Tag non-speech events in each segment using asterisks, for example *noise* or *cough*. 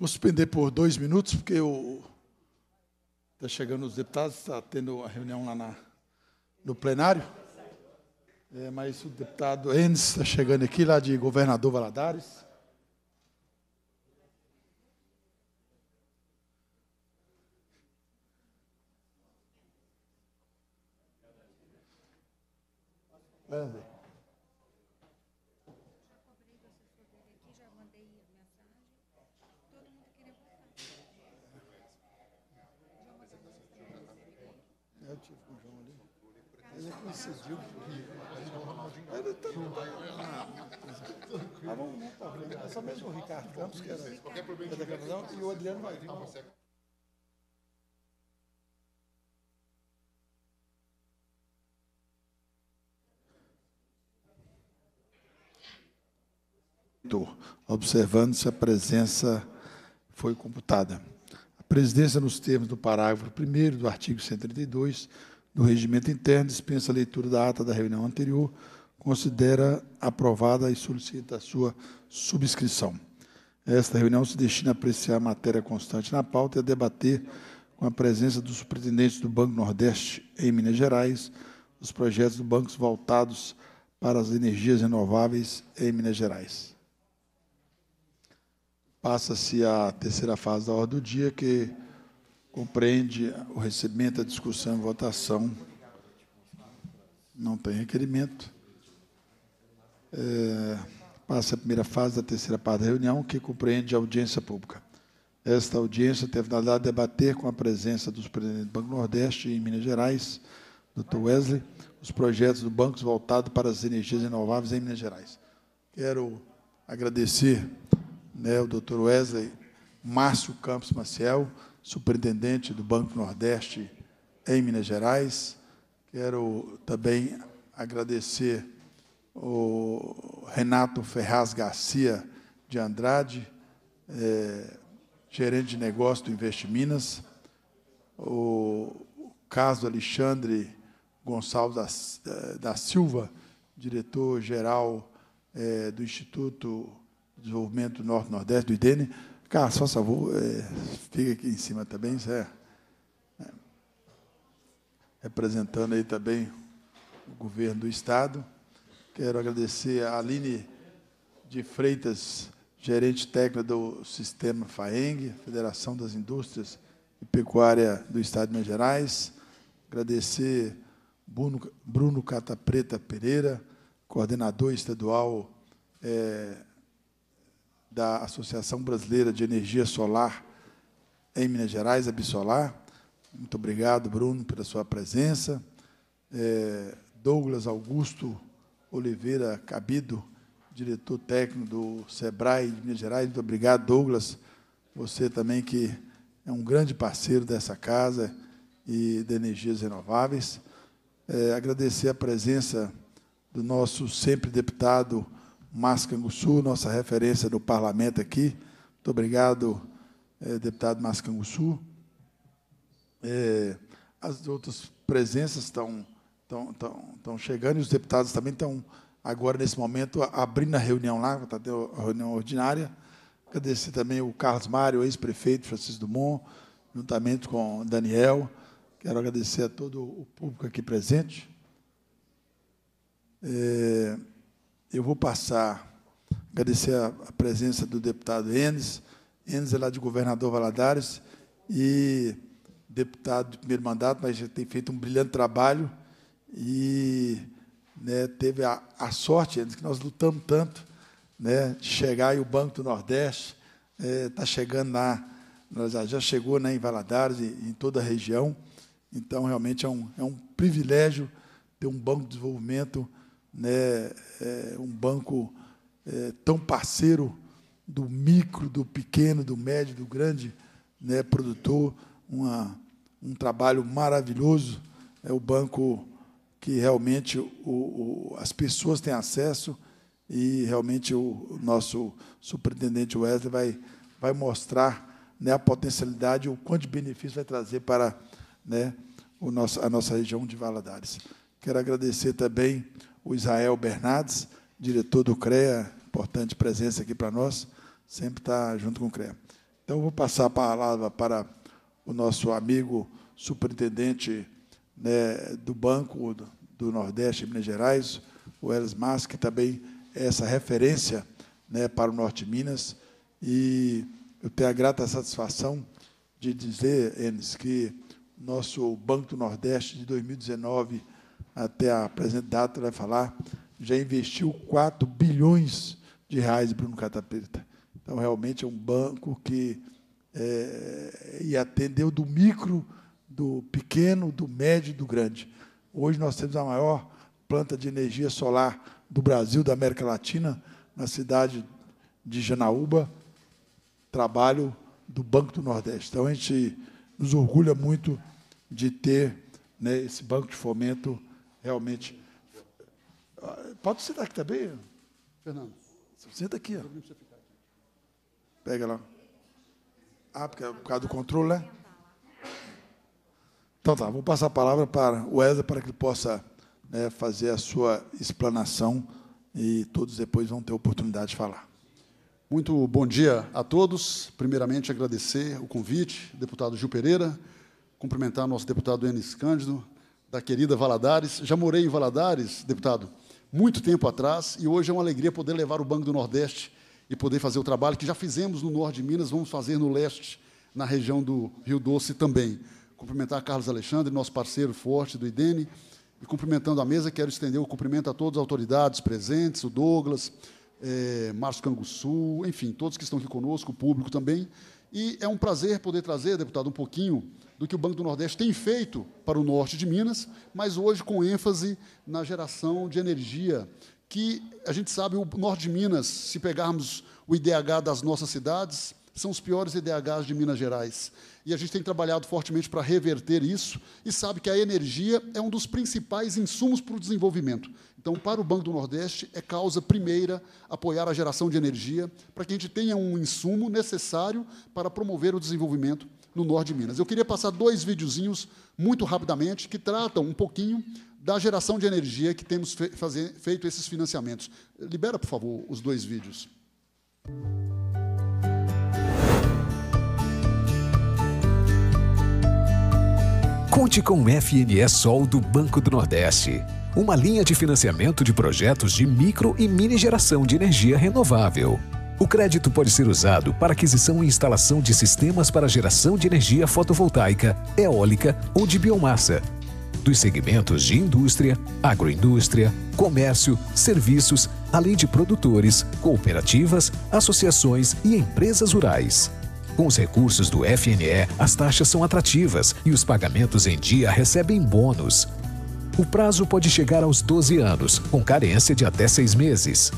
Vou suspender por dois minutos, porque está chegando os deputados, está tendo a reunião lá na, no plenário. É, mas o deputado Enes está chegando aqui, lá de Governador Valadares. É. esses dias. Ele tá... ah, não, não tá ruim. É só mesmo o Ricardo Campos, que era é da gravação, e o Adriano vai vir. Tá Observando se a presença foi computada. A presidência, nos termos do parágrafo 1 do artigo 132, do Regimento Interno, dispensa a leitura da ata da reunião anterior, considera aprovada e solicita a sua subscrição. Esta reunião se destina a apreciar a matéria constante na pauta e a debater, com a presença dos superintendentes do Banco Nordeste em Minas Gerais, os projetos do banco voltados para as energias renováveis em Minas Gerais. Passa-se a terceira fase da ordem do dia, que Compreende o recebimento, a discussão e votação. Não tem requerimento. É, passa a primeira fase da terceira parte da reunião, que compreende a audiência pública. Esta audiência teve finalidade a debater com a presença dos presidentes do Banco Nordeste e em Minas Gerais, Dr. Wesley, os projetos do banco voltados para as energias renováveis em Minas Gerais. Quero agradecer né, o Dr. Wesley Márcio Campos Maciel, superintendente do Banco Nordeste em Minas Gerais. Quero também agradecer o Renato Ferraz Garcia de Andrade, é, gerente de negócio do Invest Minas, o caso Alexandre Gonçalves da, da Silva, diretor-geral é, do Instituto de Desenvolvimento Norte-Nordeste, do IDENE, Cá, só favor, é, fica aqui em cima também, Zé. É, né, representando aí também o governo do Estado. Quero agradecer a Aline de Freitas, gerente técnica do Sistema FAENG, Federação das Indústrias e Pecuária do Estado de Minas Gerais. Agradecer Bruno, Bruno Catapreta Pereira, coordenador estadual é, da Associação Brasileira de Energia Solar em Minas Gerais, a Bissolar. Muito obrigado, Bruno, pela sua presença. É, Douglas Augusto Oliveira Cabido, diretor técnico do SEBRAE de Minas Gerais. Muito obrigado, Douglas. Você também que é um grande parceiro dessa casa e de energias renováveis. É, agradecer a presença do nosso sempre deputado Mascanguçu, nossa referência do parlamento aqui. Muito obrigado, eh, deputado Mascanguçu. Eh, as outras presenças estão, estão, estão, estão chegando e os deputados também estão, agora, nesse momento, abrindo a reunião lá, está tendo a reunião ordinária. Agradecer também o Carlos Mário, ex-prefeito Francisco Dumont, juntamente com Daniel. Quero agradecer a todo o público aqui presente. Eh, eu vou passar, agradecer a, a presença do deputado Enes, Enes é lá de Governador Valadares, e deputado de primeiro mandato, mas já tem feito um brilhante trabalho, e né, teve a, a sorte, Enes, que nós lutamos tanto né, de chegar, e o Banco do Nordeste está é, tá chegando lá, já chegou né, em Valadares, em, em toda a região, então, realmente, é um, é um privilégio ter um banco de desenvolvimento né, é, um banco é, tão parceiro do micro, do pequeno, do médio, do grande né, produtor, uma, um trabalho maravilhoso. É o banco que realmente o, o, as pessoas têm acesso e realmente o, nosso superintendente Wesley vai, vai mostrar né, a potencialidade, o quanto de benefício vai trazer para né, o nosso, a nossa região de Valadares. Quero agradecer também o Israel Bernardes, diretor do CREA, importante presença aqui para nós, sempre está junto com o CREA. Então, eu vou passar a palavra para o nosso amigo superintendente né, do Banco do Nordeste, Minas Gerais, o Elis Mas, que também é essa referência né, para o Norte de Minas. E eu tenho a grata satisfação de dizer, Enes, que nosso Banco do Nordeste de 2019 até a presente data, vai falar, já investiu 4 bilhões de reais, Bruno Catapeta. Então, realmente é um banco que é, e atendeu do micro, do pequeno, do médio e do grande. Hoje nós temos a maior planta de energia solar do Brasil, da América Latina, na cidade de Janaúba, trabalho do Banco do Nordeste. Então, a gente nos orgulha muito de ter né, esse banco de fomento realmente. Pode sentar aqui também, Fernando. Senta aqui. Ó. Pega lá. Ah, porque é por causa do controle, né? Então tá, vou passar a palavra para o Wesley para que ele possa né, fazer a sua explanação e todos depois vão ter a oportunidade de falar. Muito bom dia a todos. Primeiramente, agradecer o convite, deputado Gil Pereira, cumprimentar nosso deputado Enes Cândido, da querida Valadares. Já morei em Valadares, deputado, muito tempo atrás, e hoje é uma alegria poder levar o Banco do Nordeste e poder fazer o trabalho que já fizemos no norte de Minas, vamos fazer no leste, na região do Rio Doce também. Cumprimentar Carlos Alexandre, nosso parceiro forte do IDENE, e cumprimentando a mesa, quero estender o cumprimento a todas as autoridades presentes, o Douglas, é, Márcio Canguçu, enfim, todos que estão aqui conosco, o público também. E é um prazer poder trazer, deputado, um pouquinho do que o Banco do Nordeste tem feito para o norte de Minas, mas hoje com ênfase na geração de energia, que a gente sabe o norte de Minas, se pegarmos o IDH das nossas cidades, são os piores IDHs de Minas Gerais. E a gente tem trabalhado fortemente para reverter isso e sabe que a energia é um dos principais insumos para o desenvolvimento. Então, para o Banco do Nordeste, é causa primeira apoiar a geração de energia para que a gente tenha um insumo necessário para promover o desenvolvimento no norte de Minas. Eu queria passar dois videozinhos muito rapidamente que tratam um pouquinho da geração de energia que temos fe fazer, feito esses financiamentos. Libera, por favor, os dois vídeos. Conte com o FNE Sol do Banco do Nordeste. Uma linha de financiamento de projetos de micro e mini geração de energia renovável o crédito pode ser usado para aquisição e instalação de sistemas para geração de energia fotovoltaica, eólica ou de biomassa, dos segmentos de indústria, agroindústria, comércio, serviços, além de produtores, cooperativas, associações e empresas rurais. Com os recursos do FNE, as taxas são atrativas e os pagamentos em dia recebem bônus. O prazo pode chegar aos 12 anos, com carência de até seis meses.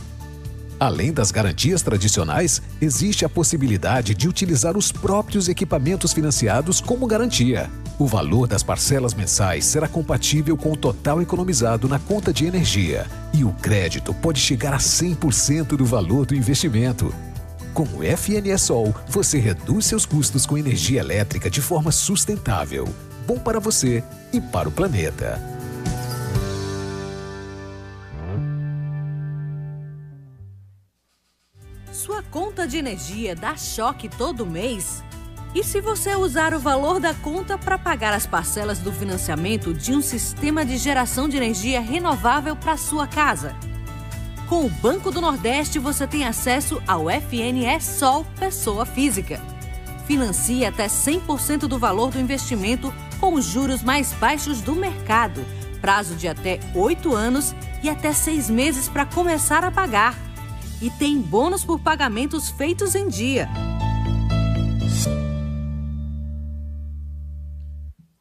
Além das garantias tradicionais, existe a possibilidade de utilizar os próprios equipamentos financiados como garantia. O valor das parcelas mensais será compatível com o total economizado na conta de energia e o crédito pode chegar a 100% do valor do investimento. Com o FNSOL, você reduz seus custos com energia elétrica de forma sustentável. Bom para você e para o planeta. conta de energia dá choque todo mês? E se você usar o valor da conta para pagar as parcelas do financiamento de um sistema de geração de energia renovável para sua casa? Com o Banco do Nordeste você tem acesso ao FNE Sol Pessoa Física. financia até 100% do valor do investimento com os juros mais baixos do mercado, prazo de até 8 anos e até 6 meses para começar a pagar e tem bônus por pagamentos feitos em dia.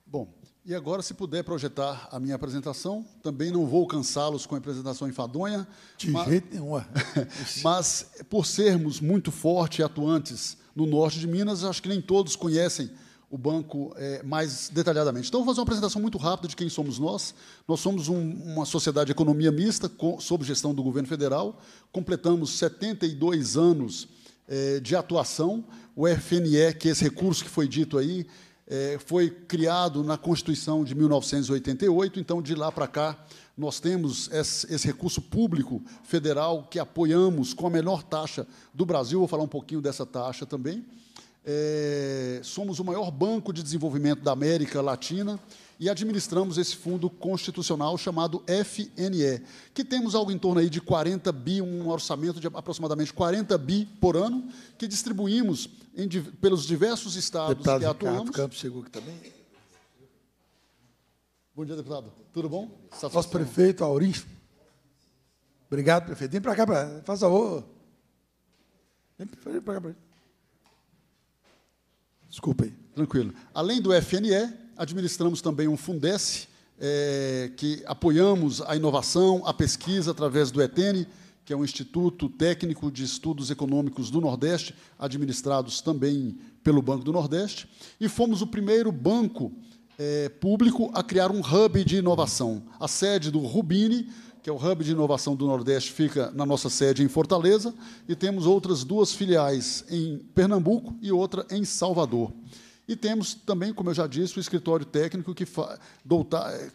Bom, e agora, se puder projetar a minha apresentação, também não vou cansá-los com a apresentação enfadonha. De mas, jeito nenhum. *laughs* mas, por sermos muito fortes e atuantes no norte de Minas, acho que nem todos conhecem o banco é, mais detalhadamente. Então, vou fazer uma apresentação muito rápida de quem somos nós. Nós somos um, uma sociedade de economia mista, com, sob gestão do governo federal. Completamos 72 anos é, de atuação. O FNE, que é esse recurso que foi dito aí, é, foi criado na Constituição de 1988. Então, de lá para cá, nós temos esse recurso público federal que apoiamos com a menor taxa do Brasil. Vou falar um pouquinho dessa taxa também é, somos o maior banco de desenvolvimento da América Latina e administramos esse fundo constitucional chamado FNE, que temos algo em torno aí de 40 bi, um orçamento de aproximadamente 40 bi por ano, que distribuímos em, pelos diversos estados deputado que atuamos. Deputado Campos chegou aqui também. Bom dia, deputado. Tudo bom? Satisfação. Nosso prefeito Auris. Obrigado, prefeito. Vem para cá, pra... faz favor. Vem para cá, prefeito. Desculpa aí, tranquilo. Além do FNE, administramos também um Fundesc, é, que apoiamos a inovação, a pesquisa através do ETENE, que é um Instituto Técnico de Estudos Econômicos do Nordeste, administrados também pelo Banco do Nordeste, e fomos o primeiro banco é, público a criar um hub de inovação. A sede do Rubini que é o Hub de Inovação do Nordeste, fica na nossa sede em Fortaleza, e temos outras duas filiais em Pernambuco e outra em Salvador. E temos também, como eu já disse, o escritório técnico que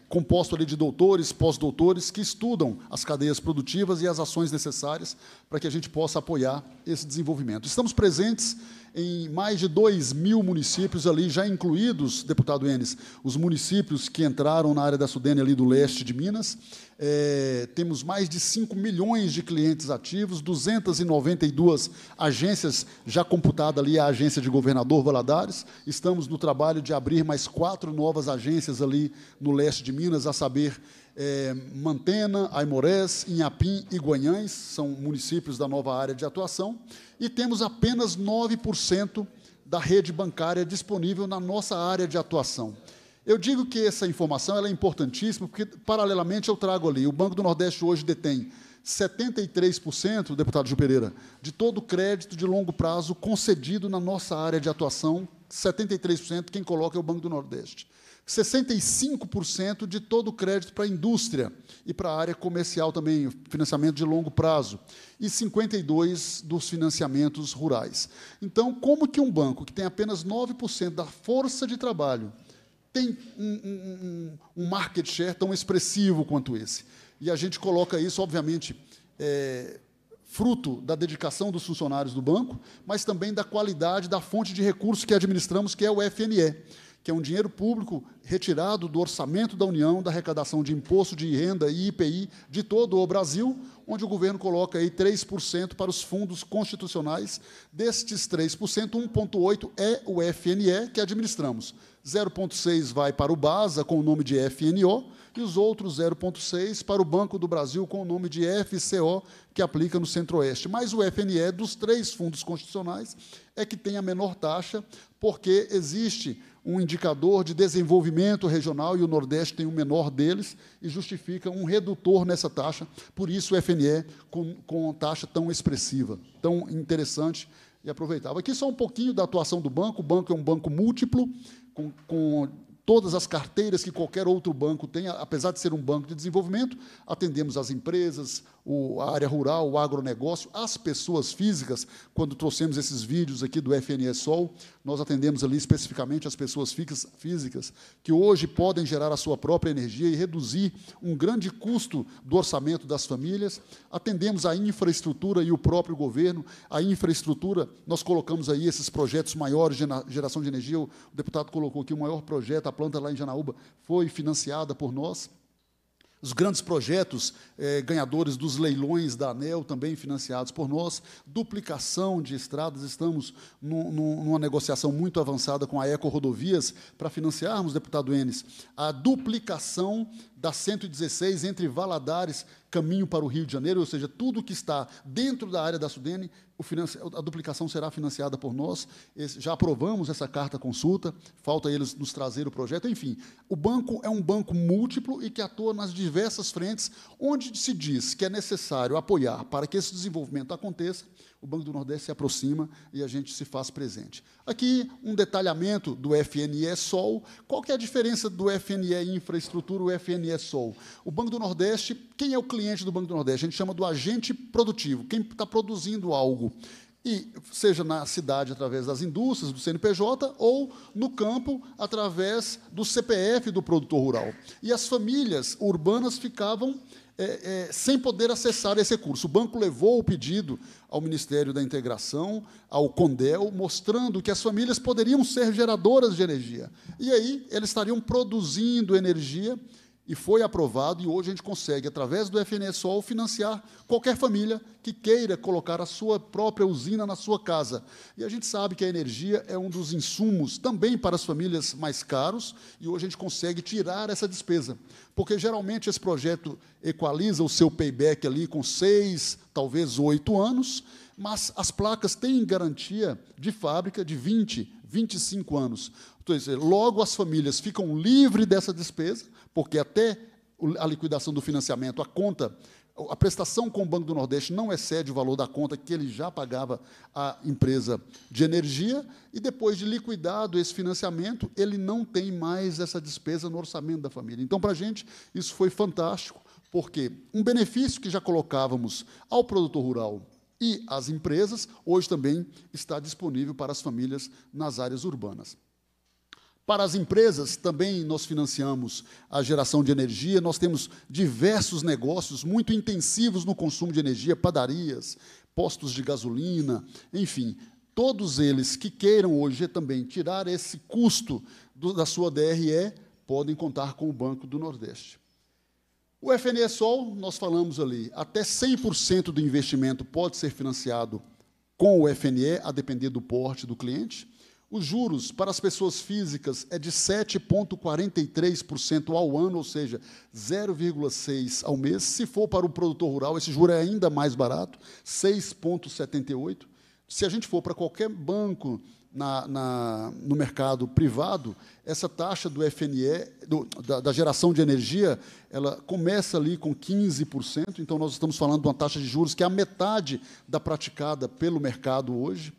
composto ali de doutores, pós-doutores que estudam as cadeias produtivas e as ações necessárias para que a gente possa apoiar esse desenvolvimento. Estamos presentes em mais de 2 mil municípios ali, já incluídos, deputado Enes, os municípios que entraram na área da Sudene ali do leste de Minas. É, temos mais de 5 milhões de clientes ativos, 292 agências, já computada ali a agência de governador Valadares. Estamos no trabalho de abrir mais quatro novas agências ali no leste de Minas, a saber, é, Mantena, Aimorés, Inhapim e Guanhães, são municípios da nova área de atuação, e temos apenas 9% da rede bancária disponível na nossa área de atuação. Eu digo que essa informação é importantíssima, porque, paralelamente, eu trago ali, o Banco do Nordeste hoje detém 73%, deputado Gil Pereira, de todo o crédito de longo prazo concedido na nossa área de atuação, 73% quem coloca é o Banco do Nordeste. 65% de todo o crédito para a indústria e para a área comercial também, financiamento de longo prazo, e 52 dos financiamentos rurais. Então, como que um banco que tem apenas 9% da força de trabalho tem um, um, um, market share tão expressivo quanto esse? E a gente coloca isso, obviamente, é, fruto da dedicação dos funcionários do banco, mas também da qualidade da fonte de recursos que administramos, que é o FNE que é um dinheiro público retirado do orçamento da União, da arrecadação de imposto de renda e IPI de todo o Brasil, onde o governo coloca aí 3% para os fundos constitucionais. Destes 3%, 1,8% é o FNE que administramos. 0,6% vai para o BASA, com o nome de FNO, e os outros 0,6% para o Banco do Brasil, com o nome de FCO, que aplica no Centro-Oeste. Mas o FNE, dos três fundos constitucionais, é que tem a menor taxa, porque existe um indicador de desenvolvimento regional e o Nordeste tem o menor deles e justifica um redutor nessa taxa, por isso o FNE com, com taxa tão expressiva, tão interessante e aproveitava. Aqui só um pouquinho da atuação do banco, o banco é um banco múltiplo, com, com todas as carteiras que qualquer outro banco tem, apesar de ser um banco de desenvolvimento, atendemos as empresas, o, a área rural, o agronegócio, as pessoas físicas, quando trouxemos esses vídeos aqui do FNESol, nós atendemos ali especificamente as pessoas físicas, que hoje podem gerar a sua própria energia e reduzir um grande custo do orçamento das famílias. Atendemos a infraestrutura e o próprio governo. A infraestrutura, nós colocamos aí esses projetos maiores, de geração de energia, o deputado colocou aqui o maior projeto, a planta lá em Janaúba foi financiada por nós. Os grandes projetos eh, ganhadores dos leilões da ANEL, também financiados por nós, duplicação de estradas, estamos no, no, numa negociação muito avançada com a Eco Rodovias para financiarmos, deputado Enes, a duplicação da 116 entre Valadares, caminho para o Rio de Janeiro, ou seja, tudo que está dentro da área da Sudene, a duplicação será financiada por nós. Já aprovamos essa carta consulta, falta eles nos trazer o projeto. Enfim, o banco é um banco múltiplo e que atua nas diversas frentes, onde se diz que é necessário apoiar para que esse desenvolvimento aconteça o Banco do Nordeste se aproxima e a gente se faz presente. Aqui um detalhamento do FNE Sol. Qual que é a diferença do FNE Infraestrutura e o FNE Sol? O Banco do Nordeste, quem é o cliente do Banco do Nordeste? A gente chama do agente produtivo, quem está produzindo algo. E seja na cidade através das indústrias, do CNPJ, ou no campo através do CPF do produtor rural. E as famílias urbanas ficavam é, é, sem poder acessar esse recurso. O banco levou o pedido ao Ministério da Integração, ao CONDEL, mostrando que as famílias poderiam ser geradoras de energia. E aí eles estariam produzindo energia e foi aprovado, e hoje a gente consegue, através do FNSOL, financiar qualquer família que queira colocar a sua própria usina na sua casa. E a gente sabe que a energia é um dos insumos também para as famílias mais caros, e hoje a gente consegue tirar essa despesa. Porque geralmente esse projeto equaliza o seu payback ali com seis, talvez oito anos, mas as placas têm garantia de fábrica de 20, 25 anos. Então, logo as famílias ficam livres dessa despesa, porque até a liquidação do financiamento, a conta, a prestação com o Banco do Nordeste não excede o valor da conta que ele já pagava à empresa de energia, e depois de liquidado esse financiamento, ele não tem mais essa despesa no orçamento da família. Então, para a gente, isso foi fantástico, porque um benefício que já colocávamos ao produtor rural e às empresas, hoje também está disponível para as famílias nas áreas urbanas. Para as empresas, também nós financiamos a geração de energia, nós temos diversos negócios muito intensivos no consumo de energia, padarias, postos de gasolina, enfim, todos eles que queiram hoje também tirar esse custo do, da sua DRE, podem contar com o Banco do Nordeste. O FNE Sol, nós falamos ali, até 100% do investimento pode ser financiado com o FNE, a depender do porte do cliente. Os juros para as pessoas físicas é de 7,43% ao ano, ou seja, 0,6% ao mês. Se for para o produtor rural, esse juro é ainda mais barato, 6,78%. Se a gente for para qualquer banco na, na, no mercado privado, essa taxa do FNE, do, da, da geração de energia, ela começa ali com 15%. Então, nós estamos falando de uma taxa de juros que é a metade da praticada pelo mercado hoje.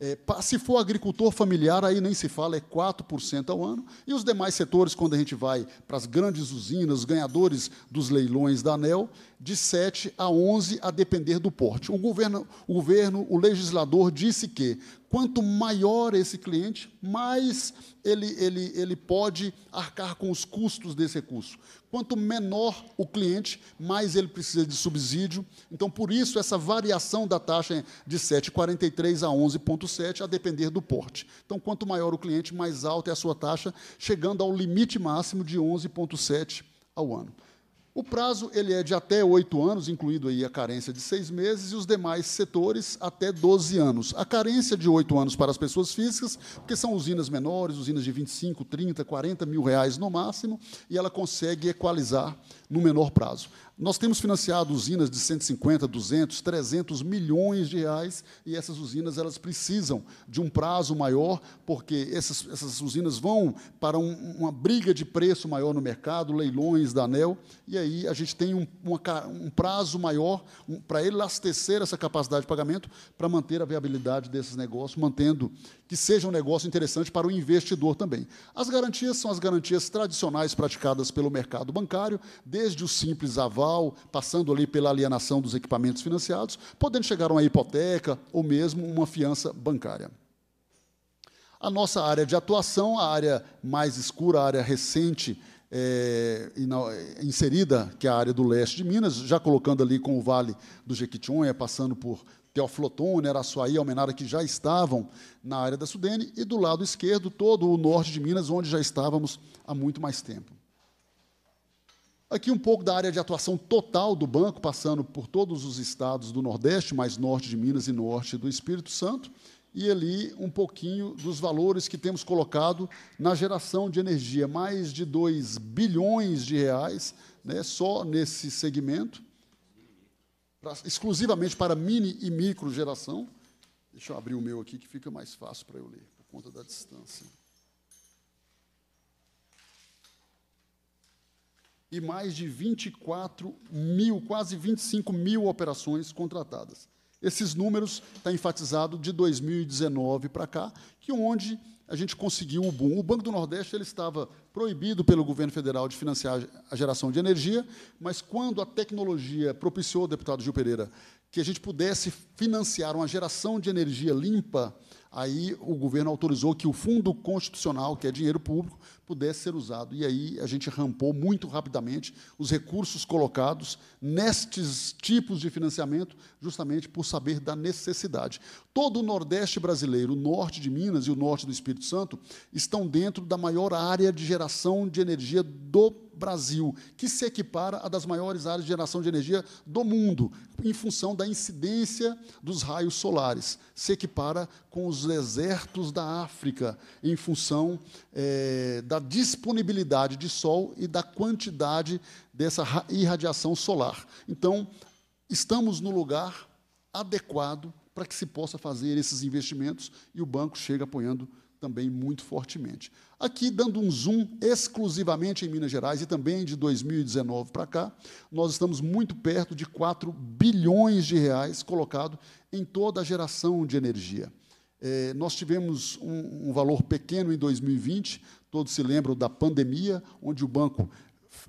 É, se for agricultor familiar, aí nem se fala, é 4% ao ano. E os demais setores, quando a gente vai para as grandes usinas, ganhadores dos leilões da ANEL, de 7 a 11, a depender do porte. O governo, o, governo, o legislador disse que, Quanto maior esse cliente, mais ele, ele, ele pode arcar com os custos desse recurso. Quanto menor o cliente, mais ele precisa de subsídio. Então, por isso, essa variação da taxa de 7,43 a 11,7, a depender do porte. Então, quanto maior o cliente, mais alta é a sua taxa, chegando ao limite máximo de 11,7 ao ano. O prazo ele é de até oito anos, incluindo aí a carência de seis meses, e os demais setores até 12 anos. A carência de oito anos para as pessoas físicas, porque são usinas menores, usinas de 25, 30, 40 mil reais no máximo, e ela consegue equalizar no menor prazo. Nós temos financiado usinas de 150, 200, 300 milhões de reais e essas usinas elas precisam de um prazo maior, porque essas, essas usinas vão para um, uma briga de preço maior no mercado, leilões da ANEL, e aí a gente tem um, uma, um prazo maior um, para elastecer essa capacidade de pagamento, para manter a viabilidade desses negócios, mantendo que seja um negócio interessante para o investidor também. As garantias são as garantias tradicionais praticadas pelo mercado bancário, desde o simples aval, passando ali pela alienação dos equipamentos financiados, podendo chegar a uma hipoteca ou mesmo uma fiança bancária. A nossa área de atuação, a área mais escura, a área recente, é, inserida, que é a área do leste de Minas, já colocando ali com o Vale do Jequitinhonha, passando por Teoflotone, Araçuaí, Almenara, que já estavam na área da Sudene, e do lado esquerdo, todo o norte de Minas, onde já estávamos há muito mais tempo. Aqui um pouco da área de atuação total do banco, passando por todos os estados do Nordeste, mais norte de Minas e norte do Espírito Santo, e ali um pouquinho dos valores que temos colocado na geração de energia, mais de 2 bilhões de reais, né, só nesse segmento, pra, exclusivamente para mini e micro geração. Deixa eu abrir o meu aqui que fica mais fácil para eu ler, por conta da distância. E mais de 24 mil, quase 25 mil operações contratadas. Esses números estão tá enfatizados de 2019 para cá, que onde a gente conseguiu o boom. O Banco do Nordeste ele estava proibido pelo governo federal de financiar a geração de energia, mas quando a tecnologia propiciou, deputado Gil Pereira, que a gente pudesse financiar uma geração de energia limpa, aí o governo autorizou que o fundo constitucional, que é dinheiro público, pudesse ser usado. E aí a gente rampou muito rapidamente os recursos colocados nestes tipos de financiamento, justamente por saber da necessidade. Todo o Nordeste brasileiro, o norte de Minas e o norte do Espírito Santo, estão dentro da maior área de geração de energia do Brasil, que se equipara a das maiores áreas de geração de energia do mundo, em função da incidência dos raios solares se equipara com os desertos da África, em função é, da disponibilidade de sol e da quantidade dessa irradiação solar. Então, estamos no lugar adequado para que se possa fazer esses investimentos e o banco chega apoiando também muito fortemente. Aqui, dando um zoom exclusivamente em Minas Gerais e também de 2019 para cá, nós estamos muito perto de 4 bilhões de reais colocado em toda a geração de energia. É, nós tivemos um, um, valor pequeno em 2020, todos se lembram da pandemia, onde o banco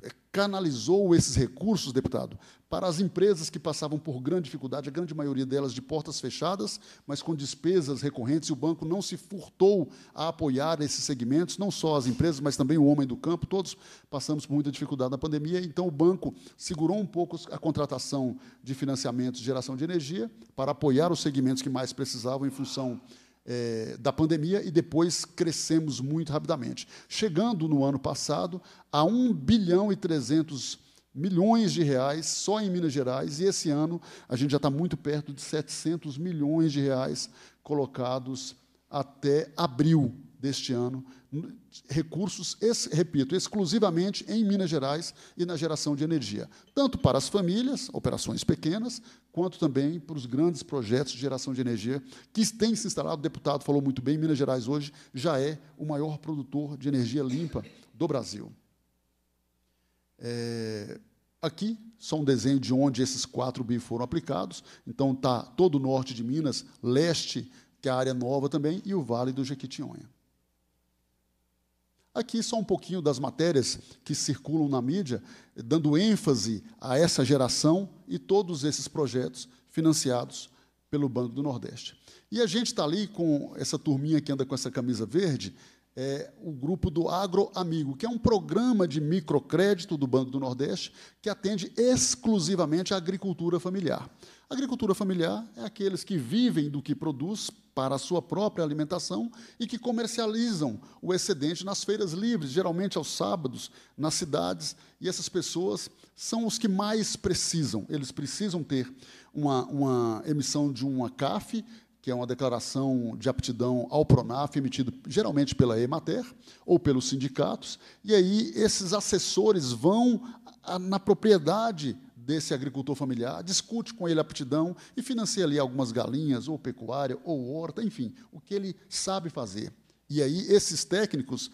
é, canalizou esses recursos, deputado, para as empresas que passavam por grande dificuldade, a grande maioria delas de portas fechadas, mas com despesas recorrentes, e o banco não se furtou a apoiar esses segmentos, não só as empresas, mas também o homem do campo, todos passamos por muita dificuldade na pandemia, então o banco segurou um pouco a contratação de financiamentos de geração de energia para apoiar os segmentos que mais precisavam em função é, da pandemia e depois crescemos muito rapidamente, chegando no ano passado a 1 bilhão e 300 milhões de reais só em Minas Gerais, e esse ano a gente já está muito perto de 700 milhões de reais colocados até abril deste ano, recursos, repito, exclusivamente em Minas Gerais e na geração de energia, tanto para as famílias, operações pequenas, quanto também para os grandes projetos de geração de energia que têm se instalado. O deputado falou muito bem, Minas Gerais hoje já é o maior produtor de energia limpa do Brasil. É, aqui só um desenho de onde esses quatro BI foram aplicados. Então está todo o norte de Minas, leste, que é a área nova também, e o Vale do Jequitinhonha. Aqui só um pouquinho das matérias que circulam na mídia, dando ênfase a essa geração e todos esses projetos financiados pelo Banco do Nordeste. E a gente está ali com essa turminha que anda com essa camisa verde, é, o grupo do Agro Amigo, que é um programa de microcrédito do Banco do Nordeste que atende exclusivamente à agricultura familiar. A agricultura familiar é aqueles que vivem do que produz para a sua própria alimentação e que comercializam o excedente nas feiras livres, geralmente aos sábados, nas cidades, e essas pessoas são os que mais precisam. Eles precisam ter uma, uma emissão de uma CAF, que é uma declaração de aptidão ao Pronaf, emitida geralmente pela EMATER ou pelos sindicatos, e aí esses assessores vão na propriedade desse agricultor familiar, discute com ele a aptidão e financia ali algumas galinhas, ou pecuária, ou horta, enfim, o que ele sabe fazer. E aí esses técnicos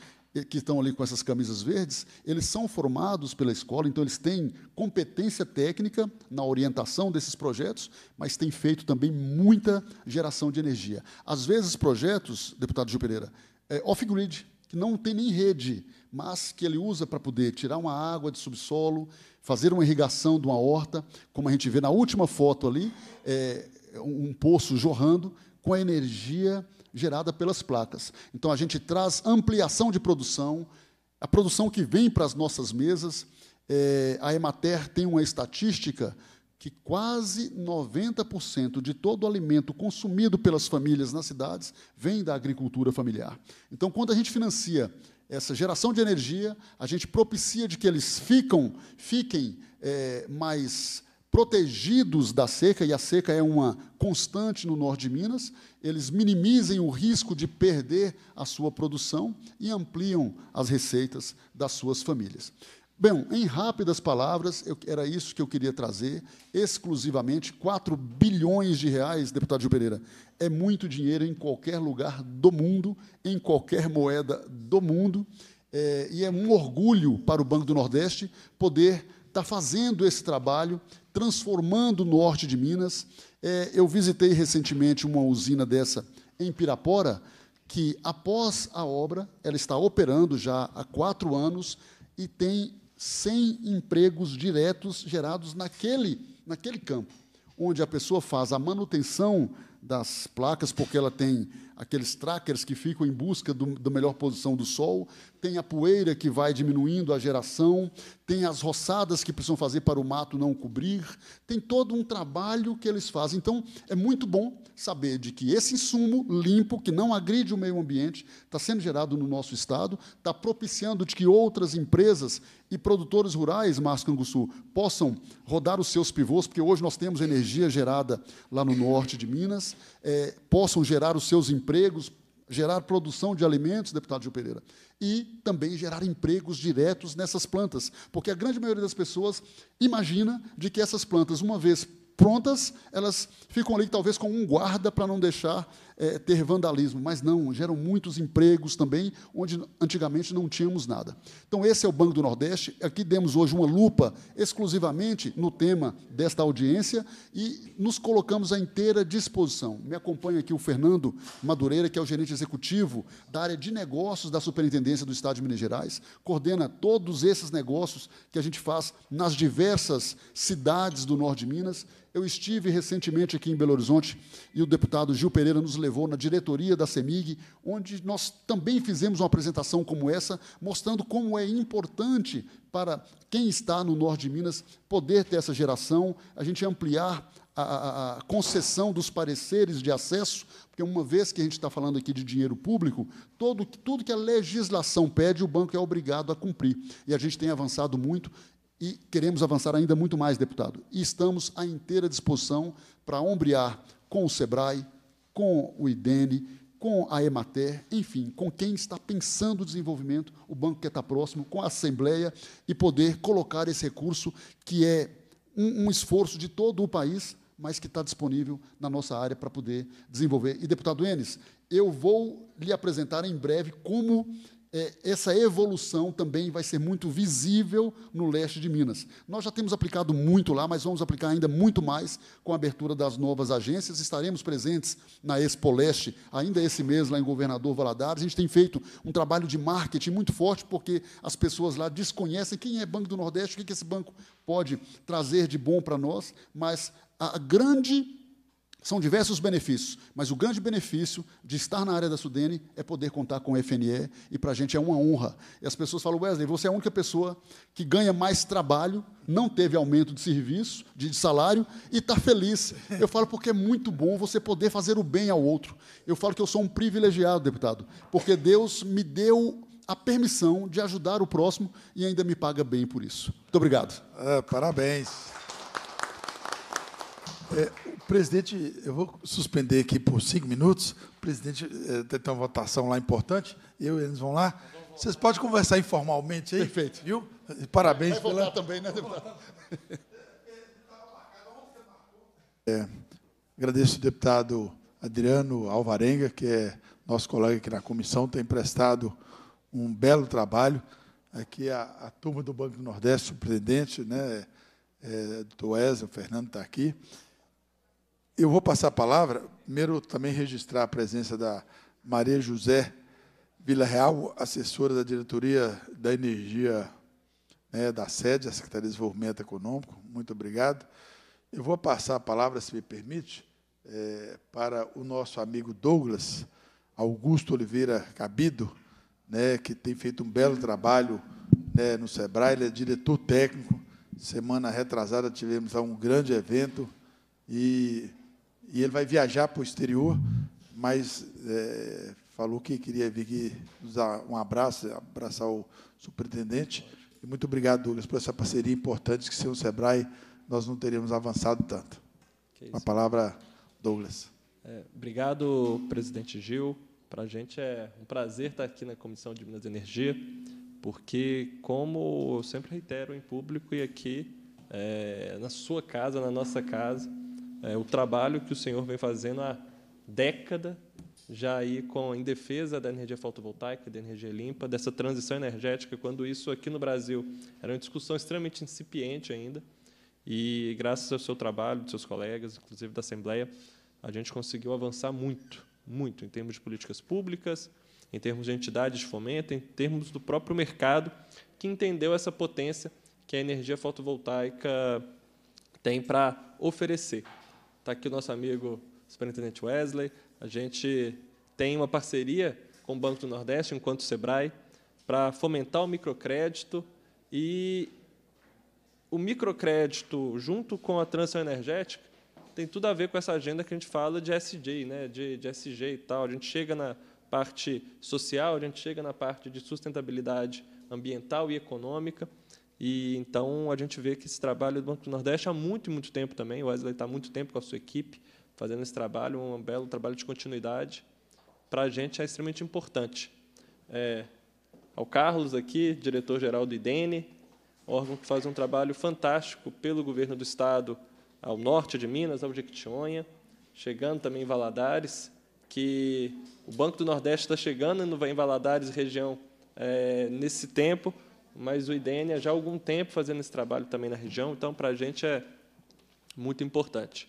que estão ali com essas camisas verdes, eles são formados pela escola, então eles têm competência técnica na orientação desses projetos, mas têm feito também muita geração de energia. Às vezes, projetos, deputado Gil Pereira, é off-grid, que não tem nem rede, mas que ele usa para poder tirar uma água de subsolo, fazer uma irrigação de uma horta, como a gente vê na última foto ali, é, um poço jorrando com a energia gerada pelas placas. Então a gente traz ampliação de produção, a produção que vem para as nossas mesas. É, a Emater tem uma estatística que quase 90% de todo o alimento consumido pelas famílias nas cidades vem da agricultura familiar. Então, quando a gente financia essa geração de energia, a gente propicia de que eles ficam, fiquem é, mais protegidos da seca, e a seca é uma constante no norte de Minas, eles minimizem o risco de perder a sua produção e ampliam as receitas das suas famílias. Bem, em rápidas palavras, eu, era isso que eu queria trazer, exclusivamente 4 bilhões de reais, deputado Gil Pereira. É muito dinheiro em qualquer lugar do mundo, em qualquer moeda do mundo, é, e é um orgulho para o Banco do Nordeste poder estar tá fazendo esse trabalho transformando o norte de Minas. É, eu visitei recentemente uma usina dessa em Pirapora, que após a obra, ela está operando já há quatro anos e tem 100 empregos diretos gerados naquele, naquele campo, onde a pessoa faz a manutenção das placas, porque ela tem aqueles trackers que ficam em busca do, da melhor posição do sol, tem a poeira que vai diminuindo a geração, tem as roçadas que precisam fazer para o mato não cobrir, tem todo um trabalho que eles fazem. Então, é muito bom saber de que esse insumo limpo, que não agride o meio ambiente, está sendo gerado no nosso estado, está propiciando de que outras empresas e produtores rurais, Márcio Canguçu, possam rodar os seus pivôs, porque hoje nós temos energia gerada lá no norte de Minas, é, possam gerar os seus empregos, gerar produção de alimentos, deputado Gil Pereira, e também gerar empregos diretos nessas plantas, porque a grande maioria das pessoas imagina de que essas plantas, uma vez prontas, elas ficam ali talvez com um guarda para não deixar é, ter vandalismo, mas não, geram muitos empregos também, onde antigamente não tínhamos nada. Então, esse é o Banco do Nordeste. Aqui demos hoje uma lupa exclusivamente no tema desta audiência e nos colocamos à inteira disposição. Me acompanha aqui o Fernando Madureira, que é o gerente executivo da área de negócios da Superintendência do Estado de Minas Gerais, coordena todos esses negócios que a gente faz nas diversas cidades do norte de Minas eu estive recentemente aqui em Belo Horizonte e o deputado Gil Pereira nos levou na diretoria da CEMIG, onde nós também fizemos uma apresentação como essa, mostrando como é importante para quem está no norte de Minas poder ter essa geração, a gente ampliar a, a, a, concessão dos pareceres de acesso, porque uma vez que a gente está falando aqui de dinheiro público, todo, tudo que a legislação pede, o banco é obrigado a cumprir. E a gente tem avançado muito e queremos avançar ainda muito mais, deputado. E estamos à inteira disposição para ombrear com o SEBRAE, com o IDENE, com a EMATER, enfim, com quem está pensando o desenvolvimento, o banco que está próximo, com a Assembleia, e poder colocar esse recurso que é um, um esforço de todo o país, mas que está disponível na nossa área para poder desenvolver. E, deputado Enes, eu vou lhe apresentar em breve como é, essa evolução também vai ser muito visível no leste de Minas. Nós já temos aplicado muito lá, mas vamos aplicar ainda muito mais com a abertura das novas agências. Estaremos presentes na Expo Leste ainda esse mês, lá em Governador Valadares. A gente tem feito um trabalho de marketing muito forte, porque as pessoas lá desconhecem quem é Banco do Nordeste, o que esse banco pode trazer de bom para nós, mas a grande são diversos benefícios, mas o grande benefício de estar na área da Sudene é poder contar com o FNE, e para a gente é uma honra. E as pessoas falam, Wesley, você é a única pessoa que ganha mais trabalho, não teve aumento de serviço, de salário, e está feliz. Eu falo, porque é muito bom você poder fazer o bem ao outro. Eu falo que eu sou um privilegiado, deputado, porque Deus me deu a permissão de ajudar o próximo e ainda me paga bem por isso. Muito obrigado. É, parabéns. É, presidente, eu vou suspender aqui por cinco minutos. O presidente eh, tem uma votação lá importante. Eu e eles vão lá. Vocês podem conversar informalmente aí. Perfeito. Viu? E parabéns. Vai pela... também, né, deputado? É, agradeço o deputado Adriano Alvarenga, que é nosso colega aqui na comissão, tem prestado um belo trabalho. Aqui a, a turma do Banco do Nordeste, o presidente, né, é, é do ESA, o Fernando está aqui. Eu vou passar a palavra, primeiro também registrar a presença da Maria José Vila Real, assessora da diretoria da Energia né, da sede, a Secretaria de Desenvolvimento Econômico. Muito obrigado. Eu vou passar a palavra, se me permite, é, para o nosso amigo Douglas Augusto Oliveira Cabido, né, que tem feito um belo trabalho né, no Sebrae, ele é diretor técnico. Semana retrasada tivemos um grande evento e e ele vai viajar para o exterior, mas é, falou que queria vir aqui nos dar um abraço, abraçar o superintendente. E muito obrigado, Douglas, por essa parceria importante que sem o Sebrae nós não teríamos avançado tanto. A palavra, Douglas. É, obrigado, presidente Gil. Para a gente é um prazer estar aqui na Comissão de Minas e Energia, porque, como eu sempre reitero em público e aqui, é, na sua casa, na nossa casa, é, o trabalho que o senhor vem fazendo há década já aí com em defesa da energia fotovoltaica, da energia limpa, dessa transição energética, quando isso aqui no Brasil era uma discussão extremamente incipiente ainda. E graças ao seu trabalho, dos seus colegas, inclusive da Assembleia, a gente conseguiu avançar muito, muito em termos de políticas públicas, em termos de entidades de fomento, em termos do próprio mercado que entendeu essa potência que a energia fotovoltaica tem para oferecer. Está aqui o nosso amigo superintendente Wesley. A gente tem uma parceria com o Banco do Nordeste, enquanto o SEBRAE, para fomentar o microcrédito e o microcrédito junto com a transição energética tem tudo a ver com essa agenda que a gente fala de SG, né, de, de SG e tal. A gente chega na parte social, a gente chega na parte de sustentabilidade ambiental e econômica. E então a gente vê que esse trabalho do Banco do Nordeste há muito, muito tempo também. O Wesley está há muito tempo com a sua equipe fazendo esse trabalho, um belo trabalho de continuidade. Para a gente é extremamente importante. É, ao Carlos aqui, diretor-geral do IDENE, órgão que faz um trabalho fantástico pelo governo do Estado ao norte de Minas, ao Jequitinhonha, chegando também em Valadares, que o Banco do Nordeste está chegando em Valadares, região, é, nesse tempo, mas o IDN é já há algum tempo fazendo esse trabalho também na região, então para a gente é muito importante.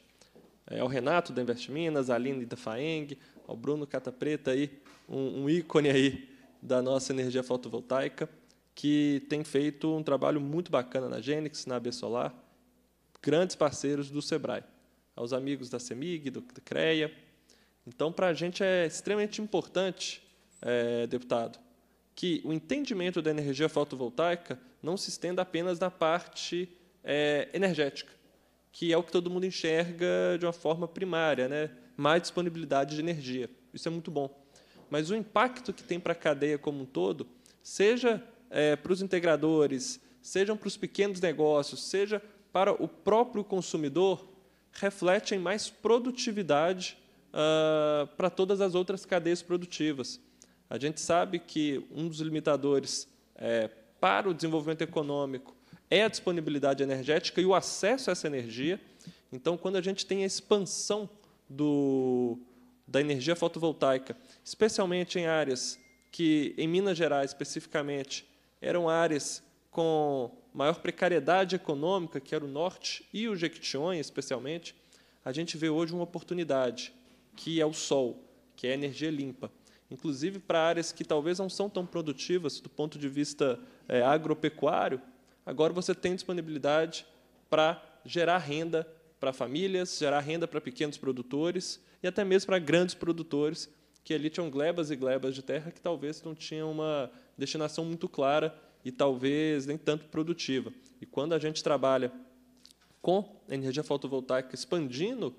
É o Renato da Invest Minas, a Aline da Faeng, ao Bruno Cata Preta, aí, um, um ícone aí da nossa energia fotovoltaica, que tem feito um trabalho muito bacana na Gênix, na AB Solar, grandes parceiros do Sebrae, aos amigos da CEMIG, do, do CREA. Então, para a gente é extremamente importante, é, deputado, que o entendimento da energia fotovoltaica não se estenda apenas na parte é, energética, que é o que todo mundo enxerga de uma forma primária, né? mais disponibilidade de energia. Isso é muito bom. Mas o impacto que tem para a cadeia como um todo, seja é, para os integradores, sejam para os pequenos negócios, seja para o próprio consumidor, reflete em mais produtividade ah, para todas as outras cadeias produtivas. A gente sabe que um dos limitadores é, para o desenvolvimento econômico é a disponibilidade energética e o acesso a essa energia. Então, quando a gente tem a expansão do, da energia fotovoltaica, especialmente em áreas que, em Minas Gerais especificamente, eram áreas com maior precariedade econômica, que era o norte e o Jequitinhonha, especialmente, a gente vê hoje uma oportunidade, que é o sol, que é a energia limpa inclusive para áreas que talvez não são tão produtivas do ponto de vista é, agropecuário, agora você tem disponibilidade para gerar renda para famílias, gerar renda para pequenos produtores e até mesmo para grandes produtores que ali tinham glebas e glebas de terra que talvez não tinham uma destinação muito clara e talvez nem tanto produtiva. E quando a gente trabalha com energia fotovoltaica expandindo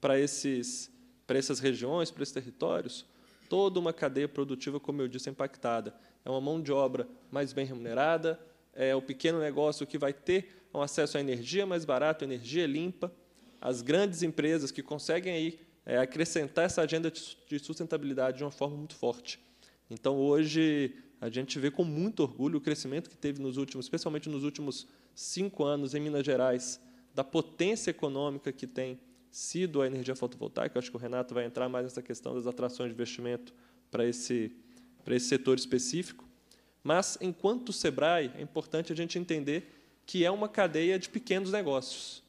para esses para essas regiões, para esses territórios, toda uma cadeia produtiva, como eu disse, impactada. É uma mão de obra mais bem remunerada, é o pequeno negócio que vai ter um acesso à energia mais barato, energia limpa. As grandes empresas que conseguem aí é, acrescentar essa agenda de sustentabilidade de uma forma muito forte. Então, hoje, a gente vê com muito orgulho o crescimento que teve nos últimos, especialmente nos últimos cinco anos em Minas Gerais, da potência econômica que tem sido a energia fotovoltaica. Acho que o Renato vai entrar mais nessa questão das atrações de investimento para esse, para esse setor específico. Mas, enquanto SEBRAE, é importante a gente entender que é uma cadeia de pequenos negócios.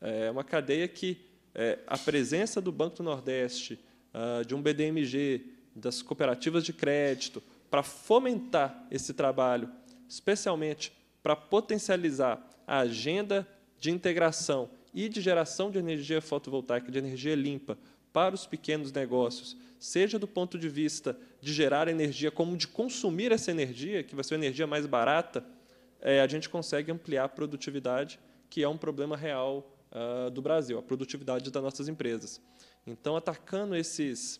É uma cadeia que é, a presença do Banco do Nordeste, ah, de um BDMG, das cooperativas de crédito, para fomentar esse trabalho, especialmente para potencializar a agenda de integração e de geração de energia fotovoltaica, de energia limpa, para os pequenos negócios, seja do ponto de vista de gerar energia, como de consumir essa energia, que vai ser uma energia mais barata, é, a gente consegue ampliar a produtividade, que é um problema real uh, do Brasil, a produtividade das nossas empresas. Então, atacando esses,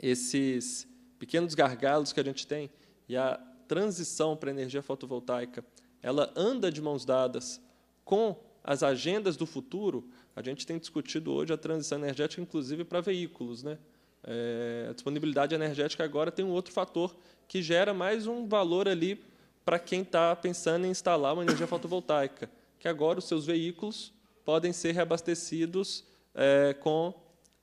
esses pequenos gargalos que a gente tem, e a transição para a energia fotovoltaica, ela anda de mãos dadas com as agendas do futuro, a gente tem discutido hoje a transição energética, inclusive para veículos. Né? É, a disponibilidade energética agora tem um outro fator que gera mais um valor ali para quem está pensando em instalar uma energia fotovoltaica, que agora os seus veículos podem ser reabastecidos é, com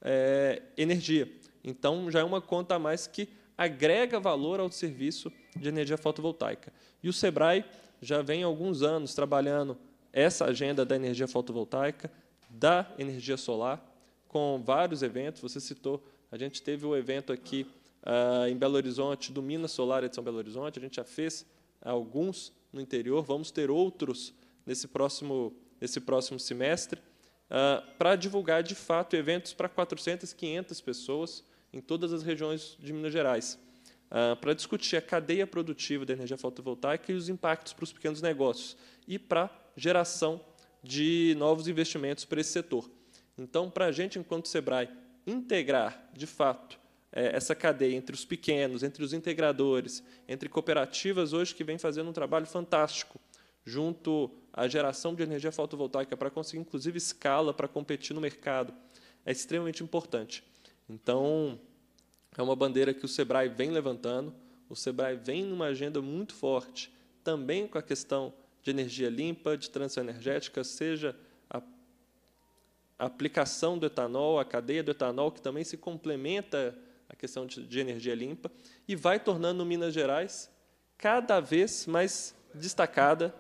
é, energia. Então, já é uma conta a mais que agrega valor ao serviço de energia fotovoltaica. E o SEBRAE já vem há alguns anos trabalhando essa agenda da energia fotovoltaica, da energia solar, com vários eventos. Você citou, a gente teve o um evento aqui uh, em Belo Horizonte, do Minas Solar Edição Belo Horizonte, a gente já fez alguns no interior, vamos ter outros nesse próximo, nesse próximo semestre, uh, ah, para divulgar, de fato, eventos para 400, 500 pessoas em todas as regiões de Minas Gerais. Uh, ah, para discutir a cadeia produtiva da energia fotovoltaica e os impactos para os pequenos negócios e para geração de novos investimentos para esse setor. Então, para a gente, enquanto SEBRAE, integrar de fato é, essa cadeia entre os pequenos, entre os integradores, entre cooperativas hoje que vem fazendo um trabalho fantástico junto à geração de energia fotovoltaica para conseguir, inclusive, escala para competir no mercado, é extremamente importante. Então, é uma bandeira que o Sebrae vem levantando, o Sebrae vem numa agenda muito forte, também com a questão de energia limpa, de transição energética, seja a aplicação do etanol, a cadeia do etanol, que também se complementa à questão de, de energia limpa, e vai tornando Minas Gerais cada vez mais destacada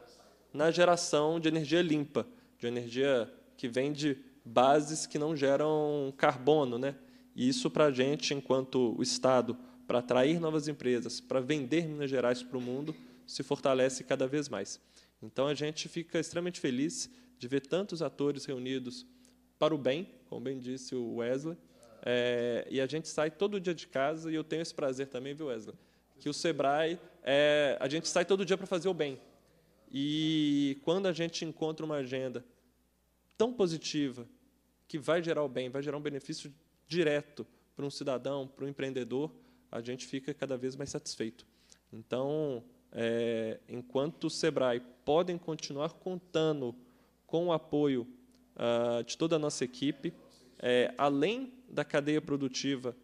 na geração de energia limpa, de energia que vem de bases que não geram carbono. Né? E isso, para a gente, enquanto o Estado, para atrair novas empresas, para vender Minas Gerais para o mundo, se fortalece cada vez mais. Então a gente fica extremamente feliz de ver tantos atores reunidos para o bem, como bem disse o Wesley. É, e a gente sai todo dia de casa e eu tenho esse prazer também, viu, Wesley? Que o Sebrae, é, a gente sai todo dia para fazer o bem. E quando a gente encontra uma agenda tão positiva, que vai gerar o bem, vai gerar um benefício direto para um cidadão, para um empreendedor, a gente fica cada vez mais satisfeito. Então, é, enquanto o Sebrae podem continuar contando com o apoio uh, de toda a nossa equipe, é, além da cadeia produtiva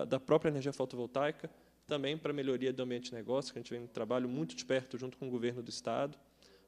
uh, da própria energia fotovoltaica, também para a melhoria do ambiente de negócio, que a gente vem trabalhando trabalho muito de perto junto com o governo do Estado,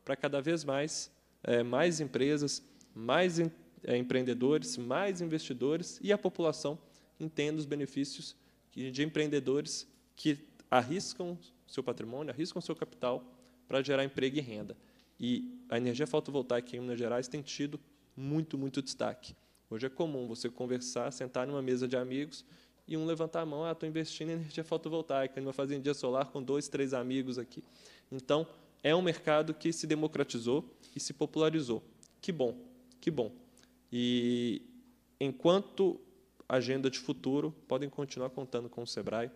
para cada vez mais, é, mais empresas, mais em, é, empreendedores, mais investidores e a população entenda os benefícios de empreendedores que arriscam seu patrimônio, arriscam seu capital para gerar emprego e renda. E a energia fotovoltaica em Minas Gerais tem tido muito, muito destaque. Hoje é comum você conversar, sentar numa mesa de amigos e um levantar a mão, ah, estou investindo em energia fotovoltaica, numa fazendinha solar com dois, três amigos aqui. Então, é um mercado que se democratizou e se popularizou. Que bom, que bom. E enquanto agenda de futuro, podem continuar contando com o SEBRAE,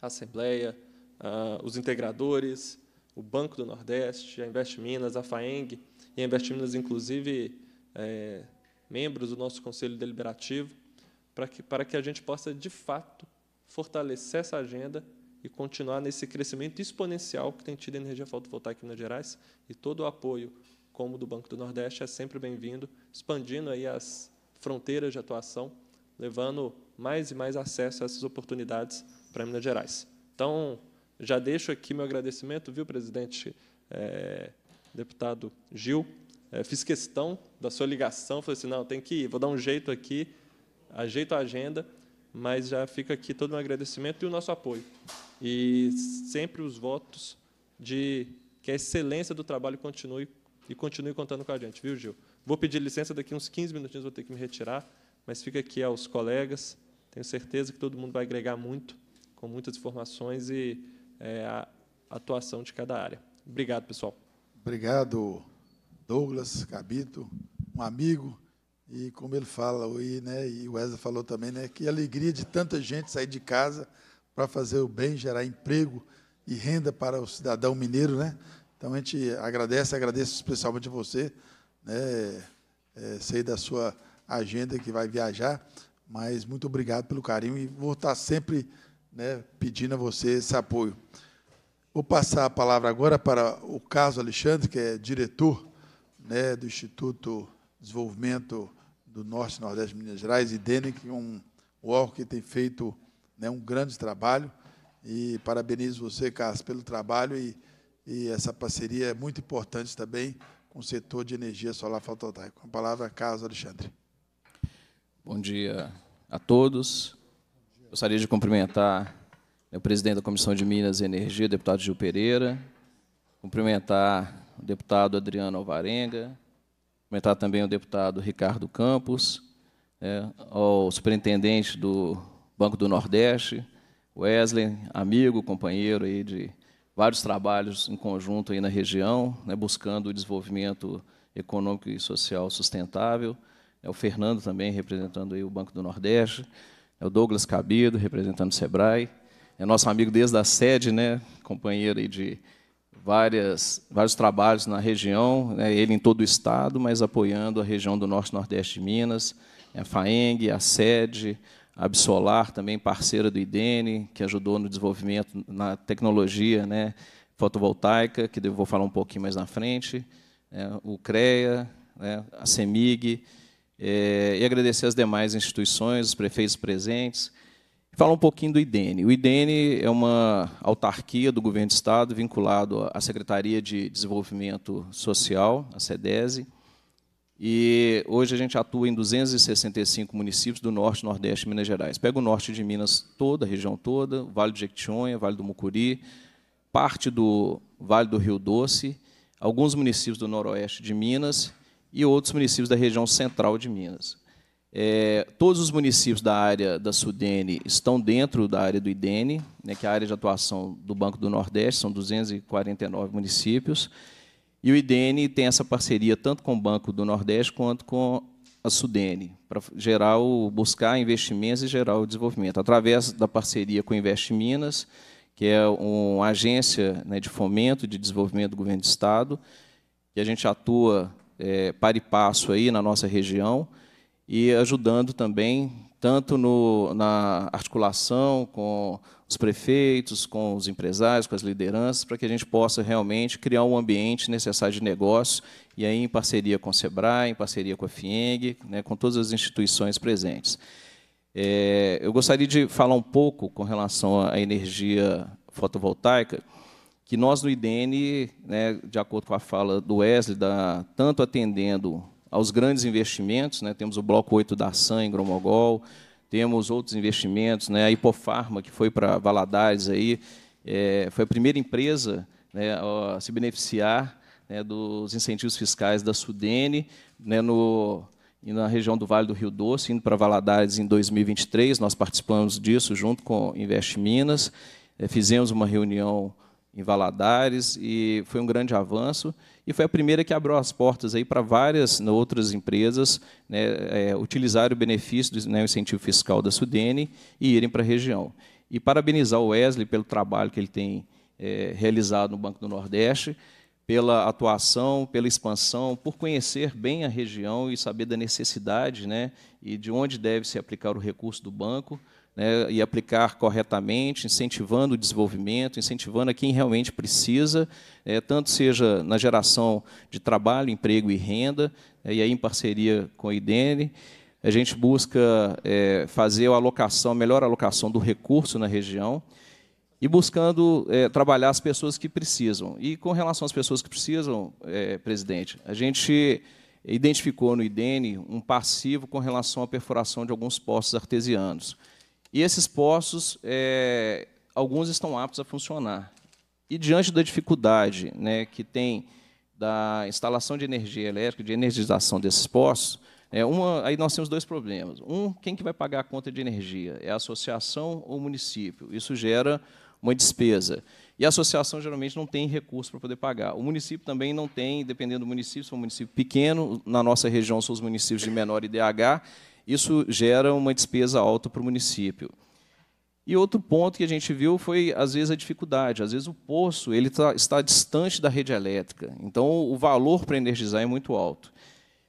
a Assembleia, ah, os integradores, o Banco do Nordeste, a Invest Minas, a FAENG, e a Invest Minas, inclusive, é, membros do nosso Conselho Deliberativo, para que, para que a gente possa, de fato, fortalecer essa agenda e continuar nesse crescimento exponencial que tem tido a energia fotovoltaica em Minas Gerais, e todo o apoio, como do Banco do Nordeste, é sempre bem-vindo, expandindo aí as fronteiras de atuação, levando mais e mais acesso a essas oportunidades para Minas Gerais. Então, já deixo aqui meu agradecimento, viu, presidente, é, deputado Gil. É, fiz questão da sua ligação, falei assim, não, tem que ir, vou dar um jeito aqui, ajeito a agenda, mas já fica aqui todo o meu agradecimento e o nosso apoio. E sempre os votos de que a excelência do trabalho continue e continue contando com a gente, viu, Gil? Vou pedir licença, daqui uns 15 minutinhos vou ter que me retirar, mas fica aqui aos colegas, tenho certeza que todo mundo vai agregar muito, com muitas informações e é, a atuação de cada área. Obrigado, pessoal. Obrigado, Douglas Cabito, um amigo. E como ele fala, e, né, e o Wesley falou também, né, que alegria de tanta gente sair de casa para fazer o bem, gerar emprego e renda para o cidadão mineiro. Né? Então a gente agradece, agradece especialmente você. Né, é, sei da sua agenda que vai viajar, mas muito obrigado pelo carinho e vou estar sempre né, pedindo a você esse apoio. Vou passar a palavra agora para o Carlos Alexandre, que é diretor né, do Instituto Desenvolvimento do Norte e Nordeste de Minas Gerais, e Denem, que é um órgão que tem feito né, um grande trabalho. E parabenizo você, Carlos, pelo trabalho e, e essa parceria é muito importante também com o setor de energia solar fotovoltaica. Com a palavra, Carlos Alexandre. Bom dia a todos. Gostaria de cumprimentar o presidente da Comissão de Minas e Energia, deputado Gil Pereira, cumprimentar o deputado Adriano Alvarenga, cumprimentar também o deputado Ricardo Campos, é, ao superintendente do Banco do Nordeste, Wesley, amigo, companheiro aí de vários trabalhos em conjunto aí na região, né, buscando o desenvolvimento econômico e social sustentável. É o Fernando também representando aí o Banco do Nordeste é o Douglas Cabido, representando o Sebrae, é nosso amigo desde a sede, né, companheiro aí de várias, vários trabalhos na região, né, ele em todo o estado, mas apoiando a região do Norte e Nordeste de Minas, É a FAENG, a sede, a Absolar, também parceira do IDENE, que ajudou no desenvolvimento na tecnologia né, fotovoltaica, que eu vou falar um pouquinho mais na frente, é, o CREA, né, a CEMIG, é, e agradecer as demais instituições, os prefeitos presentes. Falar um pouquinho do IDENE. O IDENE é uma autarquia do governo do Estado vinculado à Secretaria de Desenvolvimento Social, a SEDESE, e hoje a gente atua em 265 municípios do Norte, Nordeste de Minas Gerais. Pega o Norte de Minas toda, a região toda, Vale do Jequitinhonha, Vale do Mucuri, parte do Vale do Rio Doce, alguns municípios do Noroeste de Minas e outros municípios da região central de Minas. É, todos os municípios da área da Sudene estão dentro da área do IDENE, né, que é a área de atuação do Banco do Nordeste, são 249 municípios. E o IDENE tem essa parceria tanto com o Banco do Nordeste quanto com a Sudene, para gerar o, buscar investimentos e gerar o desenvolvimento. Através da parceria com o Invest Minas, que é uma agência né, de fomento de desenvolvimento do governo do Estado, que a gente atua é, para e passo aí na nossa região e ajudando também tanto no, na articulação com os prefeitos, com os empresários, com as lideranças, para que a gente possa realmente criar um ambiente necessário de negócio, e aí em parceria com o SEBRAE, em parceria com a FIENG, né, com todas as instituições presentes. É, eu gostaria de falar um pouco com relação à energia fotovoltaica, que nós no IDN, né, de acordo com a fala do Wesley, da, tanto atendendo aos grandes investimentos, né, temos o Bloco 8 da SAM em Gromogol, temos outros investimentos, né, a Hipofarma, que foi para Valadares, aí, é, foi a primeira empresa né, a se beneficiar né, dos incentivos fiscais da Sudene, né, no, na região do Vale do Rio Doce, indo para Valadares em 2023, nós participamos disso junto com Invest Minas, é, fizemos uma reunião em Valadares, e foi um grande avanço. E foi a primeira que abriu as portas aí para várias né, outras empresas né, é, utilizarem o benefício, do né, incentivo fiscal da Sudene e irem para a região. E parabenizar o Wesley pelo trabalho que ele tem é, realizado no Banco do Nordeste, pela atuação, pela expansão, por conhecer bem a região e saber da necessidade né, e de onde deve se aplicar o recurso do banco né, e aplicar corretamente, incentivando o desenvolvimento, incentivando a quem realmente precisa, é, tanto seja na geração de trabalho, emprego e renda, é, e aí em parceria com a IDENE, a gente busca é, fazer a alocação, a melhor alocação do recurso na região, e buscando é, trabalhar as pessoas que precisam. E com relação às pessoas que precisam, é, presidente, a gente identificou no IDENE um passivo com relação à perfuração de alguns postos artesianos. E esses postos, é, alguns estão aptos a funcionar. E diante da dificuldade né, que tem da instalação de energia elétrica, de energização desses postos, é né, uma, aí nós temos dois problemas. Um, quem que vai pagar a conta de energia? É a associação ou o município? Isso gera uma despesa. E a associação geralmente não tem recurso para poder pagar. O município também não tem, dependendo do município, se for um município pequeno, na nossa região são os municípios de menor IDH, isso gera uma despesa alta para o município. E outro ponto que a gente viu foi, às vezes, a dificuldade. Às vezes, o poço ele tá, está distante da rede elétrica. Então, o valor para energizar é muito alto.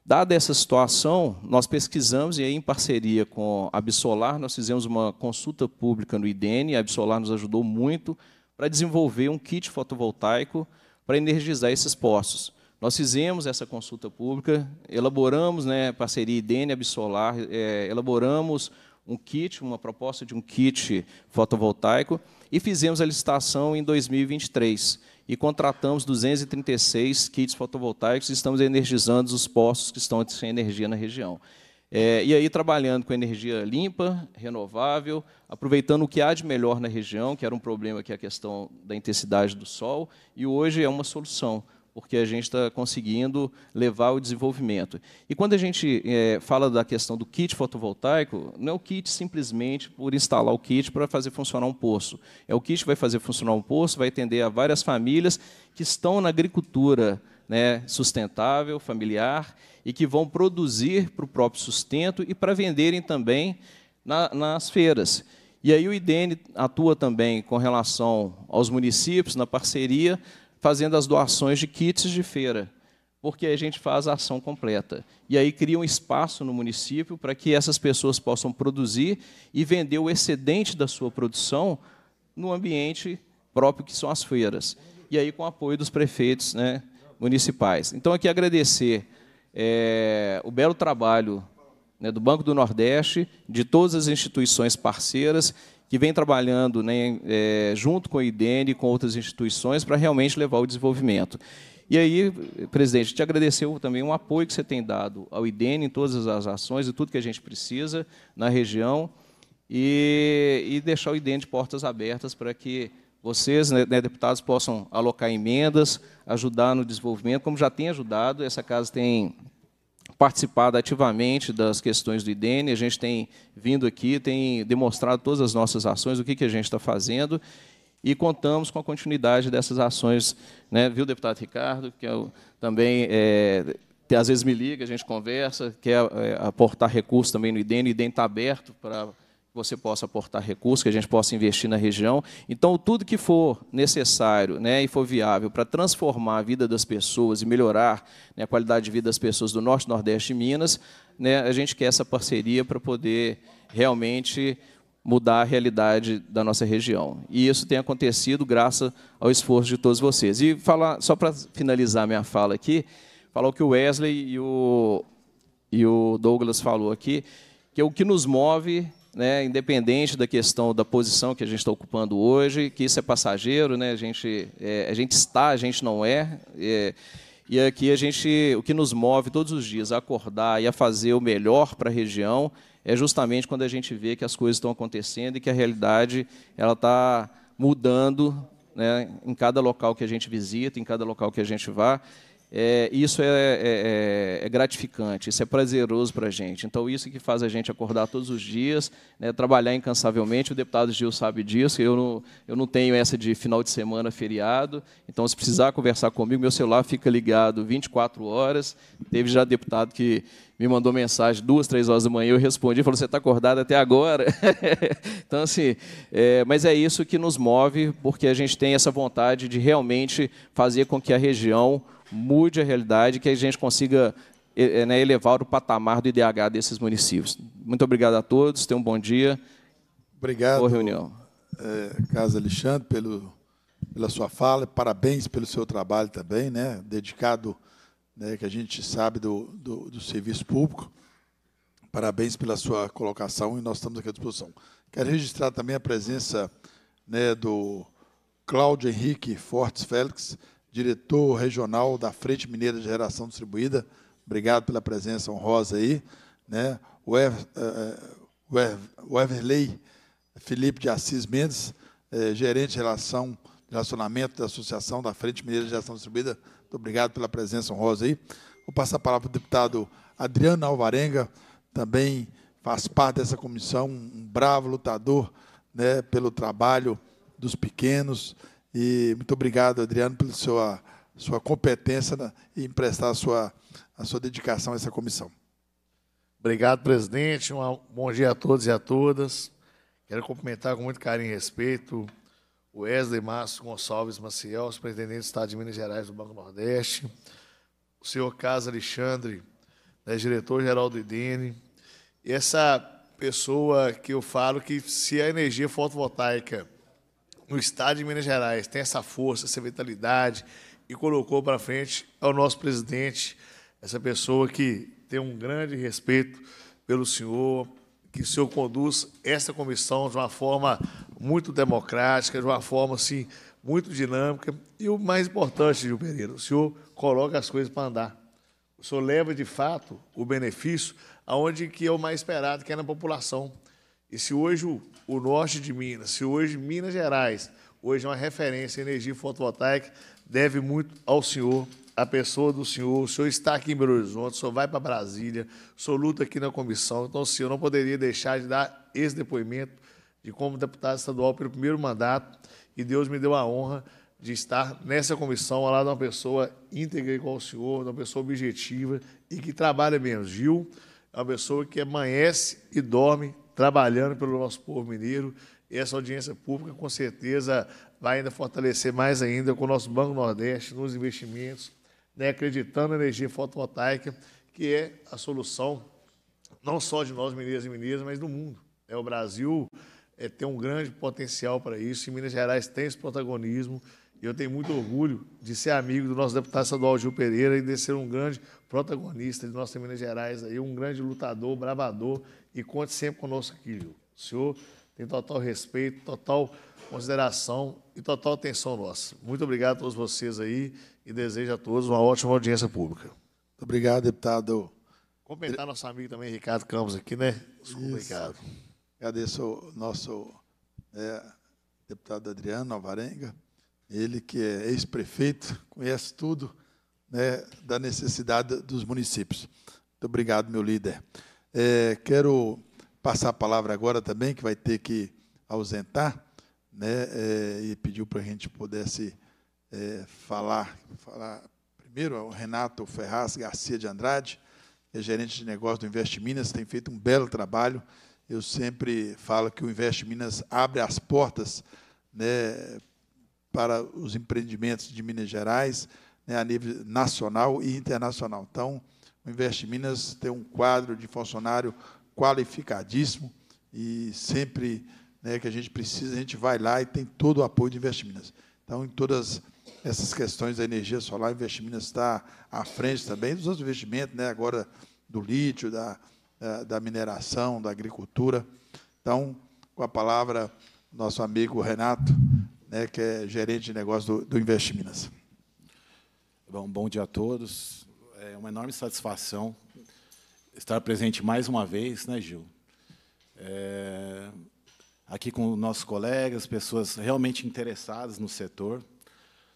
Dada essa situação, nós pesquisamos, e aí, em parceria com a Absolar, nós fizemos uma consulta pública no IDN, a Absolar nos ajudou muito para desenvolver um kit fotovoltaico para energizar esses poços. Nós fizemos essa consulta pública, elaboramos, né, parceria IDN Absolar, é, elaboramos um kit, uma proposta de um kit fotovoltaico e fizemos a licitação em 2023 e contratamos 236 kits fotovoltaicos e estamos energizando os postos que estão sem energia na região. É, e aí, trabalhando com energia limpa, renovável, aproveitando o que há de melhor na região, que era um problema que é a questão da intensidade do sol, e hoje é uma solução porque a gente está conseguindo levar o desenvolvimento. E quando a gente é, fala da questão do kit fotovoltaico, não é o kit simplesmente por instalar o kit para fazer funcionar um poço. É o kit que vai fazer funcionar um poço, vai atender a várias famílias que estão na agricultura né, sustentável, familiar, e que vão produzir para o próprio sustento e para venderem também na, nas feiras. E aí o IDN atua também com relação aos municípios, na parceria, fazendo as doações de kits de feira, porque a gente faz a ação completa. E aí cria um espaço no município para que essas pessoas possam produzir e vender o excedente da sua produção no ambiente próprio que são as feiras. E aí com o apoio dos prefeitos né, municipais. Então, aqui agradecer é, o belo trabalho né, do Banco do Nordeste, de todas as instituições parceiras que vem trabalhando né, é, junto com a IDEN e com outras instituições para realmente levar o desenvolvimento. E aí, presidente, te agradecer também o apoio que você tem dado ao IDEN em todas as ações e tudo que a gente precisa na região e, e deixar o IDEN de portas abertas para que vocês, né, né, deputados, possam alocar emendas, ajudar no desenvolvimento, como já tem ajudado, essa casa tem participado ativamente das questões do IDN, a gente tem vindo aqui, tem demonstrado todas as nossas ações, o que, que a gente está fazendo, e contamos com a continuidade dessas ações, né? viu, deputado Ricardo, que eu também, é, às vezes me liga, a gente conversa, quer é, aportar recursos também no IDN, o IDN está aberto para você possa aportar recursos, que a gente possa investir na região. Então, tudo que for necessário né, e for viável para transformar a vida das pessoas e melhorar né, a qualidade de vida das pessoas do Norte, Nordeste e Minas, né, a gente quer essa parceria para poder realmente mudar a realidade da nossa região. E isso tem acontecido graças ao esforço de todos vocês. E falar, só para finalizar minha fala aqui, falar o que o Wesley e o, e o Douglas falou aqui, que é o que nos move né, independente da questão da posição que a gente está ocupando hoje, que isso é passageiro, né, a, gente, é, a gente está, a gente não é, é e aqui a gente, o que nos move todos os dias a acordar e a fazer o melhor para a região é justamente quando a gente vê que as coisas estão acontecendo e que a realidade ela está mudando né, em cada local que a gente visita, em cada local que a gente vá é, isso é, é, é, é, gratificante, isso é prazeroso para a gente. Então, isso que faz a gente acordar todos os dias, né, trabalhar incansavelmente. O deputado Gil sabe disso. Eu não, eu não tenho essa de final de semana, feriado. Então, se precisar conversar comigo, meu celular fica ligado 24 horas. Teve já deputado que me mandou mensagem duas, três horas da manhã, eu respondi, falou, você está acordado até agora? *laughs* então, assim, é, mas é isso que nos move, porque a gente tem essa vontade de realmente fazer com que a região mude a realidade, que a gente consiga é, né, elevar o patamar do IDH desses municípios. Muito obrigado a todos, tenham um bom dia. Obrigado. Boa reunião. É, Casa Alexandre, pelo, pela sua fala, parabéns pelo seu trabalho também, né, dedicado, né, que a gente sabe do, do, do serviço público. Parabéns pela sua colocação e nós estamos aqui à disposição. Quero registrar também a presença né, do Cláudio Henrique Fortes Félix, diretor regional da Frente Mineira de Geração Distribuída. Obrigado pela presença honrosa aí. Né? O, eh, eh, o Everley Felipe de Assis Mendes, eh, gerente de relação, relacionamento da Associação da Frente Mineira de Geração Distribuída. Muito obrigado pela presença honrosa aí. Vou passar a palavra para o deputado Adriano Alvarenga, também faz parte dessa comissão, um bravo lutador né, pelo trabalho dos pequenos e muito obrigado, Adriano, pela sua, sua competência em emprestar a sua, a sua dedicação a essa comissão. Obrigado, presidente. Um bom dia a todos e a todas. Quero cumprimentar com muito carinho e respeito o Wesley Márcio Gonçalves Maciel, superintendente do Estado de Minas Gerais do Banco Nordeste, o senhor Casa Alexandre, né, diretor-geral do IDENE, e essa pessoa que eu falo que se a energia fotovoltaica no estado de Minas Gerais tem essa força, essa vitalidade e colocou para frente ao nosso presidente, essa pessoa que tem um grande respeito pelo senhor, que o senhor conduz essa comissão de uma forma muito democrática, de uma forma assim muito dinâmica. E o mais importante, Gil Pereira, o senhor coloca as coisas para andar. O senhor leva de fato o benefício aonde que é o mais esperado, que é na população. E se hoje o o norte de Minas, se hoje Minas Gerais, hoje é uma referência em energia fotovoltaica, deve muito ao senhor, à pessoa do senhor. O senhor está aqui em Belo Horizonte, o senhor vai para Brasília, o senhor luta aqui na comissão. Então, o senhor não poderia deixar de dar esse depoimento de como deputado estadual pelo primeiro mandato, e Deus me deu a honra de estar nessa comissão ao lado de uma pessoa íntegra igual o senhor, de uma pessoa objetiva e que trabalha mesmo. Gil é uma pessoa que amanhece e dorme trabalhando pelo nosso povo mineiro. Essa audiência pública, com certeza, vai ainda fortalecer mais ainda com o nosso Banco Nordeste nos investimentos, né, acreditando na energia fotovoltaica, que é a solução não só de nós mineiros e mineiras, mas do mundo. É, o Brasil é, tem um grande potencial para isso e Minas Gerais tem esse protagonismo eu tenho muito orgulho de ser amigo do nosso deputado estadual Gil Pereira e de ser um grande protagonista de nossa Minas Gerais, aí, um grande lutador, bravador, e conte sempre conosco aqui, Gil. O senhor tem total respeito, total consideração e total atenção nossa. Muito obrigado a todos vocês aí e desejo a todos uma ótima audiência pública. Muito obrigado, deputado. Comentar nosso amigo também, Ricardo Campos, aqui, né? Obrigado. Agradeço o nosso é, deputado Adriano Alvarenga. Ele que é ex-prefeito, conhece tudo né, da necessidade dos municípios. Muito obrigado, meu líder. É, quero passar a palavra agora também, que vai ter que ausentar, né, é, e pediu para a gente pudesse é, falar, falar primeiro ao Renato Ferraz Garcia de Andrade, que é gerente de negócio do Invest Minas, tem feito um belo trabalho. Eu sempre falo que o Invest Minas abre as portas né, para os empreendimentos de Minas Gerais, né, a nível nacional e internacional. Então, o Invest Minas tem um quadro de funcionário qualificadíssimo e sempre né, que a gente precisa, a gente vai lá e tem todo o apoio de Invest Minas. Então, em todas essas questões da energia solar, o Invest Minas está à frente também dos outros investimentos, né, agora do lítio, da, da mineração, da agricultura. Então, com a palavra, nosso amigo Renato, né, que é gerente de negócio do, do Invest Minas. É bom, bom dia a todos. É uma enorme satisfação estar presente mais uma vez, né, Gil? É, aqui com nossos colegas, pessoas realmente interessadas no setor,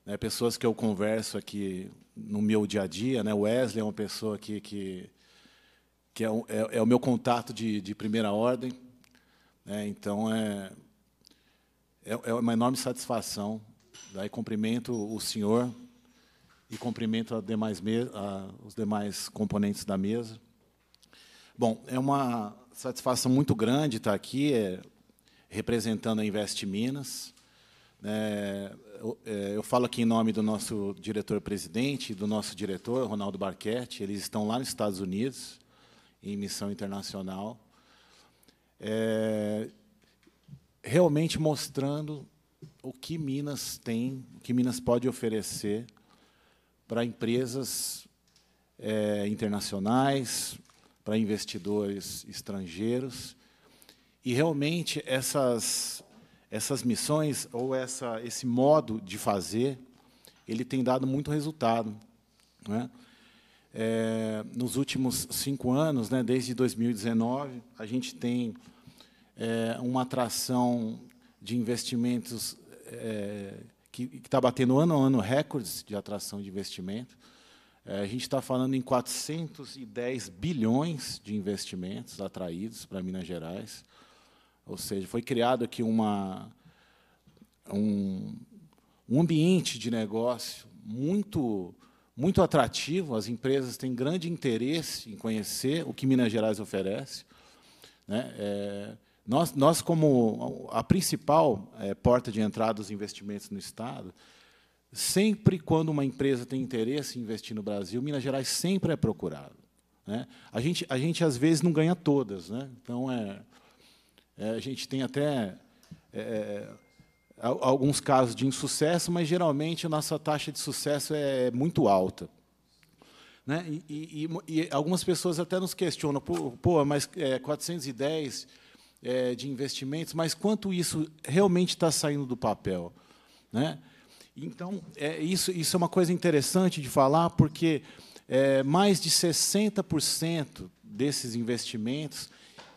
né, pessoas que eu converso aqui no meu dia a dia. Né, Wesley é uma pessoa que, que, que é, é, é, o meu contato de, de primeira ordem. Né, então, é, é, é, uma enorme satisfação. Daí cumprimento o senhor e cumprimento a demais a, os demais componentes da mesa. Bom, é uma satisfação muito grande estar aqui é, representando a Invest Minas. Né. É, eu, eu, falo aqui em nome do nosso diretor-presidente, do nosso diretor, Ronaldo Barquete. Eles estão lá nos Estados Unidos, em missão internacional. É, realmente mostrando o que Minas tem, o que Minas pode oferecer para empresas é, internacionais, para investidores estrangeiros. E realmente essas essas missões ou essa esse modo de fazer, ele tem dado muito resultado, né? É, nos últimos cinco anos, né, desde 2019, a gente tem é, uma atração de investimentos é, que está batendo ano a ano recordes de atração de investimento. É, a gente está falando em 410 bilhões de investimentos atraídos para Minas Gerais. Ou seja, foi criado aqui uma, um, um ambiente de negócio muito muito atrativo, as empresas têm grande interesse em conhecer o que Minas Gerais oferece. Né? É, nós, nós como a principal é, porta de entrada dos investimentos no Estado, sempre quando uma empresa tem interesse em investir no Brasil, Minas Gerais sempre é procurado. Né? A, gente, a gente, às vezes, não ganha todas. Né? Então, é, é a gente tem até é, é, é alguns casos de insucesso, mas, geralmente, a nossa taxa de sucesso é, é muito alta. Né? E, e, e, algumas pessoas até nos questionam, pô, mas é, 410 é, de investimentos, mas quanto isso realmente está saindo do papel? Né? Então, é, isso, isso é uma coisa interessante de falar, porque é, mais de 60% desses investimentos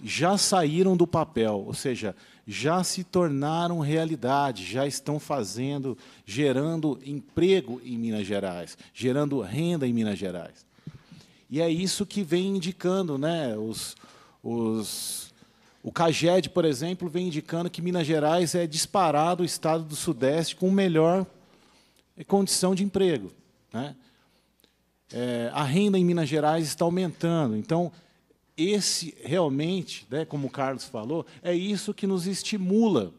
já saíram do papel, ou seja, já se tornaram realidade, já estão fazendo, gerando emprego em Minas Gerais, gerando renda em Minas Gerais. E é isso que vem indicando né, os, os o CAGED, por exemplo, vem indicando que Minas Gerais é disparado o estado do Sudeste com melhor condição de emprego. Né? É, a renda em Minas Gerais está aumentando. Então, esse realmente, né, como o Carlos falou, é isso que nos estimula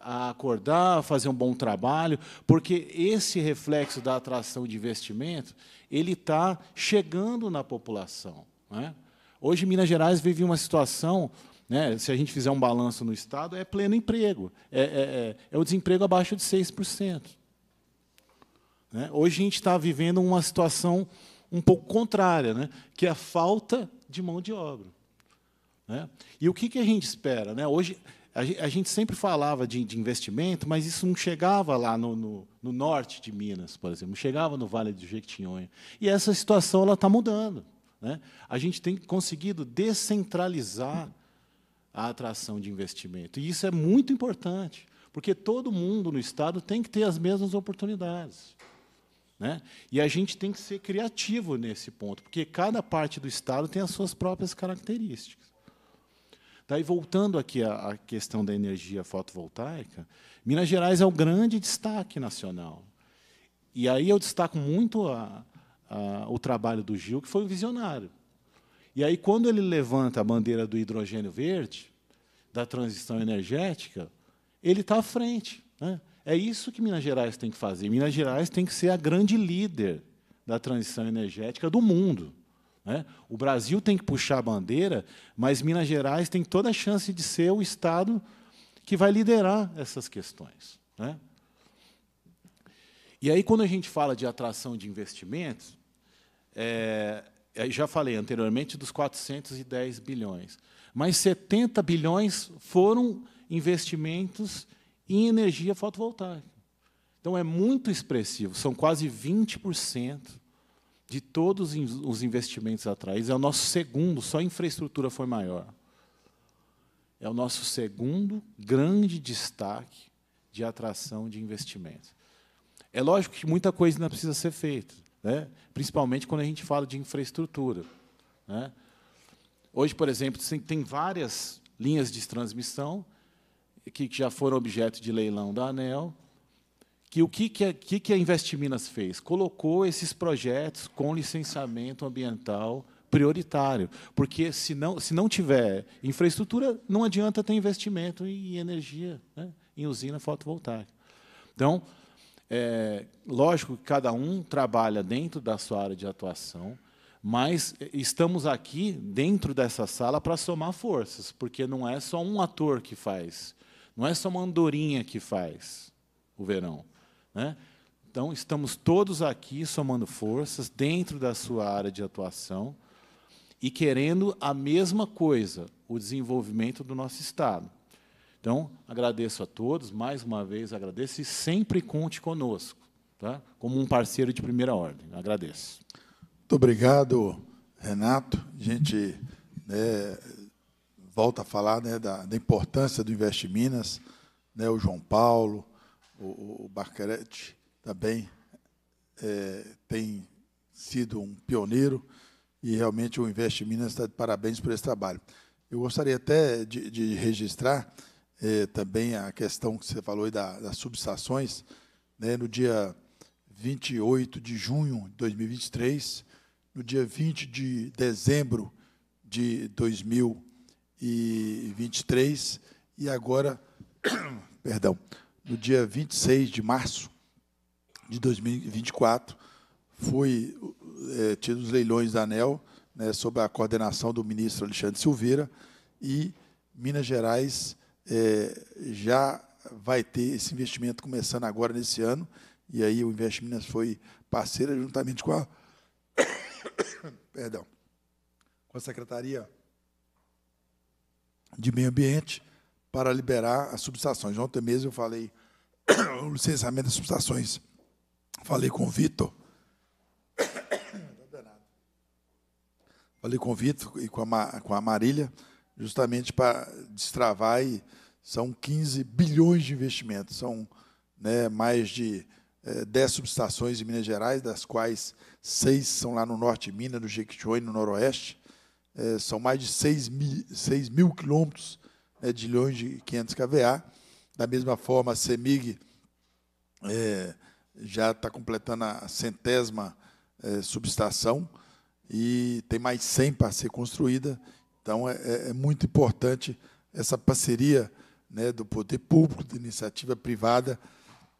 a acordar, a fazer um bom trabalho, porque esse reflexo da atração de investimento ele está chegando na população. Né? Hoje, Minas Gerais vive uma situação né? Se a gente fizer um balanço no Estado, é pleno emprego. É, é, é, é o desemprego abaixo de 6%. Né? Hoje a gente está vivendo uma situação um pouco contrária, né? que é a falta de mão de obra. Né? E o que, que a gente espera? Né? Hoje, a gente sempre falava de, de, investimento, mas isso não chegava lá no, no, no, norte de Minas, por exemplo, não chegava no Vale do Jequitinhonha. E essa situação ela está mudando. Né? A gente tem conseguido descentralizar a atração de investimento. E isso é muito importante, porque todo mundo no Estado tem que ter as mesmas oportunidades. Né? E a gente tem que ser criativo nesse ponto, porque cada parte do Estado tem as suas próprias características. Daí, voltando aqui à, questão da energia fotovoltaica, Minas Gerais é o grande destaque nacional. E aí eu destaco muito a, a, o trabalho do Gil, que foi um visionário. E aí, quando ele levanta a bandeira do hidrogênio verde, da transição energética, ele está à frente. Né? É isso que Minas Gerais tem que fazer. Minas Gerais tem que ser a grande líder da transição energética do mundo. Né? O Brasil tem que puxar a bandeira, mas Minas Gerais tem toda a chance de ser o Estado que vai liderar essas questões. Né? E aí, quando a gente fala de atração de investimentos, é, já falei anteriormente dos 410 bilhões, mas 70 bilhões foram investimentos em energia fotovoltaica. Então é muito expressivo, são quase 20% de todos os investimentos atraídos. É o nosso segundo, só a infraestrutura foi maior. É o nosso segundo grande destaque de atração de investimentos. É lógico que muita coisa ainda precisa ser feita né? principalmente quando a gente fala de infraestrutura. Né? Hoje, por exemplo, tem várias linhas de transmissão que já foram objeto de leilão da ANEL, que o que, que, a, que, que a Investiminas fez? Colocou esses projetos com licenciamento ambiental prioritário, porque se não, se não tiver infraestrutura, não adianta ter investimento em energia, né? em usina fotovoltaica. Então, é, lógico que cada um trabalha dentro da sua área de atuação, mas estamos aqui dentro dessa sala para somar forças, porque não é só um ator que faz, não é só uma andorinha que faz o verão. Né? Então, estamos todos aqui somando forças dentro da sua área de atuação e querendo a mesma coisa, o desenvolvimento do nosso Estado. Então, agradeço a todos, mais uma vez agradeço e sempre conte conosco, tá? como um parceiro de primeira ordem. Agradeço. Muito obrigado, Renato. A gente né, volta a falar né, da, da, importância do Invest Minas, né, o João Paulo, o, o também é, tem sido um pioneiro e realmente o Invest Minas está de parabéns por esse trabalho. Eu gostaria até de, de registrar é, também a questão que você falou da, das subestações. Né, no dia 28 de junho de 2023, no dia 20 de dezembro de 2023 e agora, *coughs* perdão, no dia 26 de março de 2024, foi é, tido os leilões da ANEL, né, sob a coordenação do ministro Alexandre Silveira, e Minas Gerais é, já vai ter esse investimento começando agora nesse ano, e aí o Invest Minas foi parceira juntamente com a *coughs* perdão, com a Secretaria de Meio Ambiente para liberar as subestações. Ontem mesmo eu falei *coughs* o licenciamento das subestações. Falei com o Vitor. *coughs* Tá falei com o Vitor e com a, com a Marília justamente para destravar e são 15 bilhões de investimentos, são né, mais de é, eh, 10 subestações em Minas Gerais, das quais seis são lá no norte de Minas, no Jequitinhonha e no noroeste. É, são mais de 6 mil, 6 mil quilômetros né, de milhões de 500 kVA. Da mesma forma, a CEMIG é, já está completando a centésima é, subestação e tem mais 100 para ser construída. Então, é, é, é muito importante essa parceria né, do poder público, da iniciativa privada,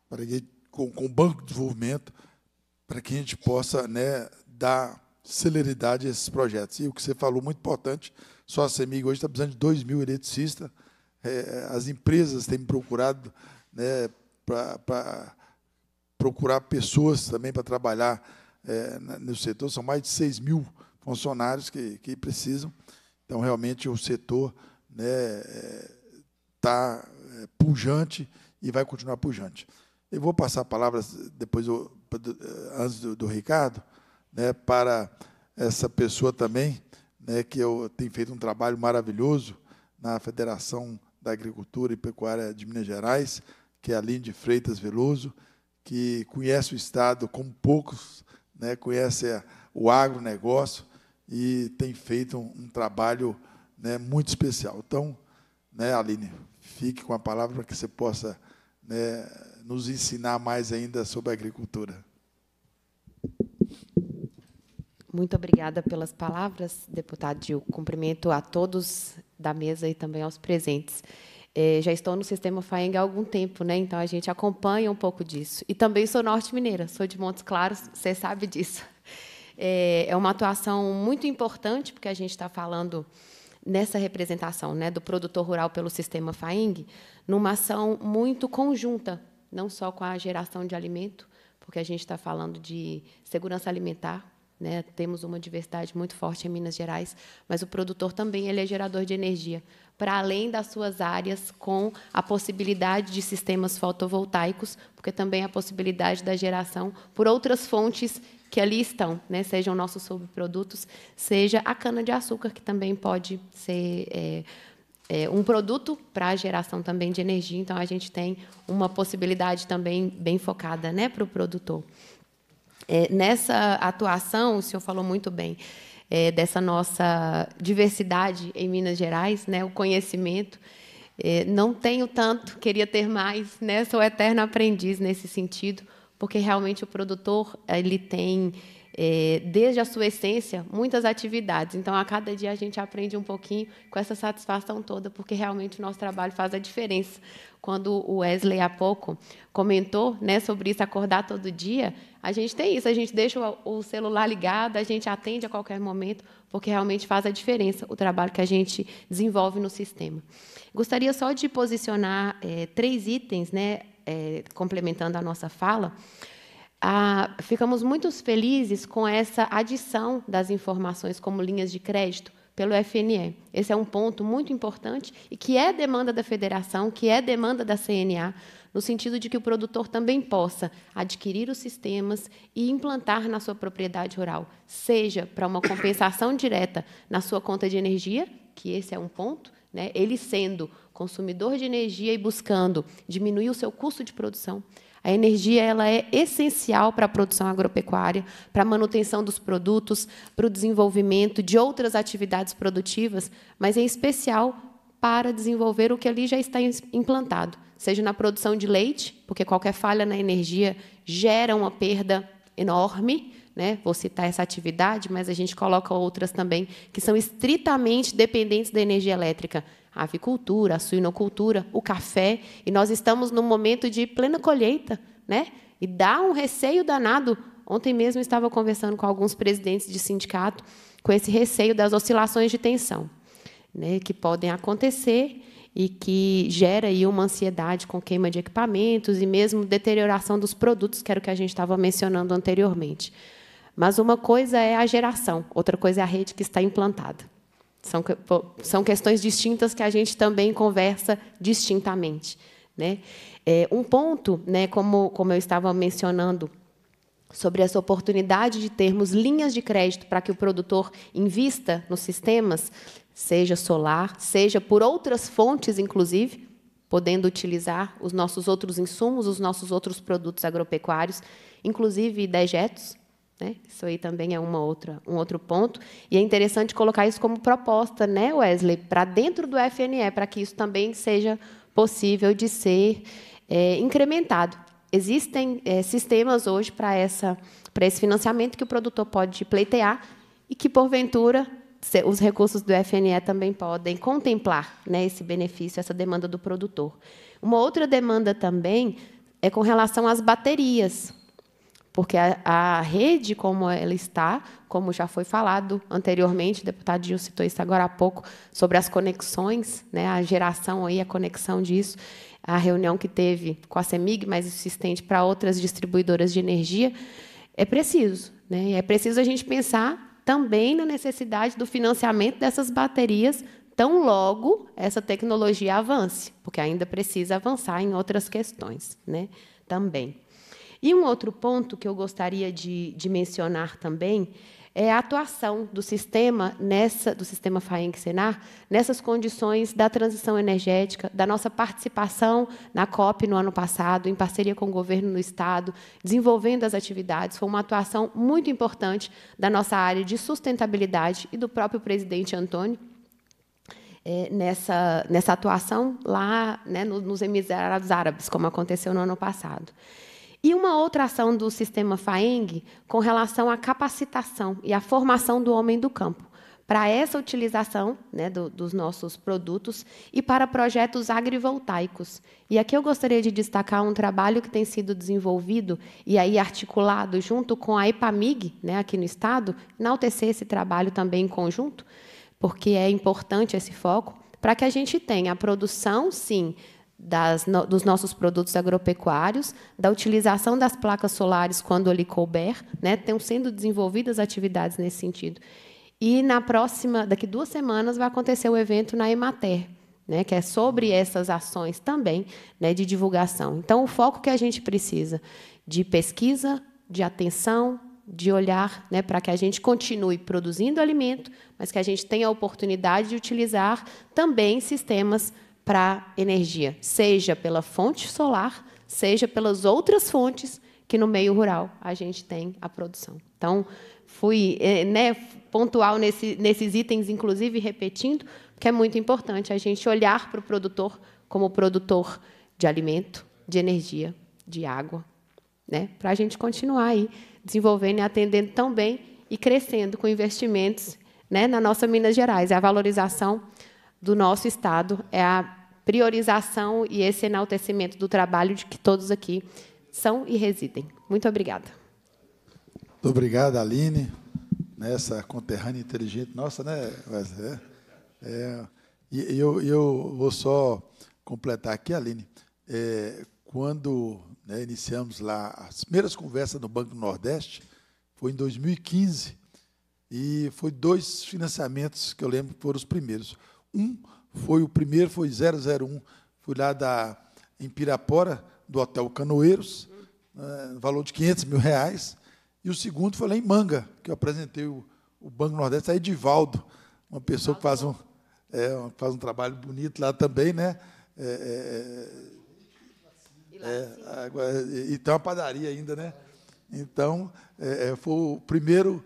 para que, com, com o Banco de Desenvolvimento, para que a gente possa né, dar celeridade a esses projetos. E o que você falou, muito importante, só a CEMIG hoje está precisando de 2 mil eletricistas, é, as empresas têm procurado né, para procurar pessoas também para trabalhar é, no setor, são mais de 6 mil funcionários que, que precisam. Então, realmente, o setor está né, é, tá, é, pujante e vai continuar pujante. Eu vou passar a palavra depois, antes do, do Ricardo, né, para essa pessoa também, né, que eu tem feito um trabalho maravilhoso na Federação da Agricultura e Pecuária de Minas Gerais, que é a Linde Freitas Veloso, que conhece o Estado como poucos, né, conhece o agronegócio, e tem feito um, um trabalho né, muito especial. Então, né, Aline, fique com a palavra para que você possa né, nos ensinar mais ainda sobre a agricultura. Muito obrigada pelas palavras, deputado Gil. Cumprimento a todos da mesa e também aos presentes. É, já estou no sistema FAENG há algum tempo, né? então a gente acompanha um pouco disso. E também sou norte-mineira, sou de Montes Claros, você sabe disso. É, é, uma atuação muito importante, porque a gente está falando nessa representação né, do produtor rural pelo sistema FAING, numa ação muito conjunta, não só com a geração de alimento, porque a gente está falando de segurança alimentar, né? Temos uma diversidade muito forte em Minas Gerais, mas o produtor também ele é gerador de energia, para além das suas áreas, com a possibilidade de sistemas fotovoltaicos, porque também é a possibilidade da geração por outras fontes que ali estão, né? sejam nossos subprodutos, seja a cana-de-açúcar, que também pode ser. É, é, um produto para a geração também de energia, então a gente tem uma possibilidade também bem focada né, para o produtor. É, nessa atuação, o senhor falou muito bem é, dessa nossa diversidade em Minas Gerais, né, o conhecimento. É, não tenho tanto, queria ter mais, né, sou eterno aprendiz nesse sentido, porque realmente o produtor ele tem é, desde a sua essência, muitas atividades. Então, a cada dia a gente aprende um pouquinho com essa satisfação toda, porque realmente o nosso trabalho faz a diferença. Quando o Wesley, há pouco, comentou né, sobre isso, acordar todo dia, a gente tem isso, a gente deixa o, celular ligado, a gente atende a qualquer momento, porque realmente faz a diferença o trabalho que a gente desenvolve no sistema. Gostaria só de posicionar é, três itens, né, é, complementando a nossa fala, ah, ficamos muito felizes com essa adição das informações como linhas de crédito pelo FNE. Esse é um ponto muito importante e que é demanda da federação, que é demanda da CNA, no sentido de que o produtor também possa adquirir os sistemas e implantar na sua propriedade rural, seja para uma compensação *coughs* direta na sua conta de energia, que esse é um ponto, né? ele sendo consumidor de energia e buscando diminuir o seu custo de produção, a energia ela é essencial para a produção agropecuária, para a manutenção dos produtos, para o desenvolvimento de outras atividades produtivas, mas em é especial para desenvolver o que ali já está implantado, seja na produção de leite, porque qualquer falha na energia gera uma perda enorme. Né? Vou citar essa atividade, mas a gente coloca outras também que são estritamente dependentes da energia elétrica a avicultura, a suinocultura, o café, e nós estamos num momento de plena colheita, né? E dá um receio danado. Ontem mesmo estava conversando com alguns presidentes de sindicato com esse receio das oscilações de tensão, né, que podem acontecer e que gera aí uma ansiedade com queima de equipamentos e mesmo deterioração dos produtos, que era o que a gente estava mencionando anteriormente. Mas uma coisa é a geração, outra coisa é a rede que está implantada. São, são questões distintas que a gente também conversa distintamente. Né? É, um ponto, né, como, como eu estava mencionando, sobre essa oportunidade de termos linhas de crédito para que o produtor invista nos sistemas, seja solar, seja por outras fontes, inclusive, podendo utilizar os nossos outros insumos, os nossos outros produtos agropecuários, inclusive dejetos, né? Isso aí também é uma outra, um outro ponto. E é interessante colocar isso como proposta, né, Wesley, para dentro do FNE, para que isso também seja possível de ser é, incrementado. Existem é, sistemas hoje para essa para esse financiamento que o produtor pode pleitear e que porventura os recursos do FNE também podem contemplar né, esse benefício, essa demanda do produtor. Uma outra demanda também é com relação às baterias, porque a, a, rede como ela está, como já foi falado anteriormente, o deputado Gil citou isso agora há pouco, sobre as conexões, né, a geração aí, a conexão disso, a reunião que teve com a CEMIG, mas isso se estende para outras distribuidoras de energia, é preciso. Né, é preciso a gente pensar também na necessidade do financiamento dessas baterias tão logo essa tecnologia avance, porque ainda precisa avançar em outras questões né, também. E um outro ponto que eu gostaria de, de mencionar também é a atuação do sistema nessa do sistema FAENG-SENAR nessas condições da transição energética, da nossa participação na COP no ano passado, em parceria com o governo no estado, desenvolvendo as atividades, foi uma atuação muito importante da nossa área de sustentabilidade e do próprio presidente Antônio. É, nessa, nessa atuação lá né, nos Emirados Árabes, como aconteceu no ano passado. E uma outra ação do sistema FAENG com relação à capacitação e à formação do homem do campo para essa utilização né, do, dos nossos produtos e para projetos agrivoltaicos. E aqui eu gostaria de destacar um trabalho que tem sido desenvolvido e aí articulado junto com a EPAMIG, né, aqui no Estado, enaltecer esse trabalho também em conjunto, porque é importante esse foco, para que a gente tenha a produção, sim, das, no, dos nossos produtos agropecuários, da utilização das placas solares quando ali couber, né, estão sendo desenvolvidas atividades nesse sentido. E na próxima, daqui duas semanas, vai acontecer o um evento na Emater, né, que é sobre essas ações também né, de divulgação. Então, o foco que a gente precisa de pesquisa, de atenção, de olhar né, para que a gente continue produzindo alimento, mas que a gente tenha a oportunidade de utilizar também sistemas para energia, seja pela fonte solar, seja pelas outras fontes que no meio rural a gente tem a produção. Então, fui eh, né, pontual nesse, nesses itens, inclusive repetindo, porque é muito importante a gente olhar para o produtor como produtor de alimento, de energia, de água, né, para a gente continuar aí desenvolvendo e atendendo tão bem e crescendo com investimentos né, na nossa Minas Gerais. É a valorização do nosso Estado é a priorização e esse enaltecimento do trabalho de que todos aqui são e residem. Muito obrigada. Muito obrigado, Aline, nessa conterrânea inteligente nossa, né, É, é eu, eu vou só completar aqui, Aline. É, quando né, iniciamos lá as primeiras conversas no Banco Nordeste, foi em 2015, e foi dois financiamentos que eu lembro que foram os primeiros um foi o primeiro, foi 001. Fui lá da, em Pirapora, do Hotel Canoeiros, né, valor de 500 mil reais. E o segundo foi lá em Manga, que eu apresentei o, o Banco Nordeste, a Edivaldo, uma pessoa que faz um, é, faz um trabalho bonito lá também, né? É, é, e é, tem uma padaria ainda, né? Então, é, é, foi o primeiro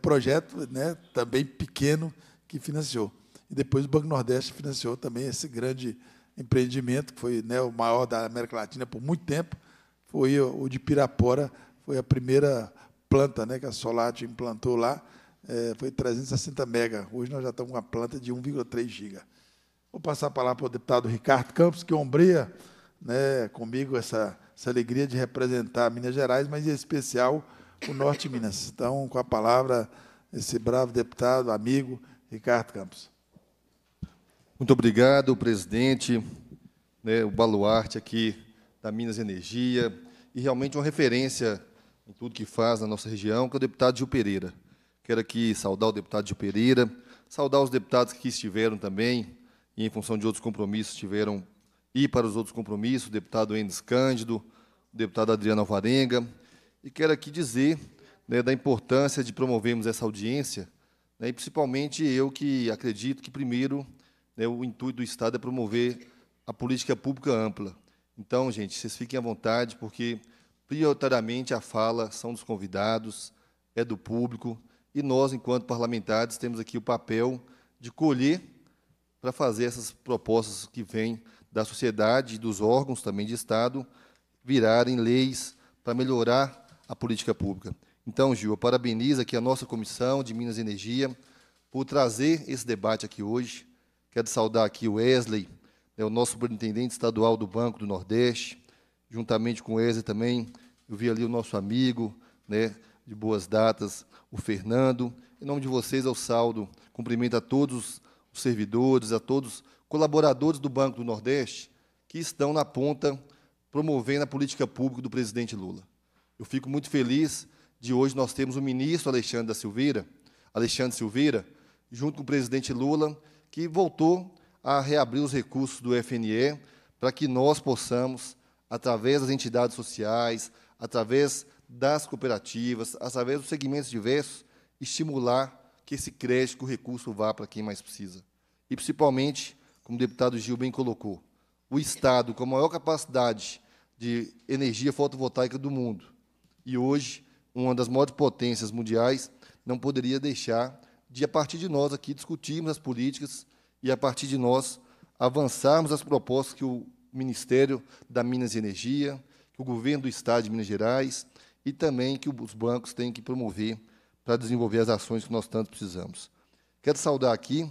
projeto, né, também pequeno, que financiou. E depois o Banco Nordeste financiou também esse grande empreendimento, que foi né, o maior da América Latina por muito tempo, foi o de Pirapora, foi a primeira planta né, que a Solat implantou lá, é, foi 360 mega. Hoje nós já estamos com uma planta de 1,3 giga. Vou passar a palavra para o deputado Ricardo Campos, que ombreia né, comigo essa, essa alegria de representar Minas Gerais, mas em especial o Norte de Minas. Então, com a palavra, esse bravo deputado, amigo, Ricardo Campos. Muito obrigado, presidente, né, o baluarte aqui da Minas Energia, e realmente uma referência em tudo que faz na nossa região, que é o deputado Gil Pereira. Quero aqui saudar o deputado Gil Pereira, saudar os deputados que estiveram também, e em função de outros compromissos tiveram ir para os outros compromissos, o deputado Enes Cândido, o deputado Adriano Alvarenga, e quero aqui dizer né, da importância de promovermos essa audiência, né, e principalmente eu que acredito que primeiro né, o intuito do Estado é promover a política pública ampla. Então, gente, vocês fiquem à vontade, porque prioritariamente a fala são dos convidados, é do público, e nós, enquanto parlamentares, temos aqui o papel de colher para fazer essas propostas que vêm da sociedade e dos órgãos também de Estado virarem leis para melhorar a política pública. Então, Gil, eu parabenizo aqui a nossa Comissão de Minas e Energia por trazer esse debate aqui hoje, Quero saudar aqui o Wesley, é o nosso superintendente estadual do Banco do Nordeste. Juntamente com o Wesley também, eu vi ali o nosso amigo, né, de boas datas, o Fernando. Em nome de vocês, eu saldo, cumprimento a todos os servidores, a todos os colaboradores do Banco do Nordeste que estão na ponta promovendo a política pública do presidente Lula. Eu fico muito feliz de hoje nós temos o ministro Alexandre da Silveira, Alexandre Silveira, junto com o presidente Lula, que voltou a reabrir os recursos do FNE para que nós possamos, através das entidades sociais, através das cooperativas, através dos segmentos diversos, estimular que esse crédito, que o recurso vá para quem mais precisa. E, principalmente, como o deputado Gil bem colocou, o Estado, com a maior capacidade de energia fotovoltaica do mundo, e hoje uma das maiores potências mundiais, não poderia deixar de, a partir de nós aqui, discutirmos as políticas e, a partir de nós, avançarmos as propostas que o Ministério da Minas e Energia, que o governo do Estado de Minas Gerais e também que os bancos têm que promover para desenvolver as ações que nós tanto precisamos. Quero saudar aqui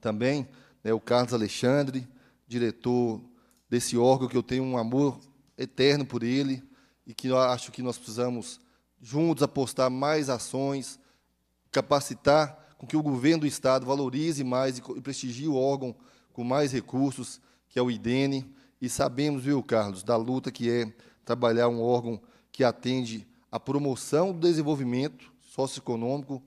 também né, o Carlos Alexandre, diretor desse órgão, que eu tenho um amor eterno por ele e que eu acho que nós precisamos juntos apostar mais ações, capacitar com que o governo do Estado valorize mais e prestigie o órgão com mais recursos, que é o IDENE. E sabemos, viu, Carlos, da luta que é trabalhar um órgão que atende à promoção do desenvolvimento socioeconômico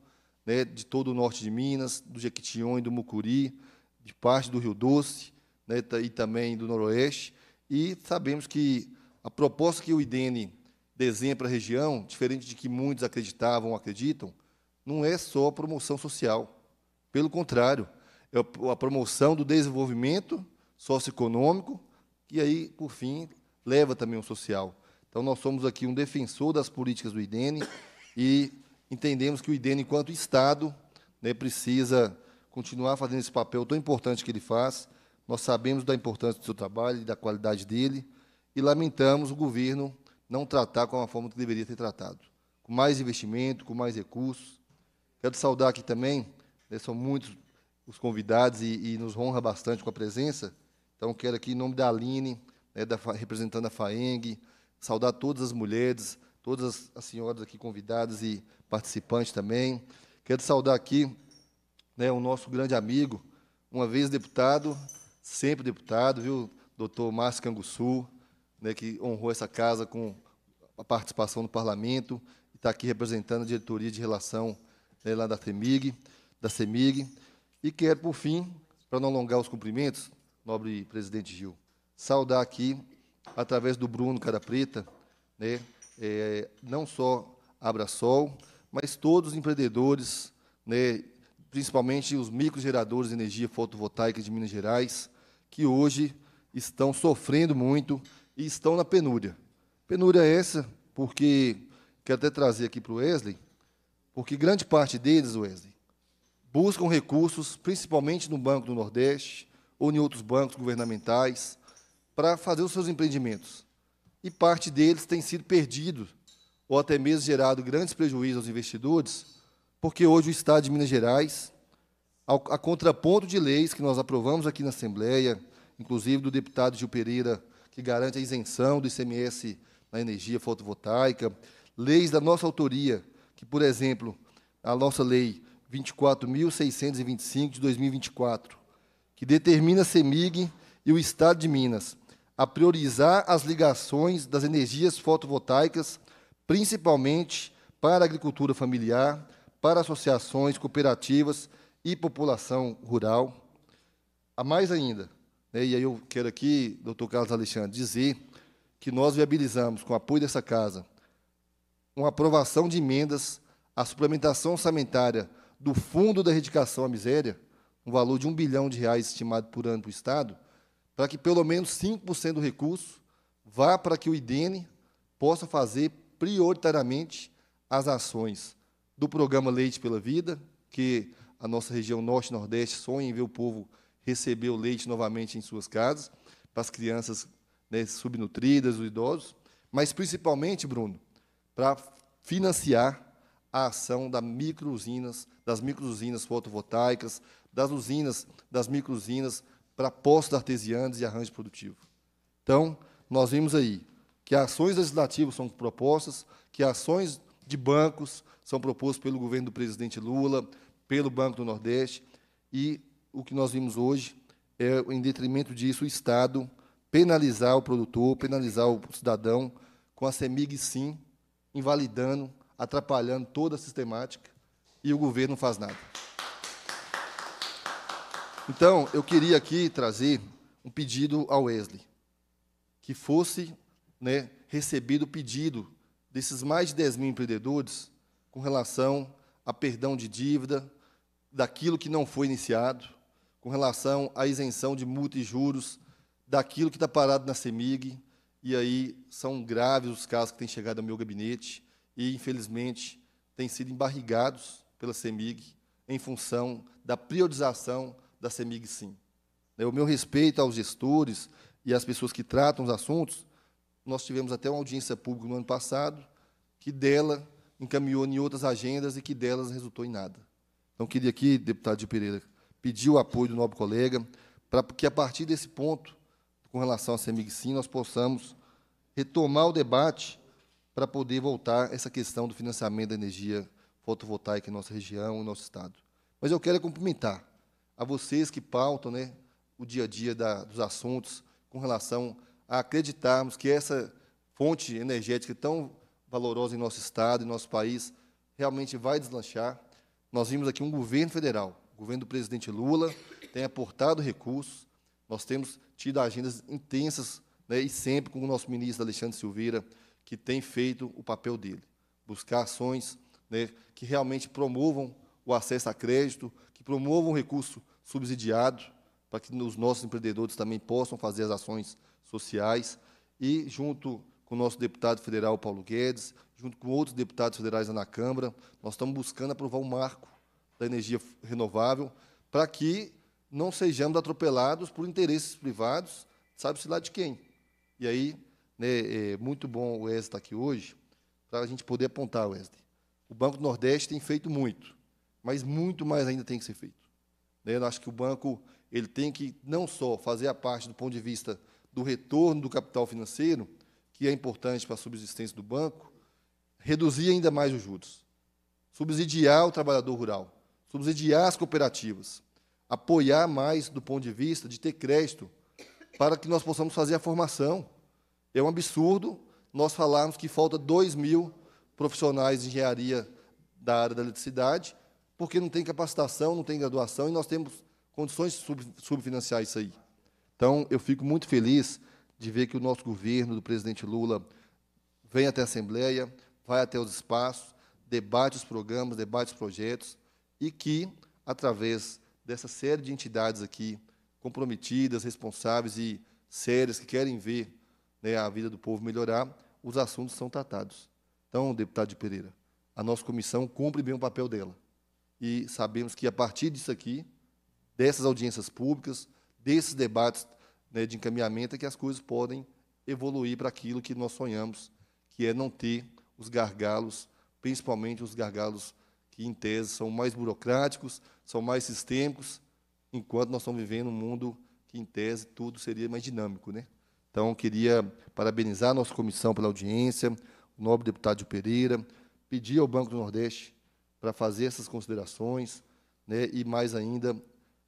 né, de todo o norte de Minas, do Jequitinhonha, do Mucuri, de parte do Rio Doce né, e também do Noroeste. E sabemos que a proposta que o IDENE desenha para a região, diferente de que muitos acreditavam ou acreditam, não é só a promoção social. Pelo contrário, é a promoção do desenvolvimento socioeconômico, que aí, por fim, leva também o social. Então, nós somos aqui um defensor das políticas do IDENE e entendemos que o IDENE, enquanto Estado, né, precisa continuar fazendo esse papel tão importante que ele faz. Nós sabemos da importância do seu trabalho e da qualidade dele e lamentamos o governo não tratar com a forma que deveria ter tratado. Com mais investimento, com mais recursos, Quero saudar aqui também, né, são muitos os convidados e, e, nos honra bastante com a presença. Então, quero aqui, em nome da Aline, né, da, representando a FAENG, saudar todas as mulheres, todas as, as, senhoras aqui convidadas e participantes também. Quero saudar aqui né, o nosso grande amigo, uma vez deputado, sempre deputado, viu, doutor Márcio Canguçu, né, que honrou essa casa com a participação no parlamento e está aqui representando a diretoria de relação né, lá da CEMIG, da CEMIG. E quero, por fim, para não alongar os cumprimentos, nobre presidente Gil, saudar aqui, através do Bruno Cara Preta, né, é, não só Abraçol, mas todos os empreendedores, né, principalmente os microgeradores de energia fotovoltaica de Minas Gerais, que hoje estão sofrendo muito e estão na penúria. Penúria essa, porque quero até trazer aqui para o Wesley, porque grande parte deles, Wesley, buscam recursos, principalmente no Banco do Nordeste ou em outros bancos governamentais, para fazer os seus empreendimentos. E parte deles tem sido perdido ou até mesmo gerado grandes prejuízos aos investidores, porque hoje o Estado de Minas Gerais, a contraponto de leis que nós aprovamos aqui na Assembleia, inclusive do deputado Gil Pereira, que garante a isenção do ICMS na energia fotovoltaica, leis da nossa autoria que, por exemplo, a nossa lei 24.625 de 2024, que determina a CEMIG e o Estado de Minas a priorizar as ligações das energias fotovoltaicas, principalmente para a agricultura familiar, para associações, cooperativas e população rural. A mais ainda, né, e aí eu quero aqui, doutor Carlos Alexandre, dizer que nós viabilizamos, com o apoio dessa casa, uma aprovação de emendas à suplementação orçamentária do Fundo da Erradicação à Miséria, um valor de um bilhão de reais estimado por ano para o Estado, para que pelo menos 5% do recurso vá para que o IDENE possa fazer prioritariamente as ações do programa Leite pela Vida, que a nossa região norte e nordeste sonha em ver o povo receber o leite novamente em suas casas, para as crianças né, subnutridas, os idosos, mas principalmente, Bruno, para financiar a ação das microusinas, das microusinas fotovoltaicas, das usinas, das microusinas para postos artesianos e arranjo produtivo. Então, nós vimos aí que ações legislativas são propostas, que ações de bancos são propostas pelo governo do presidente Lula, pelo Banco do Nordeste, e o que nós vimos hoje é, em detrimento disso, o Estado penalizar o produtor, penalizar o cidadão com a CEMIG, sim, invalidando, atrapalhando toda a sistemática e o governo não faz nada. Então, eu queria aqui trazer um pedido ao Wesley, que fosse né, recebido o pedido desses mais de 10 mil empreendedores com relação a perdão de dívida, daquilo que não foi iniciado, com relação à isenção de multa e juros, daquilo que está parado na CEMIG, e aí são graves os casos que têm chegado ao meu gabinete e, infelizmente, têm sido embarrigados pela CEMIG em função da priorização da CEMIG Sim. É, o meu respeito aos gestores e às pessoas que tratam os assuntos, nós tivemos até uma audiência pública no ano passado, que dela encaminhou em outras agendas e que delas resultou em nada. Então, queria aqui, deputado de Pereira, pedir o apoio do nobre colega, para que, a partir desse ponto, com relação à semig nós possamos retomar o debate para poder voltar essa questão do financiamento da energia fotovoltaica em nossa região, em nosso estado. Mas eu quero cumprimentar a vocês que pautam né, o dia a dia da, dos assuntos com relação a acreditarmos que essa fonte energética tão valorosa em nosso estado, em nosso país, realmente vai deslanchar. Nós vimos aqui um governo federal, o governo do presidente Lula, tem aportado recursos, nós temos tido agendas intensas né, e sempre com o nosso ministro Alexandre Silveira, que tem feito o papel dele. Buscar ações né, que realmente promovam o acesso a crédito, que promovam o recurso subsidiado, para que os nossos empreendedores também possam fazer as ações sociais. E, junto com o nosso deputado federal Paulo Guedes, junto com outros deputados federais na Câmara, nós estamos buscando aprovar o um marco da energia renovável para que não sejamos atropelados por interesses privados, sabe-se lá de quem. E aí, né, é muito bom o Wesley estar tá aqui hoje, para a gente poder apontar, Wesley. O Banco do Nordeste tem feito muito, mas muito mais ainda tem que ser feito. Né? eu acho que o banco ele tem que não só fazer a parte do ponto de vista do retorno do capital financeiro, que é importante para a subsistência do banco, reduzir ainda mais os juros, subsidiar o trabalhador rural, subsidiar as cooperativas apoiar mais do ponto de vista de ter crédito para que nós possamos fazer a formação. É um absurdo nós falarmos que falta 2 mil profissionais de engenharia da área da eletricidade, porque não tem capacitação, não tem graduação, e nós temos condições de sub, subfinanciar isso aí. Então, eu fico muito feliz de ver que o nosso governo, do presidente Lula, vem até a Assembleia, vai até os espaços, debate os programas, debate os projetos, e que, através dessa série de entidades aqui, comprometidas, responsáveis e sérias, que querem ver né, a vida do povo melhorar, os assuntos são tratados. Então, deputado de Pereira, a nossa comissão cumpre bem o papel dela. E sabemos que, a partir disso aqui, dessas audiências públicas, desses debates né, de encaminhamento, é que as coisas podem evoluir para aquilo que nós sonhamos, que é não ter os gargalos, principalmente os gargalos que, em tese, são mais burocráticos, são mais sistêmicos, enquanto nós estamos vivendo um mundo que, em tese, tudo seria mais dinâmico. Né? Então, queria parabenizar a nossa comissão pela audiência, o nobre deputado de Pereira, pedir ao Banco do Nordeste para fazer essas considerações, né, e mais ainda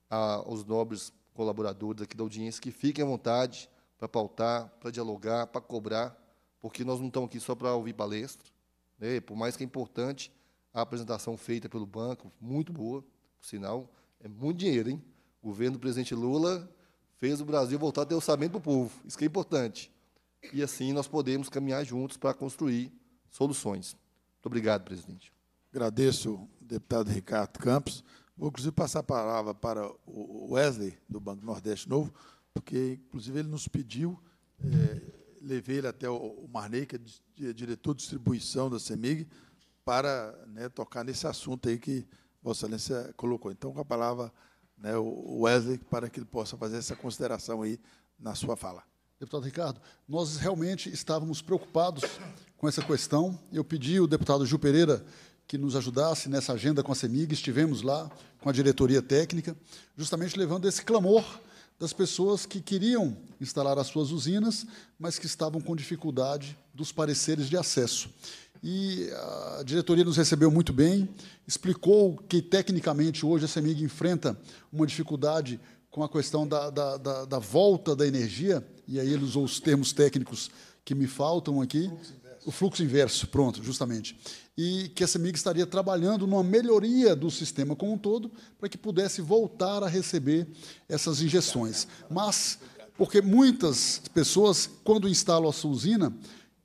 a, aos nobres colaboradores aqui da audiência que fiquem à vontade para pautar, para dialogar, para cobrar, porque nós não estamos aqui só para ouvir palestra, né, por mais que é importante a apresentação feita pelo banco, muito boa, por sinal, é muito dinheiro, hein? O governo do presidente Lula fez o Brasil voltar a ter orçamento para o povo. Isso que é importante. E assim nós podemos caminhar juntos para construir soluções. Muito obrigado, presidente. Agradeço, deputado Ricardo Campos. Vou, inclusive, passar a palavra para o Wesley, do Banco Nordeste Novo, porque, inclusive, ele nos pediu, é, levei ele até o Marnei, que é, é diretor de distribuição da CEMIG, para né, tocar nesse assunto aí que Vossa Excelência colocou. Então, com a palavra, né, o Wesley, para que ele possa fazer essa consideração aí na sua fala. Deputado Ricardo, nós realmente estávamos preocupados com essa questão. Eu pedi ao deputado Gil Pereira que nos ajudasse nessa agenda com a CEMIG, estivemos lá com a diretoria técnica, justamente levando esse clamor das pessoas que queriam instalar as suas usinas, mas que estavam com dificuldade dos pareceres de acesso e a diretoria nos recebeu muito bem, explicou que, tecnicamente, hoje a CEMIG enfrenta uma dificuldade com a questão da, da, da, da volta da energia, e aí ele usou os termos técnicos que me faltam aqui. Fluxo o fluxo inverso, pronto, justamente. E que a CEMIG estaria trabalhando numa melhoria do sistema como um todo para que pudesse voltar a receber essas injeções. Mas, porque muitas pessoas, quando instalam a sua usina,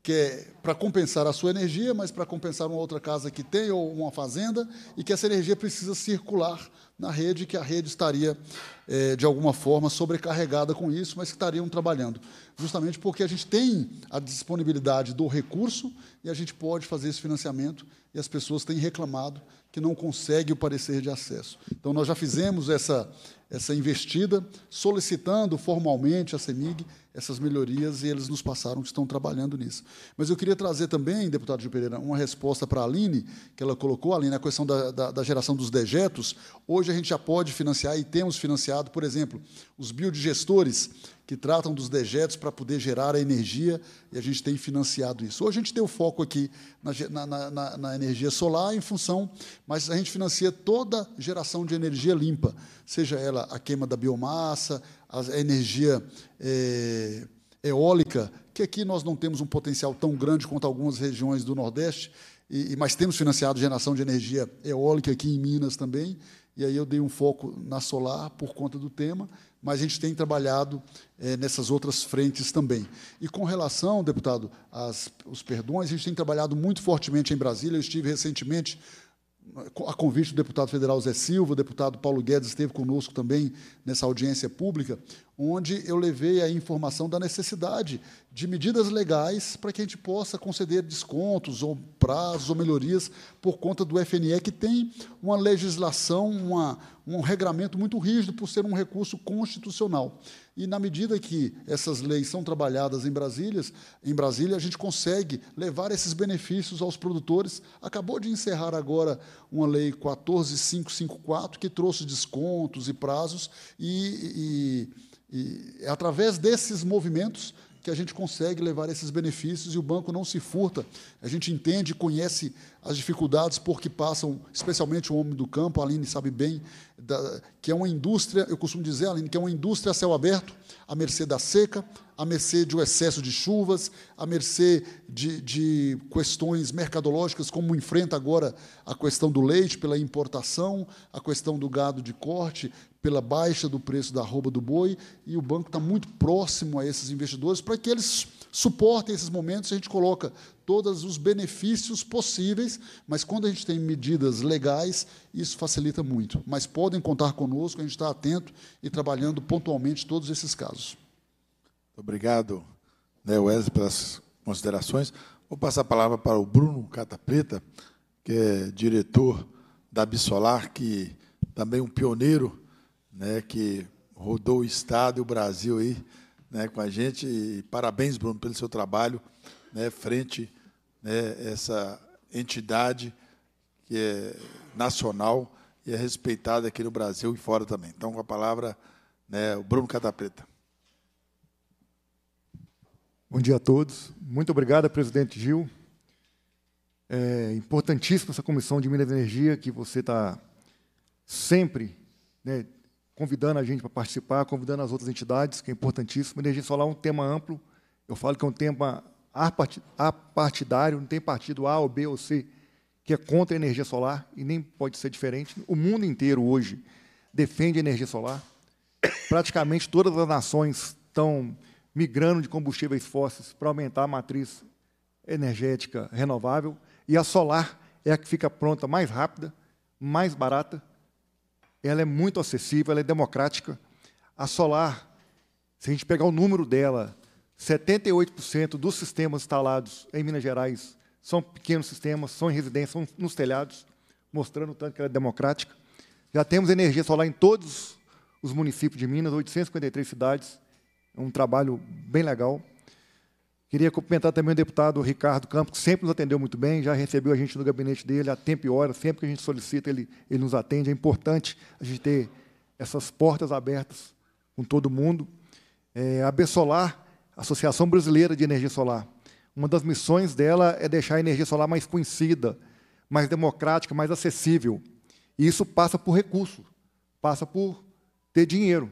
que é para compensar a sua energia, mas para compensar uma outra casa que tem ou uma fazenda, e que essa energia precisa circular na rede, que a rede estaria é, de alguma forma, sobrecarregada com isso, mas que estariam trabalhando. Justamente porque a gente tem a disponibilidade do recurso e a gente pode fazer esse financiamento e as pessoas têm reclamado que não consegue o parecer de acesso. Então, nós já fizemos essa, essa investida, solicitando formalmente a CEMIG essas melhorias e eles nos passaram que estão trabalhando nisso. Mas eu queria trazer também, deputado Gil Pereira, uma resposta para a Aline, que ela colocou, Aline, a questão da, da, da geração dos dejetos. Hoje a gente já pode financiar e temos financiado associado, por exemplo, os biodigestores que tratam dos dejetos para poder gerar a energia, e a gente tem financiado isso. Hoje a gente tem o foco aqui na, na, na, na energia solar em função, mas a gente financia toda geração de energia limpa, seja ela a queima da biomassa, a energia é, eólica, que aqui nós não temos um potencial tão grande quanto algumas regiões do Nordeste, e, mas temos financiado geração de energia eólica aqui em Minas também, e aí eu dei um foco na solar por conta do tema, mas a gente tem trabalhado é, nessas outras frentes também. E com relação, deputado, aos perdões, a gente tem trabalhado muito fortemente em Brasília. Eu estive recentemente, a convite do deputado federal Zé Silva, o deputado Paulo Guedes esteve conosco também nessa audiência pública, onde eu levei a informação da necessidade de medidas legais para que a gente possa conceder descontos ou prazos ou melhorias por conta do FNE, que tem uma legislação, uma, um regramento muito rígido por ser um recurso constitucional. E na medida que essas leis são trabalhadas em Brasília, em Brasília a gente consegue levar esses benefícios aos produtores. Acabou de encerrar agora uma lei 14554 que trouxe descontos e prazos e, e e é através desses movimentos que a gente consegue levar esses benefícios e o banco não se furta. A gente entende e conhece as dificuldades por que passam, especialmente o homem do campo, a Aline sabe bem da, que é uma indústria, eu costumo dizer, Aline, que é uma indústria a céu aberto, à mercê da seca, à mercê do excesso de chuvas, à mercê de, de questões mercadológicas, como enfrenta agora a questão do leite pela importação, a questão do gado de corte pela baixa do preço da arroba do boi, e o banco está muito próximo a esses investidores para que eles suporta esses momentos, a gente coloca todos os benefícios possíveis, mas quando a gente tem medidas legais, isso facilita muito. Mas podem contar conosco, a gente está atento e trabalhando pontualmente todos esses casos. Obrigado, né, Wesley, pelas considerações. Vou passar a palavra para o Bruno Cata Preta, que é diretor da Bissolar, que também é um pioneiro, né, que rodou o Estado e o Brasil aí, né, com a gente. E parabéns, Bruno, pelo seu trabalho né, frente né, essa entidade que é nacional e é respeitada aqui no Brasil e fora também. Então, com a palavra, né, o Bruno Catapreta. Bom dia a todos. Muito obrigado, presidente Gil. É importantíssima essa comissão de Minas e Energia que você está sempre né, convidando a gente para participar, convidando as outras entidades, que é importantíssimo. Energia solar é um tema amplo. Eu falo que é um tema apartidário, não tem partido A ou B ou C que é contra a energia solar e nem pode ser diferente. O mundo inteiro hoje defende a energia solar. Praticamente todas as nações estão migrando de combustíveis fósseis para aumentar a matriz energética renovável e a solar é a que fica pronta mais rápida, mais barata ela é muito acessível, ela é democrática. A solar, se a gente pegar o número dela, 78% dos sistemas instalados em Minas Gerais são pequenos sistemas, são em residência, são nos telhados, mostrando o tanto que ela é democrática. Já temos energia solar em todos os municípios de Minas, 853 cidades, é um trabalho bem legal. Queria cumprimentar também o deputado Ricardo Campos, que sempre nos atendeu muito bem, já recebeu a gente no gabinete dele a tempo e hora, sempre que a gente solicita, ele, ele nos atende. É importante a gente ter essas portas abertas com todo mundo. É, a Bessolar, Associação Brasileira de Energia Solar, uma das missões dela é deixar a energia solar mais conhecida, mais democrática, mais acessível. E isso passa por recurso, passa por ter dinheiro.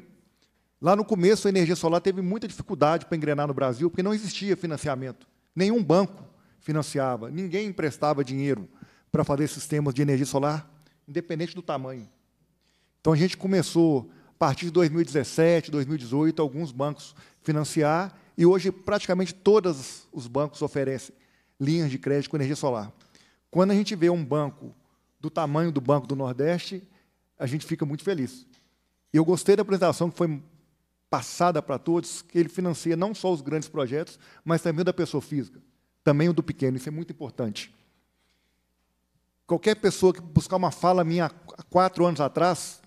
Lá no começo, a energia solar teve muita dificuldade para engrenar no Brasil, porque não existia financiamento. Nenhum banco financiava, ninguém emprestava dinheiro para fazer sistemas de energia solar, independente do tamanho. Então a gente começou, a partir de 2017, 2018, alguns bancos financiar, e hoje praticamente todos os bancos oferecem linhas de crédito com energia solar. Quando a gente vê um banco do tamanho do Banco do Nordeste, a gente fica muito feliz. Eu gostei da apresentação que foi passada para todos, que ele financia não só os grandes projetos, mas também o da pessoa física, também o do pequeno, isso é muito importante. Qualquer pessoa que buscar uma fala minha há quatro anos atrás,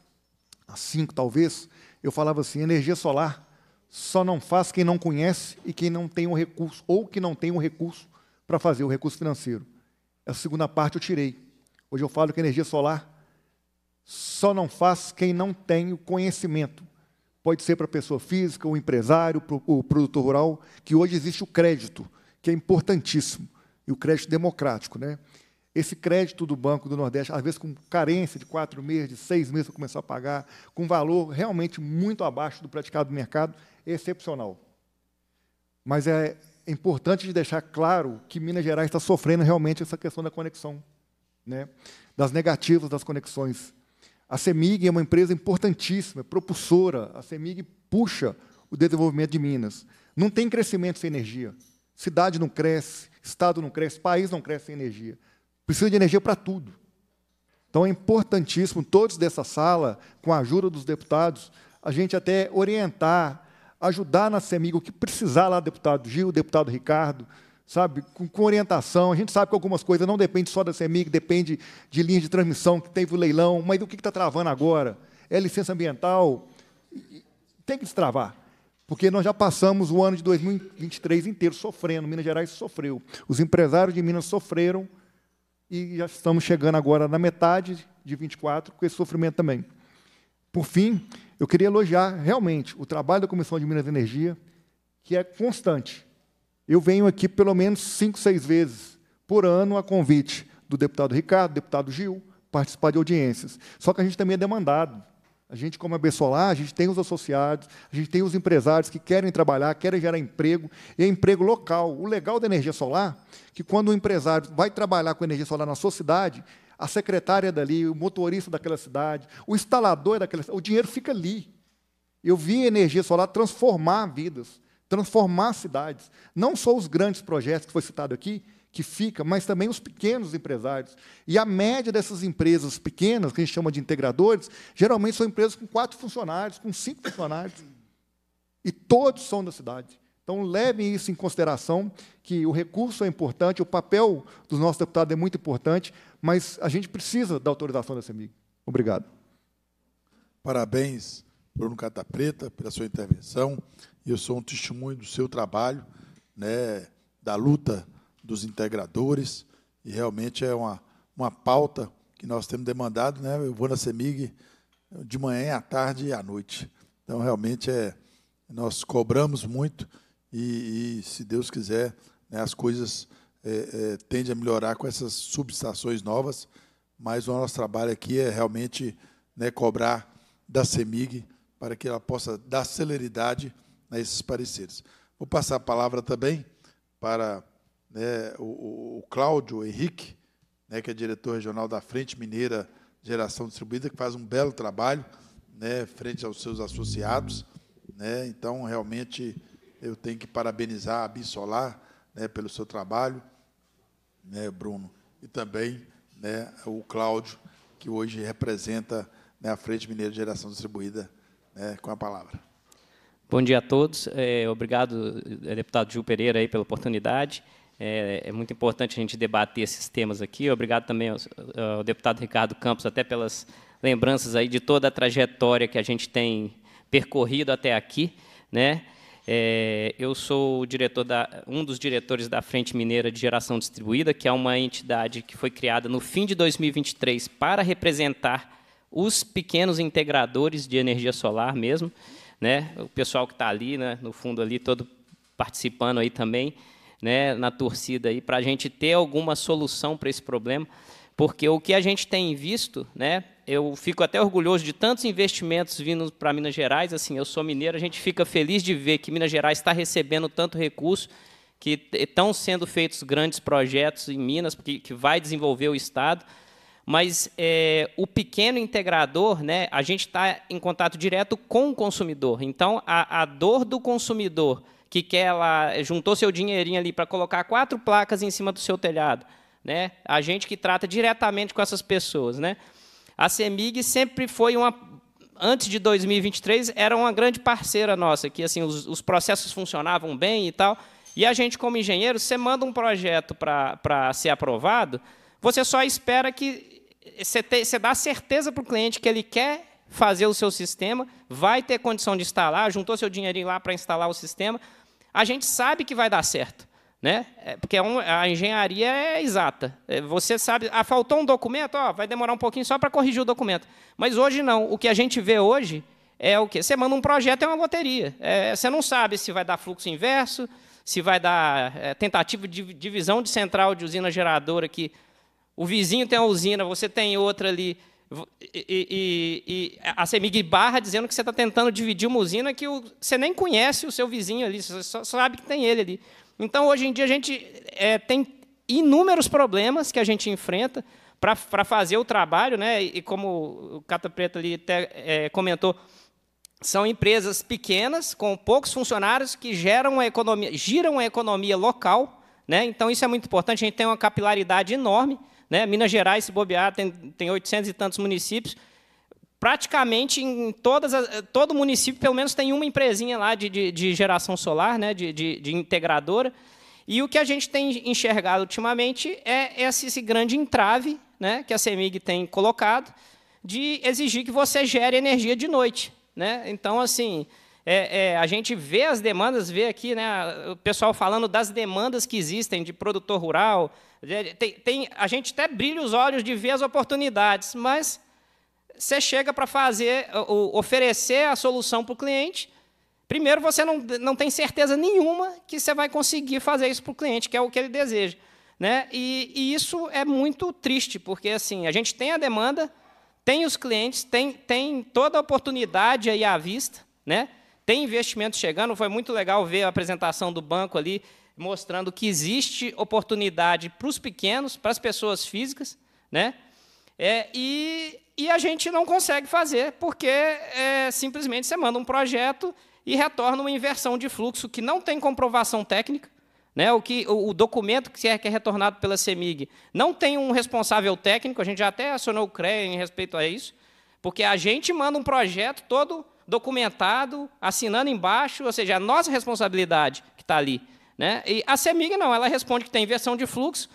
há cinco talvez, eu falava assim: energia solar só não faz quem não conhece e quem não tem um recurso, ou que não tem um recurso para fazer, o um recurso financeiro. Essa segunda parte eu tirei. Hoje eu falo que energia solar só não faz quem não tem o conhecimento pode ser para a pessoa física, o empresário, o produtor rural, que hoje existe o crédito, que é importantíssimo, e o crédito democrático. Né? Esse crédito do Banco do Nordeste, às vezes com carência de quatro meses, de seis meses para começar a pagar, com valor realmente muito abaixo do praticado no mercado, é excepcional. Mas é importante deixar claro que Minas Gerais está sofrendo realmente essa questão da conexão, né? das negativas das conexões a CEMIG é uma empresa importantíssima, propulsora. A CEMIG puxa o desenvolvimento de Minas. Não tem crescimento sem energia. Cidade não cresce, Estado não cresce, país não cresce sem energia. Precisa de energia para tudo. Então é importantíssimo, todos dessa sala, com a ajuda dos deputados, a gente até orientar, ajudar na CEMIG o que precisar lá, deputado Gil, deputado Ricardo, sabe, com, com, orientação. A gente sabe que algumas coisas não dependem só da CEMIG, depende de linhas de transmissão que teve o leilão, mas o que está travando agora? É licença ambiental? Tem que destravar. Porque nós já passamos o ano de 2023 inteiro sofrendo, Minas Gerais sofreu, os empresários de Minas sofreram e já estamos chegando agora na metade de 24 com esse sofrimento também. Por fim, eu queria elogiar realmente o trabalho da Comissão de Minas e Energia, que é constante. Eu venho aqui pelo menos cinco, seis vezes por ano a convite do deputado Ricardo, deputado Gil, participar de audiências. Só que a gente também é demandado. A gente, como a é Bessolar, a gente tem os associados, a gente tem os empresários que querem trabalhar, querem gerar emprego, e é emprego local. O legal da energia solar é que quando o empresário vai trabalhar com energia solar na sua cidade, a secretária dali, o motorista daquela cidade, o instalador daquela cidade, o dinheiro fica ali. Eu vi a energia solar transformar vidas transformar cidades. Não só os grandes projetos que foi citado aqui, que fica, mas também os pequenos empresários. E a média dessas empresas pequenas, que a gente chama de integradores, geralmente são empresas com quatro funcionários, com cinco funcionários. E todos são da cidade. Então, levem isso em consideração, que o recurso é importante, o papel dos nossos deputados é muito importante, mas a gente precisa da autorização da CEMIG. Obrigado. Parabéns Bruno Cata Preta, pela sua intervenção. Eu sou um testemunho do seu trabalho, né, da luta dos integradores, e realmente é uma, uma pauta que nós temos demandado. Né? Eu vou na CEMIG de manhã, à tarde e à noite. Então, realmente, é, nós cobramos muito e, e se Deus quiser, né, as coisas é, é, tendem a melhorar com essas subestações novas, mas o nosso trabalho aqui é realmente né, cobrar da CEMIG para que ela possa dar celeridade a esses pareceres. Vou passar a palavra também para né, o, o Cláudio Henrique, né, que é diretor regional da Frente Mineira Geração Distribuída, que faz um belo trabalho né, frente aos seus associados. Né, então, realmente, eu tenho que parabenizar a Bissolar né, pelo seu trabalho, né, Bruno, e também né, o Cláudio, que hoje representa né, a Frente Mineira de Geração Distribuída é, com a palavra. Bom dia a todos. É, obrigado, deputado Gil Pereira, aí, pela oportunidade. É, é, muito importante a gente debater esses temas aqui. Obrigado também ao, ao, deputado Ricardo Campos, até pelas lembranças aí de toda a trajetória que a gente tem percorrido até aqui. Né? É, eu sou diretor da, um dos diretores da Frente Mineira de Geração Distribuída, que é uma entidade que foi criada no fim de 2023 para representar os pequenos integradores de energia solar mesmo, né? O pessoal que está ali, né, no fundo ali, todo participando aí também, né, na torcida aí, para a gente ter alguma solução para esse problema, porque o que a gente tem visto, né? Eu fico até orgulhoso de tantos investimentos vindo para Minas Gerais. Assim, eu sou mineiro, a gente fica feliz de ver que Minas Gerais está recebendo tanto recurso, que estão sendo feitos grandes projetos em Minas, que, que vai desenvolver o estado mas é, o pequeno integrador, né, a gente está em contato direto com o consumidor. Então, a, a dor do consumidor que quer ela juntou seu dinheirinho ali para colocar quatro placas em cima do seu telhado, né? A gente que trata diretamente com essas pessoas, né? A Semig sempre foi uma antes de 2023 era uma grande parceira nossa, que assim os, os processos funcionavam bem e tal. E a gente como engenheiro, você manda um projeto para ser aprovado, você só espera que você, dá certeza para o cliente que ele quer fazer o seu sistema, vai ter condição de instalar, juntou seu dinheirinho lá para instalar o sistema. A gente sabe que vai dar certo. Né? É, porque é a engenharia é exata. É, você sabe, ah, faltou um documento, ó, vai demorar um pouquinho só para corrigir o documento. Mas hoje não. O que a gente vê hoje é o quê? Você manda um projeto, é uma loteria. É, você não sabe se vai dar fluxo inverso, se vai dar é, tentativa de divisão de central de usina geradora que o vizinho tem uma usina, você tem outra ali. E, e, e a Semig barra dizendo que você está tentando dividir uma usina que o, você nem conhece o seu vizinho ali, você só sabe que tem ele ali. Então, hoje em dia, a gente é, tem inúmeros problemas que a gente enfrenta para fazer o trabalho, né? e como o Cata Preta ali até, é, comentou, são empresas pequenas, com poucos funcionários, que geram a economia, giram a economia local. Né? Então, isso é muito importante, a gente tem uma capilaridade enorme. Né? Minas Gerais, se bobear, tem, tem 800 e tantos municípios. Praticamente em todas as, todo município, pelo menos, tem uma empresinha lá de, de, de geração solar, né? De, de, de, integradora. E o que a gente tem enxergado ultimamente é esse, esse grande entrave né? que a CEMIG tem colocado de exigir que você gere energia de noite. Né? Então, assim, é, é, a gente vê as demandas, vê aqui né, o pessoal falando das demandas que existem de produtor rural. É, tem, tem, a gente até brilha os olhos de ver as oportunidades, mas você chega para fazer, oferecer a solução para o cliente. Primeiro, você não, não tem certeza nenhuma que você vai conseguir fazer isso para o cliente, que é o que ele deseja. Né? E, e, isso é muito triste, porque assim a gente tem a demanda, tem os clientes, tem, tem toda a oportunidade aí à vista, né? Tem investimento chegando, foi muito legal ver a apresentação do banco ali, mostrando que existe oportunidade para os pequenos, para as pessoas físicas, né? É, e, e, a gente não consegue fazer, porque é, simplesmente você manda um projeto e retorna uma inversão de fluxo que não tem comprovação técnica. Né? O, que, o, o documento que é, que é retornado pela CEMIG não tem um responsável técnico, a gente já até acionou o CREA em respeito a isso, porque a gente manda um projeto todo documentado, assinando embaixo, ou seja, a nossa responsabilidade que está ali. Né? E a CEMIG não, ela responde que tem inversão de fluxo,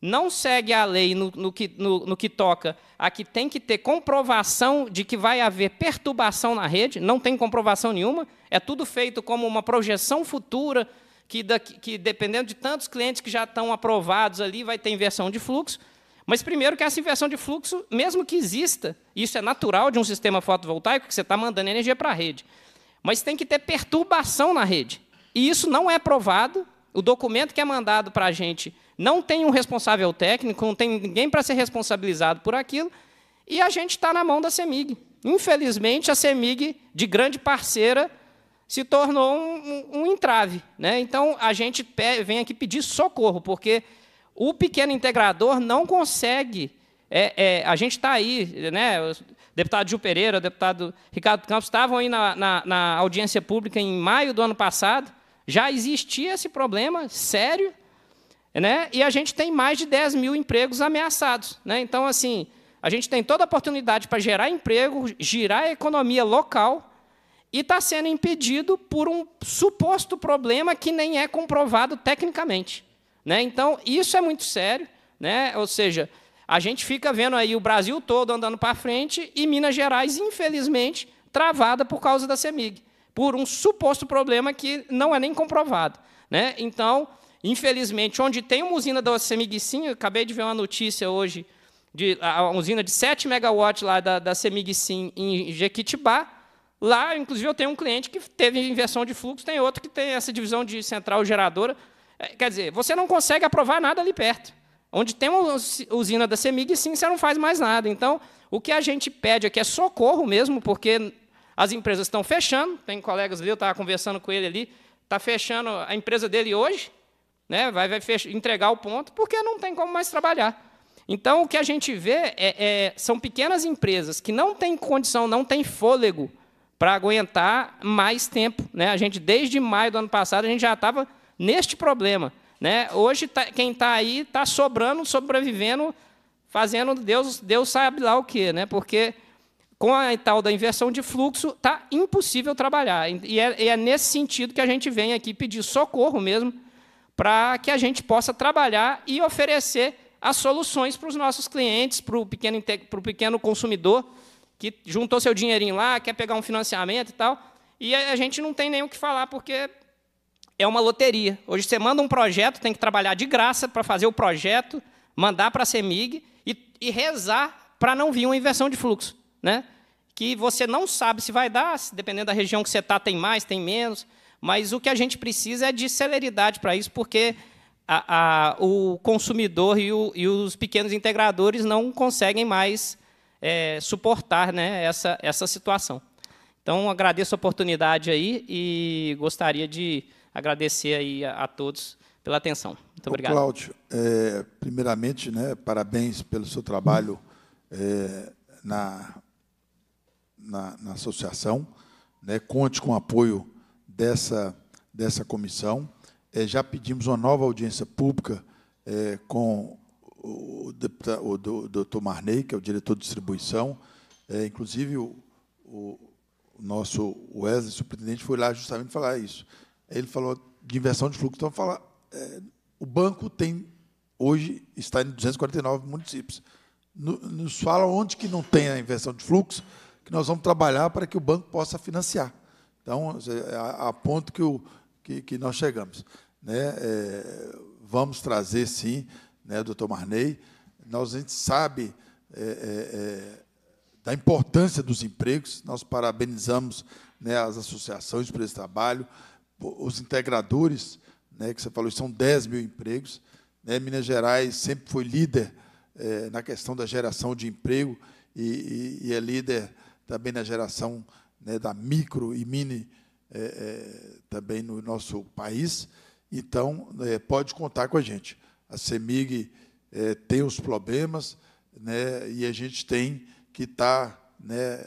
não segue a lei no, no, que, no, no, que, toca a que tem que ter comprovação de que vai haver perturbação na rede, não tem comprovação nenhuma, é tudo feito como uma projeção futura, que, da, que dependendo de tantos clientes que já estão aprovados ali, vai ter inversão de fluxo. Mas primeiro que essa inversão de fluxo, mesmo que exista, isso é natural de um sistema fotovoltaico, que você está mandando energia para a rede. Mas tem que ter perturbação na rede. E isso não é provado. O documento que é mandado para a gente não tem um responsável técnico, não tem ninguém para ser responsabilizado por aquilo. E a gente está na mão da CEMIG. Infelizmente, a CEMIG, de grande parceira, se tornou um, um, entrave. Né? Então, a gente vem aqui pedir socorro, porque o pequeno integrador não consegue. É, é, a gente está aí, né? O deputado Gil Pereira, o deputado Ricardo Campos estavam aí na, na, na audiência pública em maio do ano passado. Já existia esse problema sério, né? E a gente tem mais de 10 mil empregos ameaçados, né? Então, assim, a gente tem toda a oportunidade para gerar emprego, girar a economia local e está sendo impedido por um suposto problema que nem é comprovado tecnicamente. Né? Então, isso é muito sério. Né? Ou seja, a gente fica vendo aí o Brasil todo andando para frente e Minas Gerais, infelizmente, travada por causa da CEMIG, por um suposto problema que não é nem comprovado. Né? Então, infelizmente, onde tem uma usina da CEMIG sim, eu acabei de ver uma notícia hoje, de a usina de 7 megawatts lá da, da CEMIG sim em Jequitibá, Lá, inclusive, eu tenho um cliente que teve inversão de fluxo, tem outro que tem essa divisão de central geradora, é, quer dizer, você não consegue aprovar nada ali perto. Onde tem uma usina da CEMIG, sim, você não faz mais nada. Então, o que a gente pede aqui é socorro mesmo, porque as empresas estão fechando. Tem colegas ali, eu estava conversando com ele ali, está fechando a empresa dele hoje, né? vai, vai fechar, entregar o ponto, porque não tem como mais trabalhar. Então, o que a gente vê é, é, são pequenas empresas que não têm condição, não têm fôlego para aguentar mais tempo. Né? A gente, desde maio do ano passado, a gente já estava neste problema. Né? Hoje, tá, quem está aí está sobrando, sobrevivendo, fazendo Deus, Deus sabe lá o quê, né? porque com a tal da inversão de fluxo está impossível trabalhar. E é, e é nesse sentido que a gente vem aqui pedir socorro mesmo, para que a gente possa trabalhar e oferecer as soluções para os nossos clientes, para o pequeno, para o pequeno consumidor que juntou seu dinheirinho lá, quer pegar um financiamento e tal, e a gente não tem nem o que falar, porque é uma loteria. Hoje você manda um projeto, tem que trabalhar de graça para fazer o projeto, mandar para a CEMIG e, e rezar para não vir uma inversão de fluxo. Né? Que você não sabe se vai dar, dependendo da região que você está, tem mais, tem menos. Mas o que a gente precisa é de celeridade para isso, porque a, a, o consumidor e, o, e, os pequenos integradores não conseguem mais é, suportar né, essa, essa situação. Então, agradeço a oportunidade aí e gostaria de agradecer aí a, a todos pela atenção. Muito obrigado. Cláudio, é, primeiramente, né, parabéns pelo seu trabalho é, na, na, na, associação. Né, conte com o apoio dessa, dessa comissão. É, já pedimos uma nova audiência pública é, com o, deputado, o, doutor Marney, que é o diretor de distribuição. É, inclusive, o, o, o nosso Wesley, superintendente, foi lá justamente falar isso ele falou de inversão de fluxo. Então, fala, é, o banco tem hoje está em 249 municípios. Nos fala onde que não tem a inversão de fluxo, que nós vamos trabalhar para que o banco possa financiar. Então, é, a, a ponto que, o, que, que nós chegamos. Né? É, vamos trazer, sim, né, doutor Marney, nós, a gente sabe é, é, é da importância dos empregos, nós parabenizamos né, as associações por esse trabalho, os integradores, né, que você falou, são 10 mil empregos. Né, Minas Gerais sempre foi líder é, na questão da geração de emprego e, e, e é líder também na geração né, da micro e mini é, é, também no nosso país. Então, é, pode contar com a gente. A CEMIG é, tem os problemas né, e a gente tem que estar tá, né,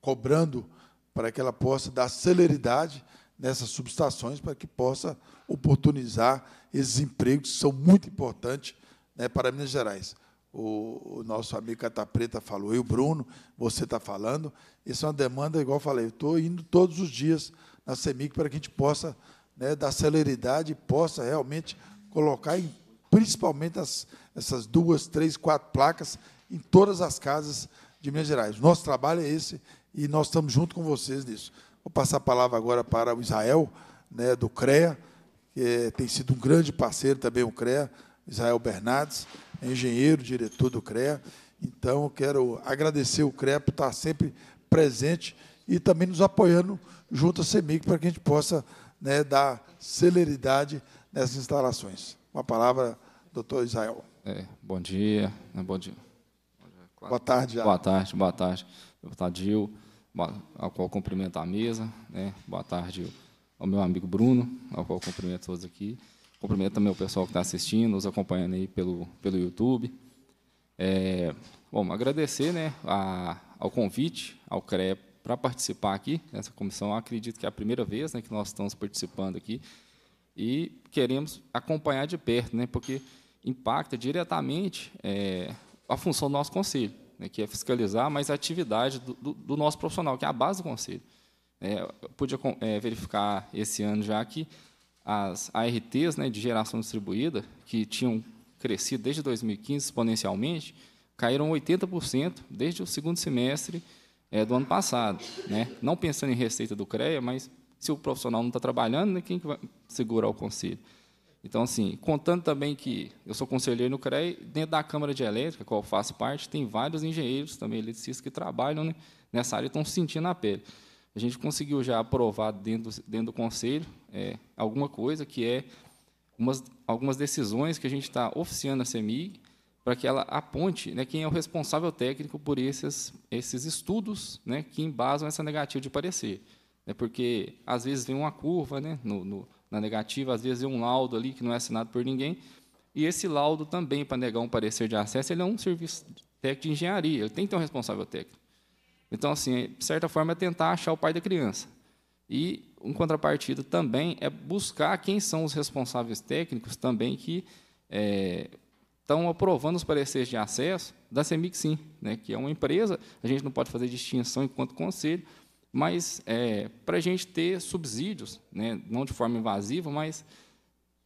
cobrando para que ela possa dar celeridade nessas subestações para que possa oportunizar esses empregos que são muito importantes né, para Minas Gerais. O, o nosso amigo Cata Preta falou, e o Bruno, você está falando. Isso é uma demanda, igual eu falei, eu estou indo todos os dias na CEMIC para que a gente possa né, dar celeridade e possa realmente colocar, em, principalmente, as, essas duas, três, quatro placas em todas as casas de Minas Gerais. Nosso trabalho é esse e nós estamos junto com vocês nisso. Vou passar a palavra agora para o Israel, né, do CREA, que é, tem sido um grande parceiro também, o CREA, Israel Bernardes, engenheiro, diretor do CREA. Então, quero agradecer o CREA por estar sempre presente e também nos apoiando junto à CEMIC, para que a gente possa né, dar celeridade nessas instalações. Uma palavra, doutor Israel. É, bom dia. Né, bom dia. Boa tarde, Boa tarde, boa tarde, deputado Gil ao qual cumprimento a mesa. Né? Boa tarde ao meu amigo Bruno, ao qual cumprimento todos aqui. Cumprimento também o pessoal que está assistindo, nos acompanhando aí pelo, pelo YouTube. É, bom, agradecer né, a, ao convite, ao CREP, para participar aqui nessa comissão. acredito que é a primeira vez né, que nós estamos participando aqui e queremos acompanhar de perto, né, porque impacta diretamente é, a função do nosso conselho né, que é fiscalizar, mas a atividade do, do, do, nosso profissional, que é a base do conselho. É, eu pude é, verificar esse ano já que as ARTs né, de geração distribuída, que tinham crescido desde 2015 exponencialmente, caíram 80% desde o segundo semestre é, do ano passado. Né? Não pensando em receita do CREA, mas se o profissional não está trabalhando, né, quem que vai segurar o conselho? Então, assim, contando também que eu sou conselheiro no CREI, dentro da Câmara de Elétrica, qual eu faço parte, tem vários engenheiros também eletricistas que trabalham né, nessa área e estão sentindo na pele. A gente conseguiu já aprovar dentro, dentro do conselho é, alguma coisa que é umas, algumas decisões que a gente está oficiando a CEMIG para que ela aponte né, quem é o responsável técnico por esses, esses estudos né, que embasam essa negativa de parecer. É porque, às vezes, vem uma curva né, no, no na negativa, às vezes é um laudo ali que não é assinado por ninguém. E esse laudo também, para negar um parecer de acesso, ele é um serviço técnico de engenharia, ele tem que ter um responsável técnico. Então, assim, é, de certa forma, é tentar achar o pai da criança. E, um contrapartida, também é buscar quem são os responsáveis técnicos também que é, estão aprovando os pareceres de acesso da CEMIC, sim, né, que é uma empresa, a gente não pode fazer distinção enquanto conselho, mas é, para a gente ter subsídios, né, não de forma invasiva, mas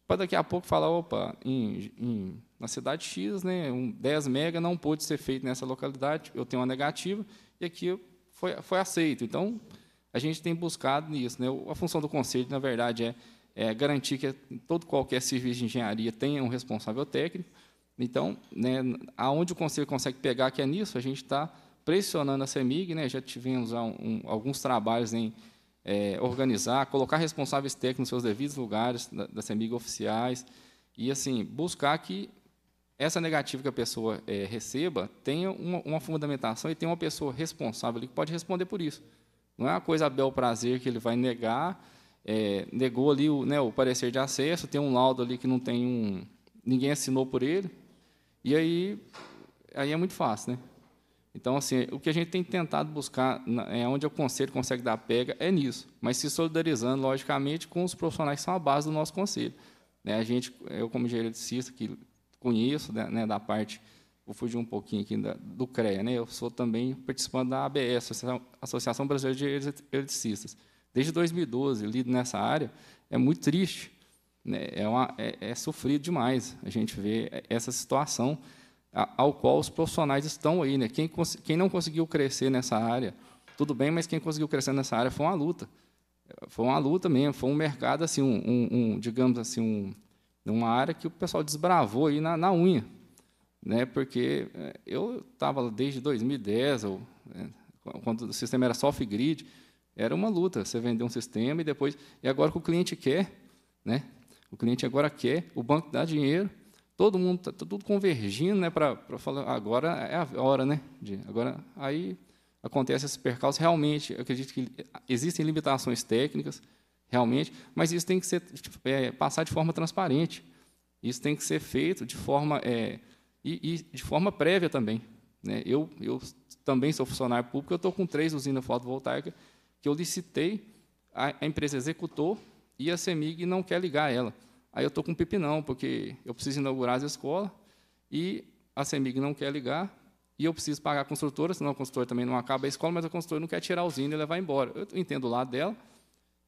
para daqui a pouco falar, opa, em, em, na cidade X, né, um 10 mega não pôde ser feito nessa localidade, eu tenho uma negativa, e aqui foi, foi aceito. Então, a gente tem buscado nisso. Né, a função do conselho, na verdade, é, é garantir que todo qualquer serviço de engenharia tenha um responsável técnico. Então, né, aonde o conselho consegue pegar que é nisso, a gente está pressionando a CEMIG, né, já tivemos um, alguns trabalhos em é, organizar, colocar responsáveis técnicos nos seus devidos lugares da, da CEMIG oficiais, e assim buscar que essa negativa que a pessoa é, receba tenha uma, uma, fundamentação e tenha uma pessoa responsável ali que pode responder por isso. Não é uma coisa a bel prazer que ele vai negar, é, negou ali o, né, o, parecer de acesso, tem um laudo ali que não tem um... ninguém assinou por ele, e aí, aí é muito fácil, né? Então, assim, o que a gente tem tentado buscar, é onde o conselho consegue dar pega, é nisso, mas se solidarizando, logicamente, com os profissionais que são a base do nosso conselho. Né, a gente, eu como gereticista, que conheço né, né, da parte, vou fugir um pouquinho aqui da, do CREA, né, eu sou também participante da ABS, Associação Brasileira de Heredicistas. Desde 2012, lido nessa área, é muito triste, né, é, uma, é, é sofrido demais a gente ver essa situação ao qual os profissionais estão aí. Né? Quem, quem não conseguiu crescer nessa área, tudo bem, mas quem conseguiu crescer nessa área foi uma luta. Foi uma luta mesmo, foi um mercado, assim, um, um, um digamos assim, um, uma área que o pessoal desbravou aí na, na unha. Né? Porque eh, eu estava desde 2010, ou, eh, quando o sistema era Soft grid era uma luta, você vender um sistema e depois... E agora o que o cliente quer, né? o cliente agora quer, o banco dá dinheiro, todo mundo está tá tudo convergindo né, para falar, agora é a hora, né? De, agora, aí acontece esse percalço, realmente, acredito que existem limitações técnicas, realmente, mas isso tem que ser tipo, é, passar de forma transparente. Isso tem que ser feito de forma é, e, e, de forma prévia também. Né? Eu, eu também sou funcionário público, eu estou com três usinas fotovoltaicas que eu licitei, a, a empresa executou e a CEMIG não quer ligar ela. Aí eu estou com um pepinão, porque eu preciso inaugurar as escolas e a CEMIG não quer ligar e eu preciso pagar a construtora, senão a construtora também não acaba a escola, mas a construtora não quer tirar a usina e levar embora. Eu entendo o lado dela.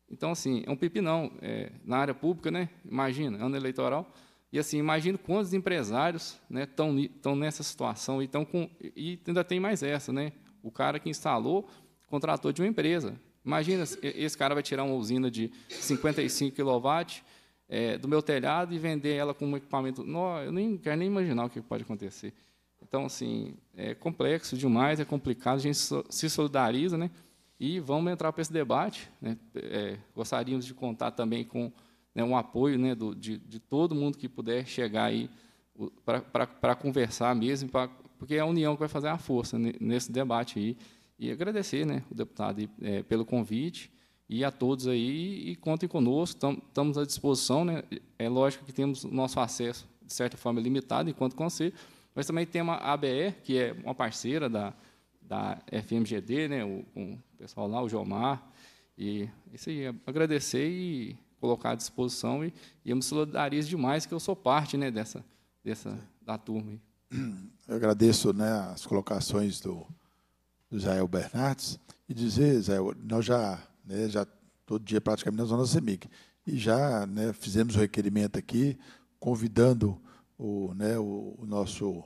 Então, assim, é um pipinão. é, na área pública, né? imagina, ano eleitoral. E, assim, imagina quantos empresários estão né, tão nessa situação e, tão com, e ainda tem mais essa. Né? O cara que instalou contratou de uma empresa. Imagina, esse cara vai tirar uma usina de 55 kW é, do meu telhado e vender ela como equipamento. Não, eu nem quero nem imaginar o que pode acontecer. Então, assim, é complexo demais, é complicado, a gente so, se solidariza, né? E vamos entrar para esse debate. Né? É, gostaríamos de contar também com né, um apoio né, do, de, de todo mundo que puder chegar aí para conversar mesmo, pra, porque é a união que vai fazer a força nesse debate aí. E agradecer né, o deputado aí, é, pelo convite e a todos aí, e contem conosco, estamos à disposição. Né? É lógico que temos nosso acesso, de certa forma, limitado enquanto conselho, mas também temos a ABE, que é uma parceira da, da FMGD, né? o, o pessoal lá, o Jomar. E isso aí, agradecer e colocar à disposição. E, e eu me solidarizo demais, que eu sou parte né, dessa, dessa, da turma. Aí. Eu agradeço né, as colocações do, do Israel Bernardes e dizer, Israel, nós já né, já todo dia praticamente na Zona CEMIG. E já né, fizemos o requerimento aqui, convidando o, né, o, o nosso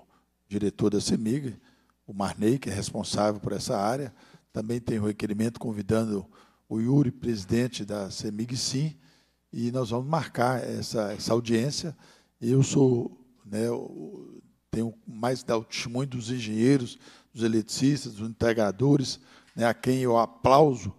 diretor da CEMIG, o Marney, que é responsável por essa área. Também tem o requerimento convidando o Yuri, presidente da CEMIG Sim, e nós vamos marcar essa, essa audiência. Eu sou, né, tenho mais da o testemunho dos engenheiros, dos eletricistas, dos integradores, né, a quem eu aplauso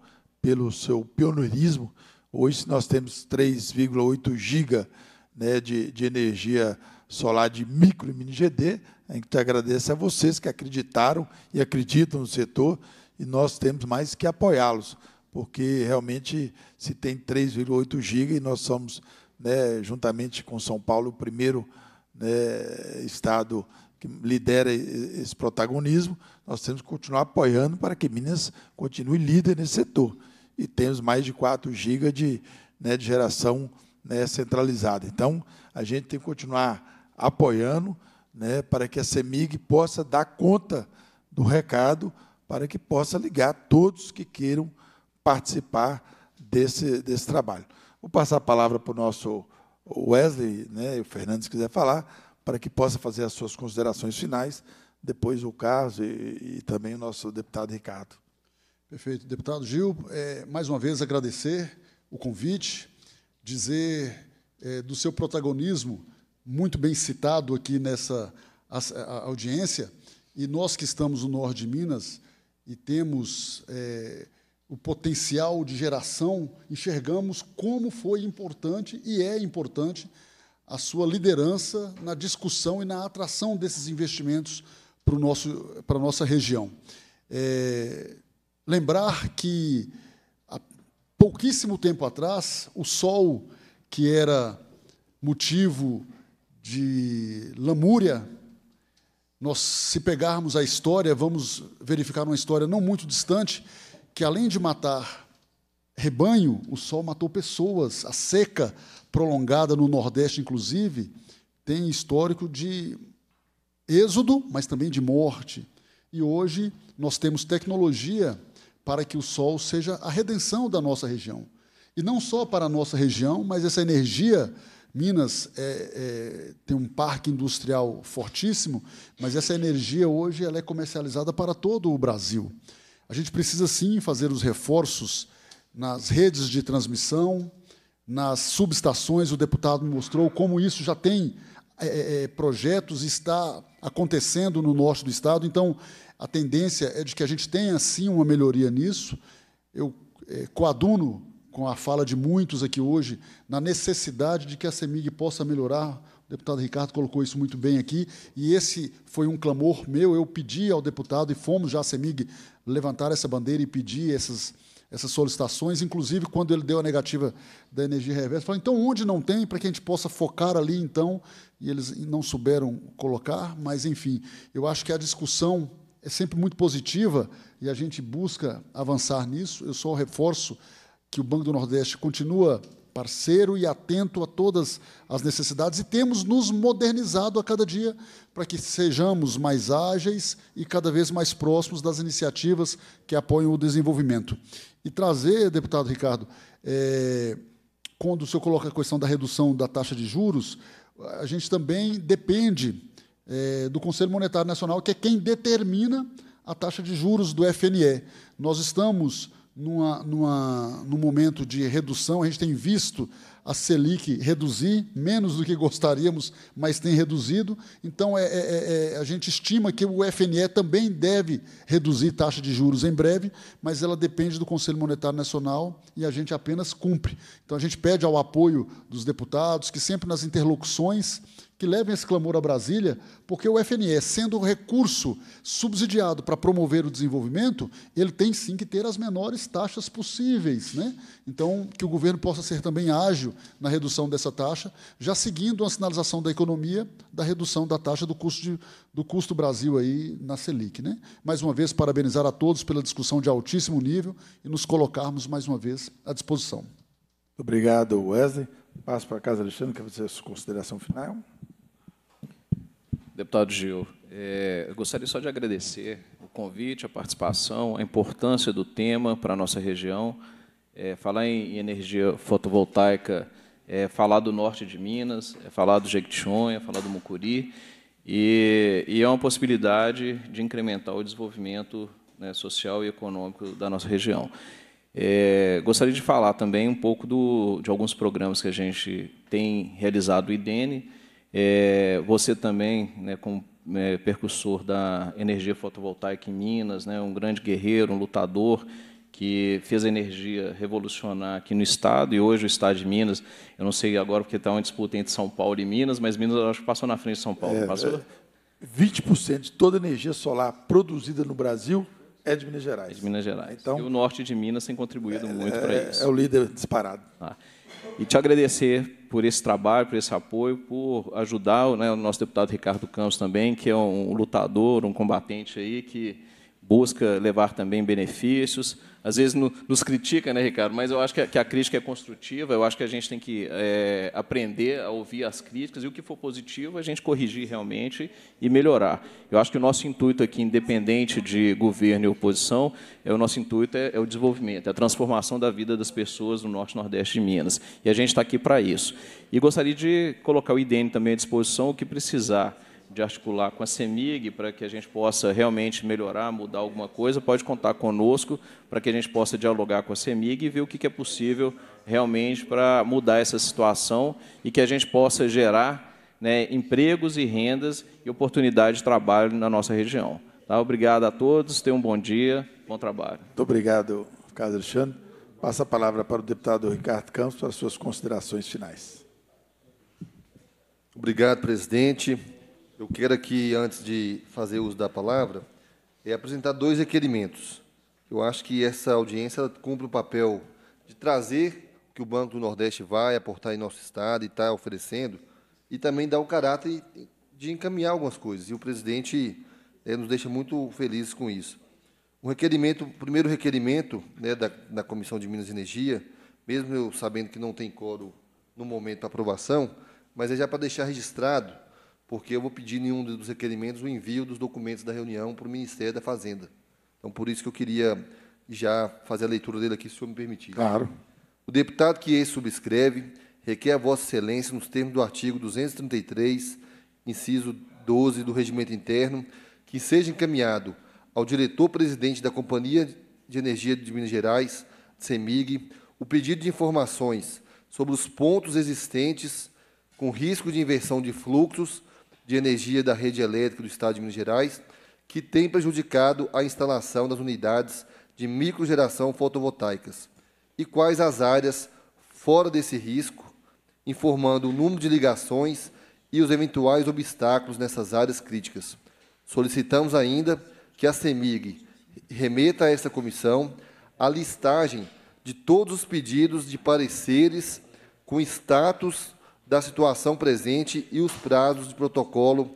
pelo seu pioneirismo. Hoje nós temos 3,8 giga né, de, de energia solar de micro e mini GD. A gente agradece a vocês que acreditaram e acreditam no setor, e nós temos mais que apoiá-los, porque realmente se tem 3,8 giga e nós somos, né, juntamente com São Paulo, o primeiro né, estado que lidera esse protagonismo, nós temos que continuar apoiando para que Minas continue líder nesse setor e temos mais de 4 GB de, né, de geração né, centralizada. Então, a gente tem que continuar apoiando né, para que a CEMIG possa dar conta do recado, para que possa ligar todos que queiram participar desse, desse trabalho. Vou passar a palavra para o nosso Wesley, né, e o Fernandes, quiser falar, para que possa fazer as suas considerações finais, depois o Carlos e, e também o nosso deputado Ricardo. Perfeito. Deputado Gil, é, mais uma vez agradecer o convite, dizer é, do seu protagonismo, muito bem citado aqui nessa a, a audiência, e nós que estamos no norte de Minas e temos é, o potencial de geração, enxergamos como foi importante e é importante a sua liderança na discussão e na atração desses investimentos para, o nosso, para a nossa região. É, Lembrar que há pouquíssimo tempo atrás, o sol, que era motivo de lamúria, nós, se pegarmos a história, vamos verificar uma história não muito distante, que além de matar rebanho, o sol matou pessoas. A seca prolongada no Nordeste, inclusive, tem histórico de êxodo, mas também de morte. E hoje nós temos tecnologia para que o sol seja a redenção da nossa região. E não só para a nossa região, mas essa energia. Minas é, é, tem um parque industrial fortíssimo, mas essa energia hoje ela é comercializada para todo o Brasil. A gente precisa sim fazer os reforços nas redes de transmissão, nas subestações. O deputado mostrou como isso já tem é, é, é projetos, está acontecendo no norte do estado. Então, a tendência é de que a gente tenha, sim, uma melhoria nisso. Eu é, coaduno com a fala de muitos aqui hoje na necessidade de que a CEMIG possa melhorar o deputado Ricardo colocou isso muito bem aqui, e esse foi um clamor meu. Eu pedi ao deputado, e fomos já a CEMIG levantar essa bandeira e pedir essas, essas solicitações, inclusive quando ele deu a negativa da energia reversa. Falou, então, onde não tem, para que a gente possa focar ali, então, e eles não souberam colocar, mas, enfim, eu acho que a discussão é sempre muito positiva e a gente busca avançar nisso. Eu só reforço que o Banco do Nordeste continua parceiro e atento a todas as necessidades e temos nos modernizado a cada dia para que sejamos mais ágeis e cada vez mais próximos das iniciativas que apoiam o desenvolvimento. E trazer, deputado Ricardo, é, quando o senhor coloca a questão da redução da taxa de juros, a gente também depende é, do Conselho Monetário Nacional, que é quem determina a taxa de juros do FNE. Nós estamos numa, numa, num momento de redução, a gente tem visto a Selic reduzir, menos do que gostaríamos, mas tem reduzido. Então, é, é, é, é a gente estima que o FNE também deve reduzir taxa de juros em breve, mas ela depende do Conselho Monetário Nacional e a gente apenas cumpre. Então, a gente pede ao apoio dos deputados, que sempre nas interlocuções que levem esse clamor a Brasília, porque o FNE, sendo um recurso subsidiado para promover o desenvolvimento, ele tem sim que ter as menores taxas possíveis. Né? Então, que o governo possa ser também ágil na redução dessa taxa, já seguindo a sinalização da economia da redução da taxa do custo, de, do custo Brasil aí na Selic. Né? Mais uma vez, parabenizar a todos pela discussão de altíssimo nível e nos colocarmos mais uma vez à disposição. Obrigado, Wesley. Passo para a casa, Alexandre, que fazer a sua consideração final. Deputado Gil, é, gostaria só de agradecer o convite, a participação, a importância do tema para a nossa região. É, falar em energia fotovoltaica é falar do norte de Minas, é falar do Jequitinhonha, é falar do Mucuri, e, e, é uma possibilidade de incrementar o desenvolvimento né, social e econômico da nossa região. É, gostaria de falar também um pouco do, de alguns programas que a gente tem realizado o IDENE, é, você também, né, como é, né, percursor da energia fotovoltaica em Minas, né, um grande guerreiro, um lutador, que fez a energia revolucionar aqui no Estado, e hoje o Estado de Minas, eu não sei agora porque está uma disputa entre São Paulo e Minas, mas Minas acho que passou na frente de São Paulo. É, passou? 20% é, de toda a energia solar produzida no Brasil é de Minas Gerais. É de Minas Gerais. Então, e o norte de Minas tem contribuído é, muito para é, isso. É o líder disparado. Ah. E te agradecer por esse trabalho, por esse apoio, por ajudar né, o nosso deputado Ricardo Campos também, que é um lutador, um combatente aí, que busca levar também benefícios, às vezes no, nos critica, né, Ricardo? Mas eu acho que a, que a, crítica é construtiva, eu acho que a gente tem que é, aprender a ouvir as críticas e o que for positivo a gente corrigir realmente e melhorar. Eu acho que o nosso intuito aqui, independente de governo e oposição, é o nosso intuito é, é o desenvolvimento, é a transformação da vida das pessoas no Norte Nordeste de Minas. E a gente está aqui para isso. E gostaria de colocar o IDN também à disposição, o que precisar de articular com a CEMIG para que a gente possa realmente melhorar, mudar alguma coisa, pode contar conosco para que a gente possa dialogar com a CEMIG e ver o que é possível realmente para mudar essa situação e que a gente possa gerar né, empregos e rendas e oportunidade de trabalho na nossa região. Tá? Obrigado a todos, tenham um bom dia, bom trabalho. Muito obrigado, Carlos Alexandre. Passa a palavra para o deputado Ricardo Campos para suas considerações finais. Obrigado, presidente. Eu quero aqui, antes de fazer uso da palavra, é apresentar dois requerimentos. Eu acho que essa audiência cumpre o papel de trazer o que o Banco do Nordeste vai aportar em nosso Estado e está oferecendo, e também dar o caráter de encaminhar algumas coisas. E o presidente é, nos deixa muito felizes com isso. O requerimento, o primeiro requerimento né, da, da Comissão de Minas e Energia, mesmo eu sabendo que não tem coro no momento da aprovação, mas é já para deixar registrado porque eu vou pedir em um dos requerimentos o envio dos documentos da reunião para o Ministério da Fazenda. Então, por isso que eu queria já fazer a leitura dele aqui, se o senhor me permitir. Claro. O deputado que ex subscreve requer a Vossa Excelência, nos termos do artigo 233, inciso 12 do Regimento Interno, que seja encaminhado ao diretor-presidente da Companhia de Energia de Minas Gerais, CEMIG, o pedido de informações sobre os pontos existentes com risco de inversão de fluxos de energia da rede elétrica do Estado de Minas Gerais, que tem prejudicado a instalação das unidades de microgeração fotovoltaicas? E quais as áreas fora desse risco, informando o número de ligações e os eventuais obstáculos nessas áreas críticas? Solicitamos ainda que a CEMIG remeta a esta comissão a listagem de todos os pedidos de pareceres com status da situação presente e os prazos de protocolo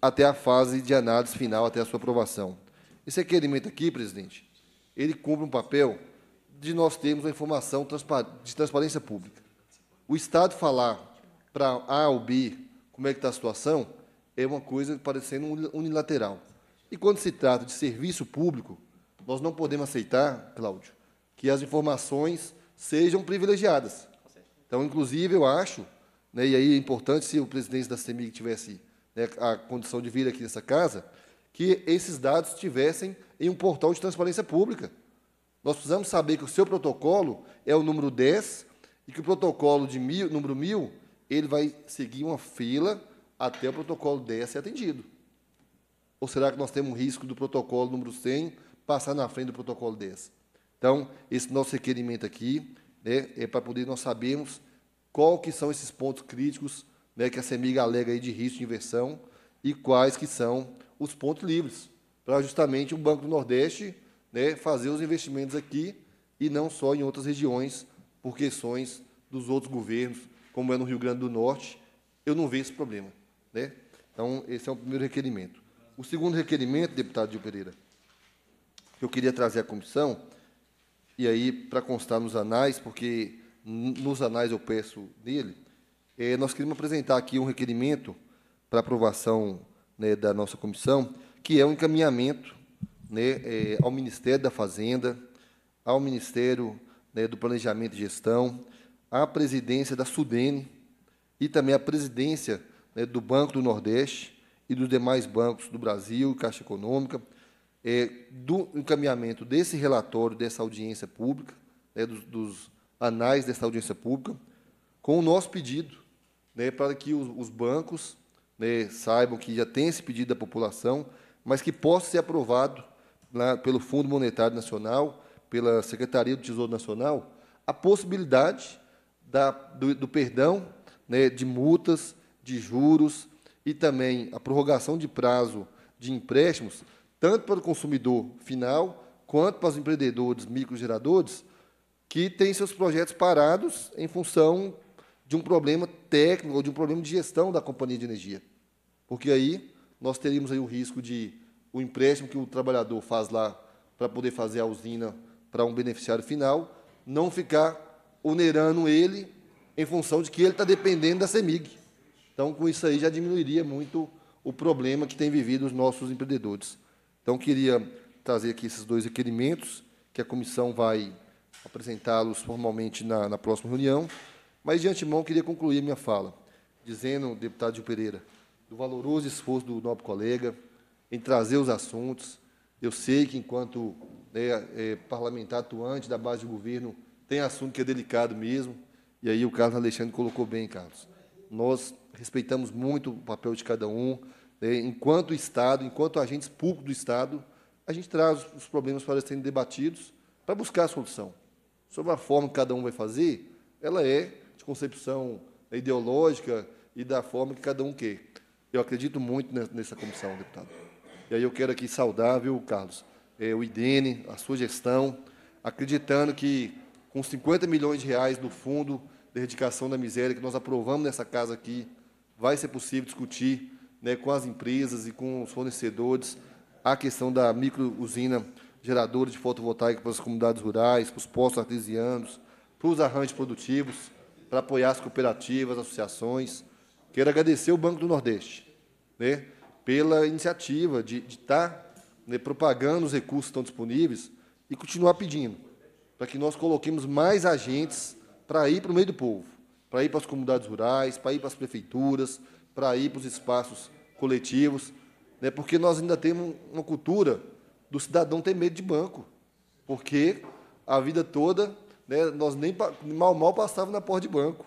até a fase de análise final, até a sua aprovação. Esse requerimento aqui, presidente, ele cumpre um papel de nós termos uma informação de transparência pública. O Estado falar para A ou B como é que está a situação é uma coisa parecendo unilateral. E quando se trata de serviço público, nós não podemos aceitar, Cláudio, que as informações sejam privilegiadas. Então, inclusive, eu acho né, e aí é importante, se o presidente da CEMIG tivesse né, a condição de vir aqui nessa casa, que esses dados estivessem em um portal de transparência pública. Nós precisamos saber que o seu protocolo é o número 10 e que o protocolo de mil, número 1000 ele vai seguir uma fila até o protocolo 10 ser atendido. Ou será que nós temos um risco do protocolo número 100 passar na frente do protocolo 10? Então, esse nosso requerimento aqui né, é para poder nós sabermos qual que são esses pontos críticos né, que a CEMIG alega aí de risco de inversão e quais que são os pontos livres para justamente o Banco do Nordeste né, fazer os investimentos aqui e não só em outras regiões por questões dos outros governos, como é no Rio Grande do Norte. Eu não vejo esse problema. Né? Então, esse é o primeiro requerimento. O segundo requerimento, deputado Gil Pereira, que eu queria trazer à comissão, e aí para constar nos anais, porque nos anais eu peço dele, é, nós queremos apresentar aqui um requerimento para aprovação né, da nossa comissão, que é um encaminhamento né, é, ao Ministério da Fazenda, ao Ministério né, do Planejamento e Gestão, à presidência da Sudene e também à presidência né, do Banco do Nordeste e dos demais bancos do Brasil, Caixa Econômica, é, do encaminhamento desse relatório, dessa audiência pública, né, dos, dos anais dessa audiência pública, com o nosso pedido né, para que os, os bancos né, saibam que já tem esse pedido da população, mas que possa ser aprovado na, pelo Fundo Monetário Nacional, pela Secretaria do Tesouro Nacional, a possibilidade da, do, do, perdão né, de multas, de juros e também a prorrogação de prazo de empréstimos, tanto para o consumidor final quanto para os empreendedores microgeradores, que tem seus projetos parados em função de um problema técnico ou de um problema de gestão da companhia de energia. Porque aí nós teríamos aí o risco de o empréstimo que o trabalhador faz lá para poder fazer a usina para um beneficiário final não ficar onerando ele em função de que ele está dependendo da CEMIG. Então, com isso aí já diminuiria muito o problema que tem vivido os nossos empreendedores. Então, queria trazer aqui esses dois requerimentos que a comissão vai apresentá-los formalmente na, na, próxima reunião, mas de antemão queria concluir a minha fala, dizendo, deputado Gil Pereira, do valoroso esforço do nobre colega em trazer os assuntos. Eu sei que, enquanto né, é, parlamentar atuante da base de governo, tem assunto que é delicado mesmo, e aí o Carlos Alexandre colocou bem, Carlos. Nós respeitamos muito o papel de cada um. Né, enquanto Estado, enquanto agentes públicos do Estado, a gente traz os problemas para serem debatidos, para buscar a solução sobre a forma que cada um vai fazer, ela é de concepção ideológica e da forma que cada um quer. Eu acredito muito nessa comissão, deputado. E aí eu quero aqui saudar, viu, Carlos, é, o IDN, a sua gestão, acreditando que com 50 milhões de reais do Fundo de Erradicação da Miséria, que nós aprovamos nessa casa aqui, vai ser possível discutir né, com as empresas e com os fornecedores a questão da micro usina geradores de fotovoltaica para as comunidades rurais, para os postos artesianos, para os arranjos produtivos, para apoiar as cooperativas, as associações. Quero agradecer o Banco do Nordeste né, pela iniciativa de, de estar tá, né, propagando os recursos que estão disponíveis e continuar pedindo, para que nós coloquemos mais agentes para ir para o meio do povo, para ir para as comunidades rurais, para ir para as prefeituras, para ir para os espaços coletivos, né, porque nós ainda temos uma cultura do cidadão ter medo de banco, porque a vida toda né, nós nem mal mal passávamos na porta de banco.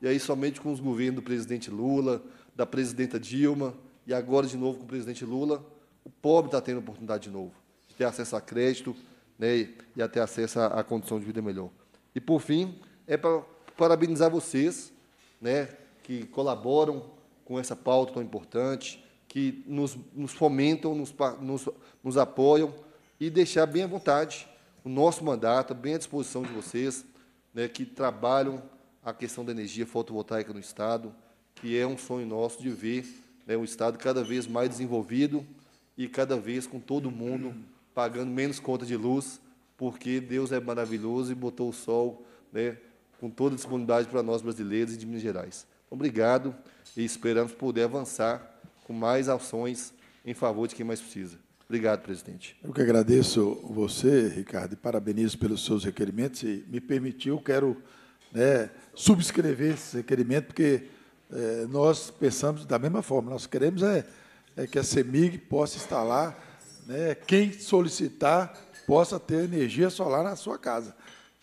E aí somente com os governos do presidente Lula, da presidenta Dilma e agora de novo com o presidente Lula, o pobre está tendo oportunidade de novo de ter acesso a crédito né, e até acesso à condição de vida melhor. E por fim é para parabenizar vocês, né, que colaboram com essa pauta tão importante que nos, nos fomentam, nos, nos, nos apoiam, e deixar bem à vontade o nosso mandato, bem à disposição de vocês, né, que trabalham a questão da energia fotovoltaica no Estado, que é um sonho nosso de ver né, o Estado cada vez mais desenvolvido e cada vez com todo mundo pagando menos conta de luz, porque Deus é maravilhoso e botou o sol né, com toda a disponibilidade para nós brasileiros e de Minas Gerais. Obrigado e esperamos poder avançar com mais ações em favor de quem mais precisa. Obrigado, presidente. Eu que agradeço você, Ricardo, e parabenizo pelos seus requerimentos. Se me permitiu, quero né, subscrever esse requerimento porque é, nós pensamos da mesma forma. Nós queremos é, é que a CEMIG possa instalar, né, quem solicitar possa ter energia solar na sua casa.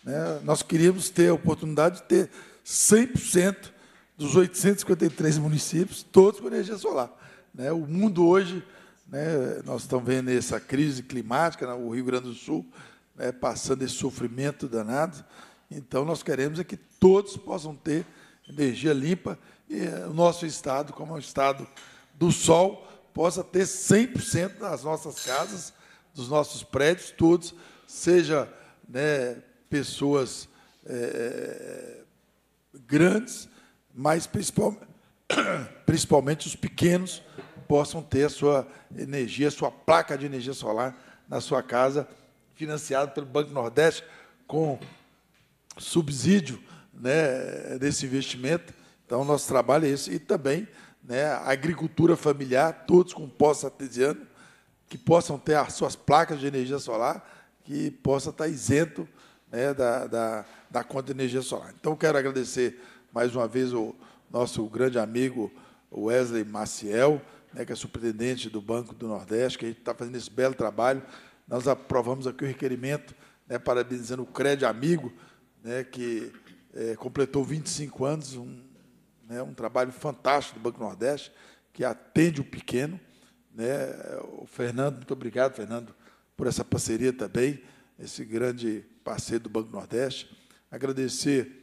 Né? Nós queríamos ter a oportunidade de ter 100% dos 853 municípios, todos com energia solar. Né? O mundo hoje, né, nós estamos vendo essa crise climática, né? o Rio Grande do Sul né, passando esse sofrimento danado. Então, nós queremos é que todos possam ter energia limpa e eh, o nosso Estado, como é o Estado do Sol, possa ter 100% das nossas casas, dos nossos prédios, todos, seja né, pessoas é, grandes, mas principalmente, *coughs* principalmente os pequenos, possam ter a sua energia, a sua placa de energia solar na sua casa, financiada pelo Banco Nordeste, com subsídio né, desse investimento. Então, nosso trabalho é isso. E também né, a agricultura familiar, todos com pós artesiano, que possam ter as suas placas de energia solar, que possa estar isento né, da, da, da conta de energia solar. Então, quero agradecer mais uma vez o nosso grande amigo Wesley Maciel, né, que é superintendente do Banco do Nordeste, que a gente está fazendo esse belo trabalho. Nós aprovamos aqui o requerimento, né, parabenizando o Crédito Amigo, né, que é, completou 25 anos, um, né, um trabalho fantástico do Banco Nordeste, que atende o pequeno. Né? O Fernando, muito obrigado, Fernando, por essa parceria também, esse grande parceiro do Banco Nordeste. Agradecer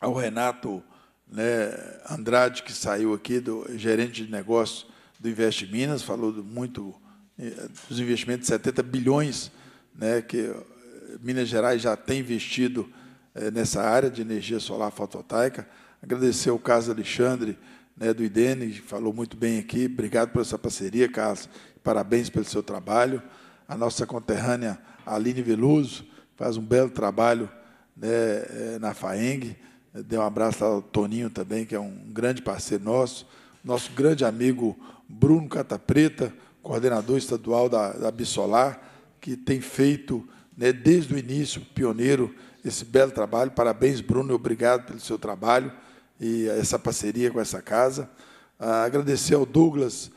ao Renato né, Andrade, que saiu aqui, do gerente de negócio do Invest Minas, falou muito eh, dos investimentos de 70 bilhões né, que eh, Minas Gerais já tem investido é, nessa área de energia solar fotovoltaica. Agradecer ao Carlos Alexandre, né, do IDENE, que falou muito bem aqui. Obrigado por essa parceria, Carlos. Parabéns pelo seu trabalho. A nossa conterrânea Aline Veloso faz um belo trabalho né, na FAENG. Dê um abraço ao Toninho também, que é um grande parceiro nosso. Nosso grande amigo Bruno Cata Preta, coordenador estadual da, da Bissolar, que tem feito, né, desde o início, pioneiro, esse belo trabalho. Parabéns, Bruno, e obrigado pelo seu trabalho e essa parceria com essa casa. Ah, agradecer ao Douglas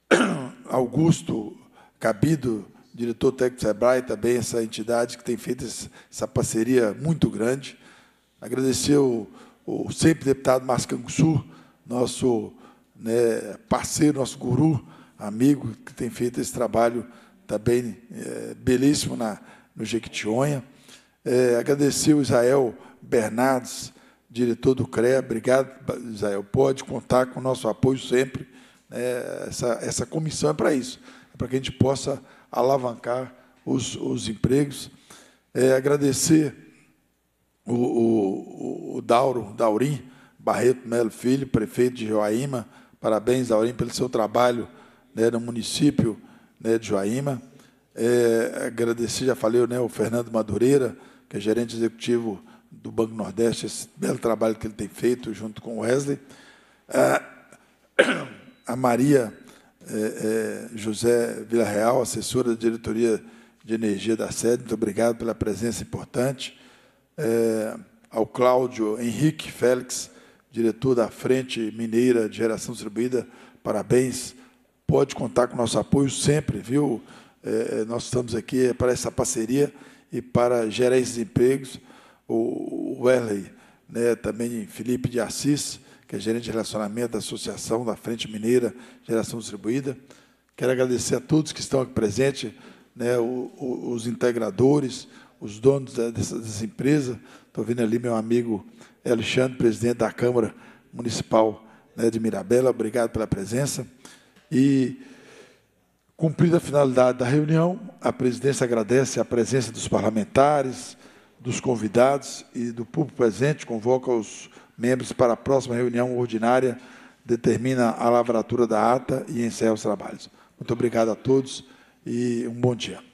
*coughs* Augusto Cabido, diretor técnico do SEBRAE, também essa entidade que tem feito essa parceria muito grande. Agradecer o, o sempre deputado Mascanguçu, nosso né, parceiro, nosso guru, amigo, que tem feito esse trabalho também é, belíssimo na, no Jequitinhonha. É, agradecer o Israel Bernardes, diretor do CREA. Obrigado, Israel. Pode contar com o nosso apoio sempre. Né, essa, essa comissão é para isso, é para que a gente possa alavancar os, os empregos. É, agradecer o, o, o Dauro, Daurim Barreto Melo Filho, prefeito de Joaíma, Parabéns, Aurim, pelo seu trabalho né, no município né, de Joaíma. É, agradecer, já falei, né, o Fernando Madureira, que é gerente executivo do Banco Nordeste, esse belo trabalho que ele tem feito junto com o Wesley. A, é, a Maria é, é, José Villarreal, assessora da diretoria de energia da sede, muito obrigado pela presença importante. É, ao Cláudio Henrique Félix, diretor da Frente Mineira de Geração Distribuída, parabéns. Pode contar com nosso apoio sempre, viu? É, é, nós estamos aqui para essa parceria e para gerar esses empregos. O, o Werley, né, também Felipe de Assis, que é gerente de relacionamento da Associação da Frente Mineira Geração Distribuída. Quero agradecer a todos que estão aqui presentes, né, os integradores, os donos dessa, dessa empresa. Estou vendo ali meu amigo Alexandre, presidente da Câmara Municipal né, de Mirabela, obrigado pela presença. E, cumprida a finalidade da reunião, a presidência agradece a presença dos parlamentares, dos convidados e do público presente, convoca os membros para a próxima reunião ordinária, determina a lavratura da ata e encerra os trabalhos. Muito obrigado a todos e um bom dia.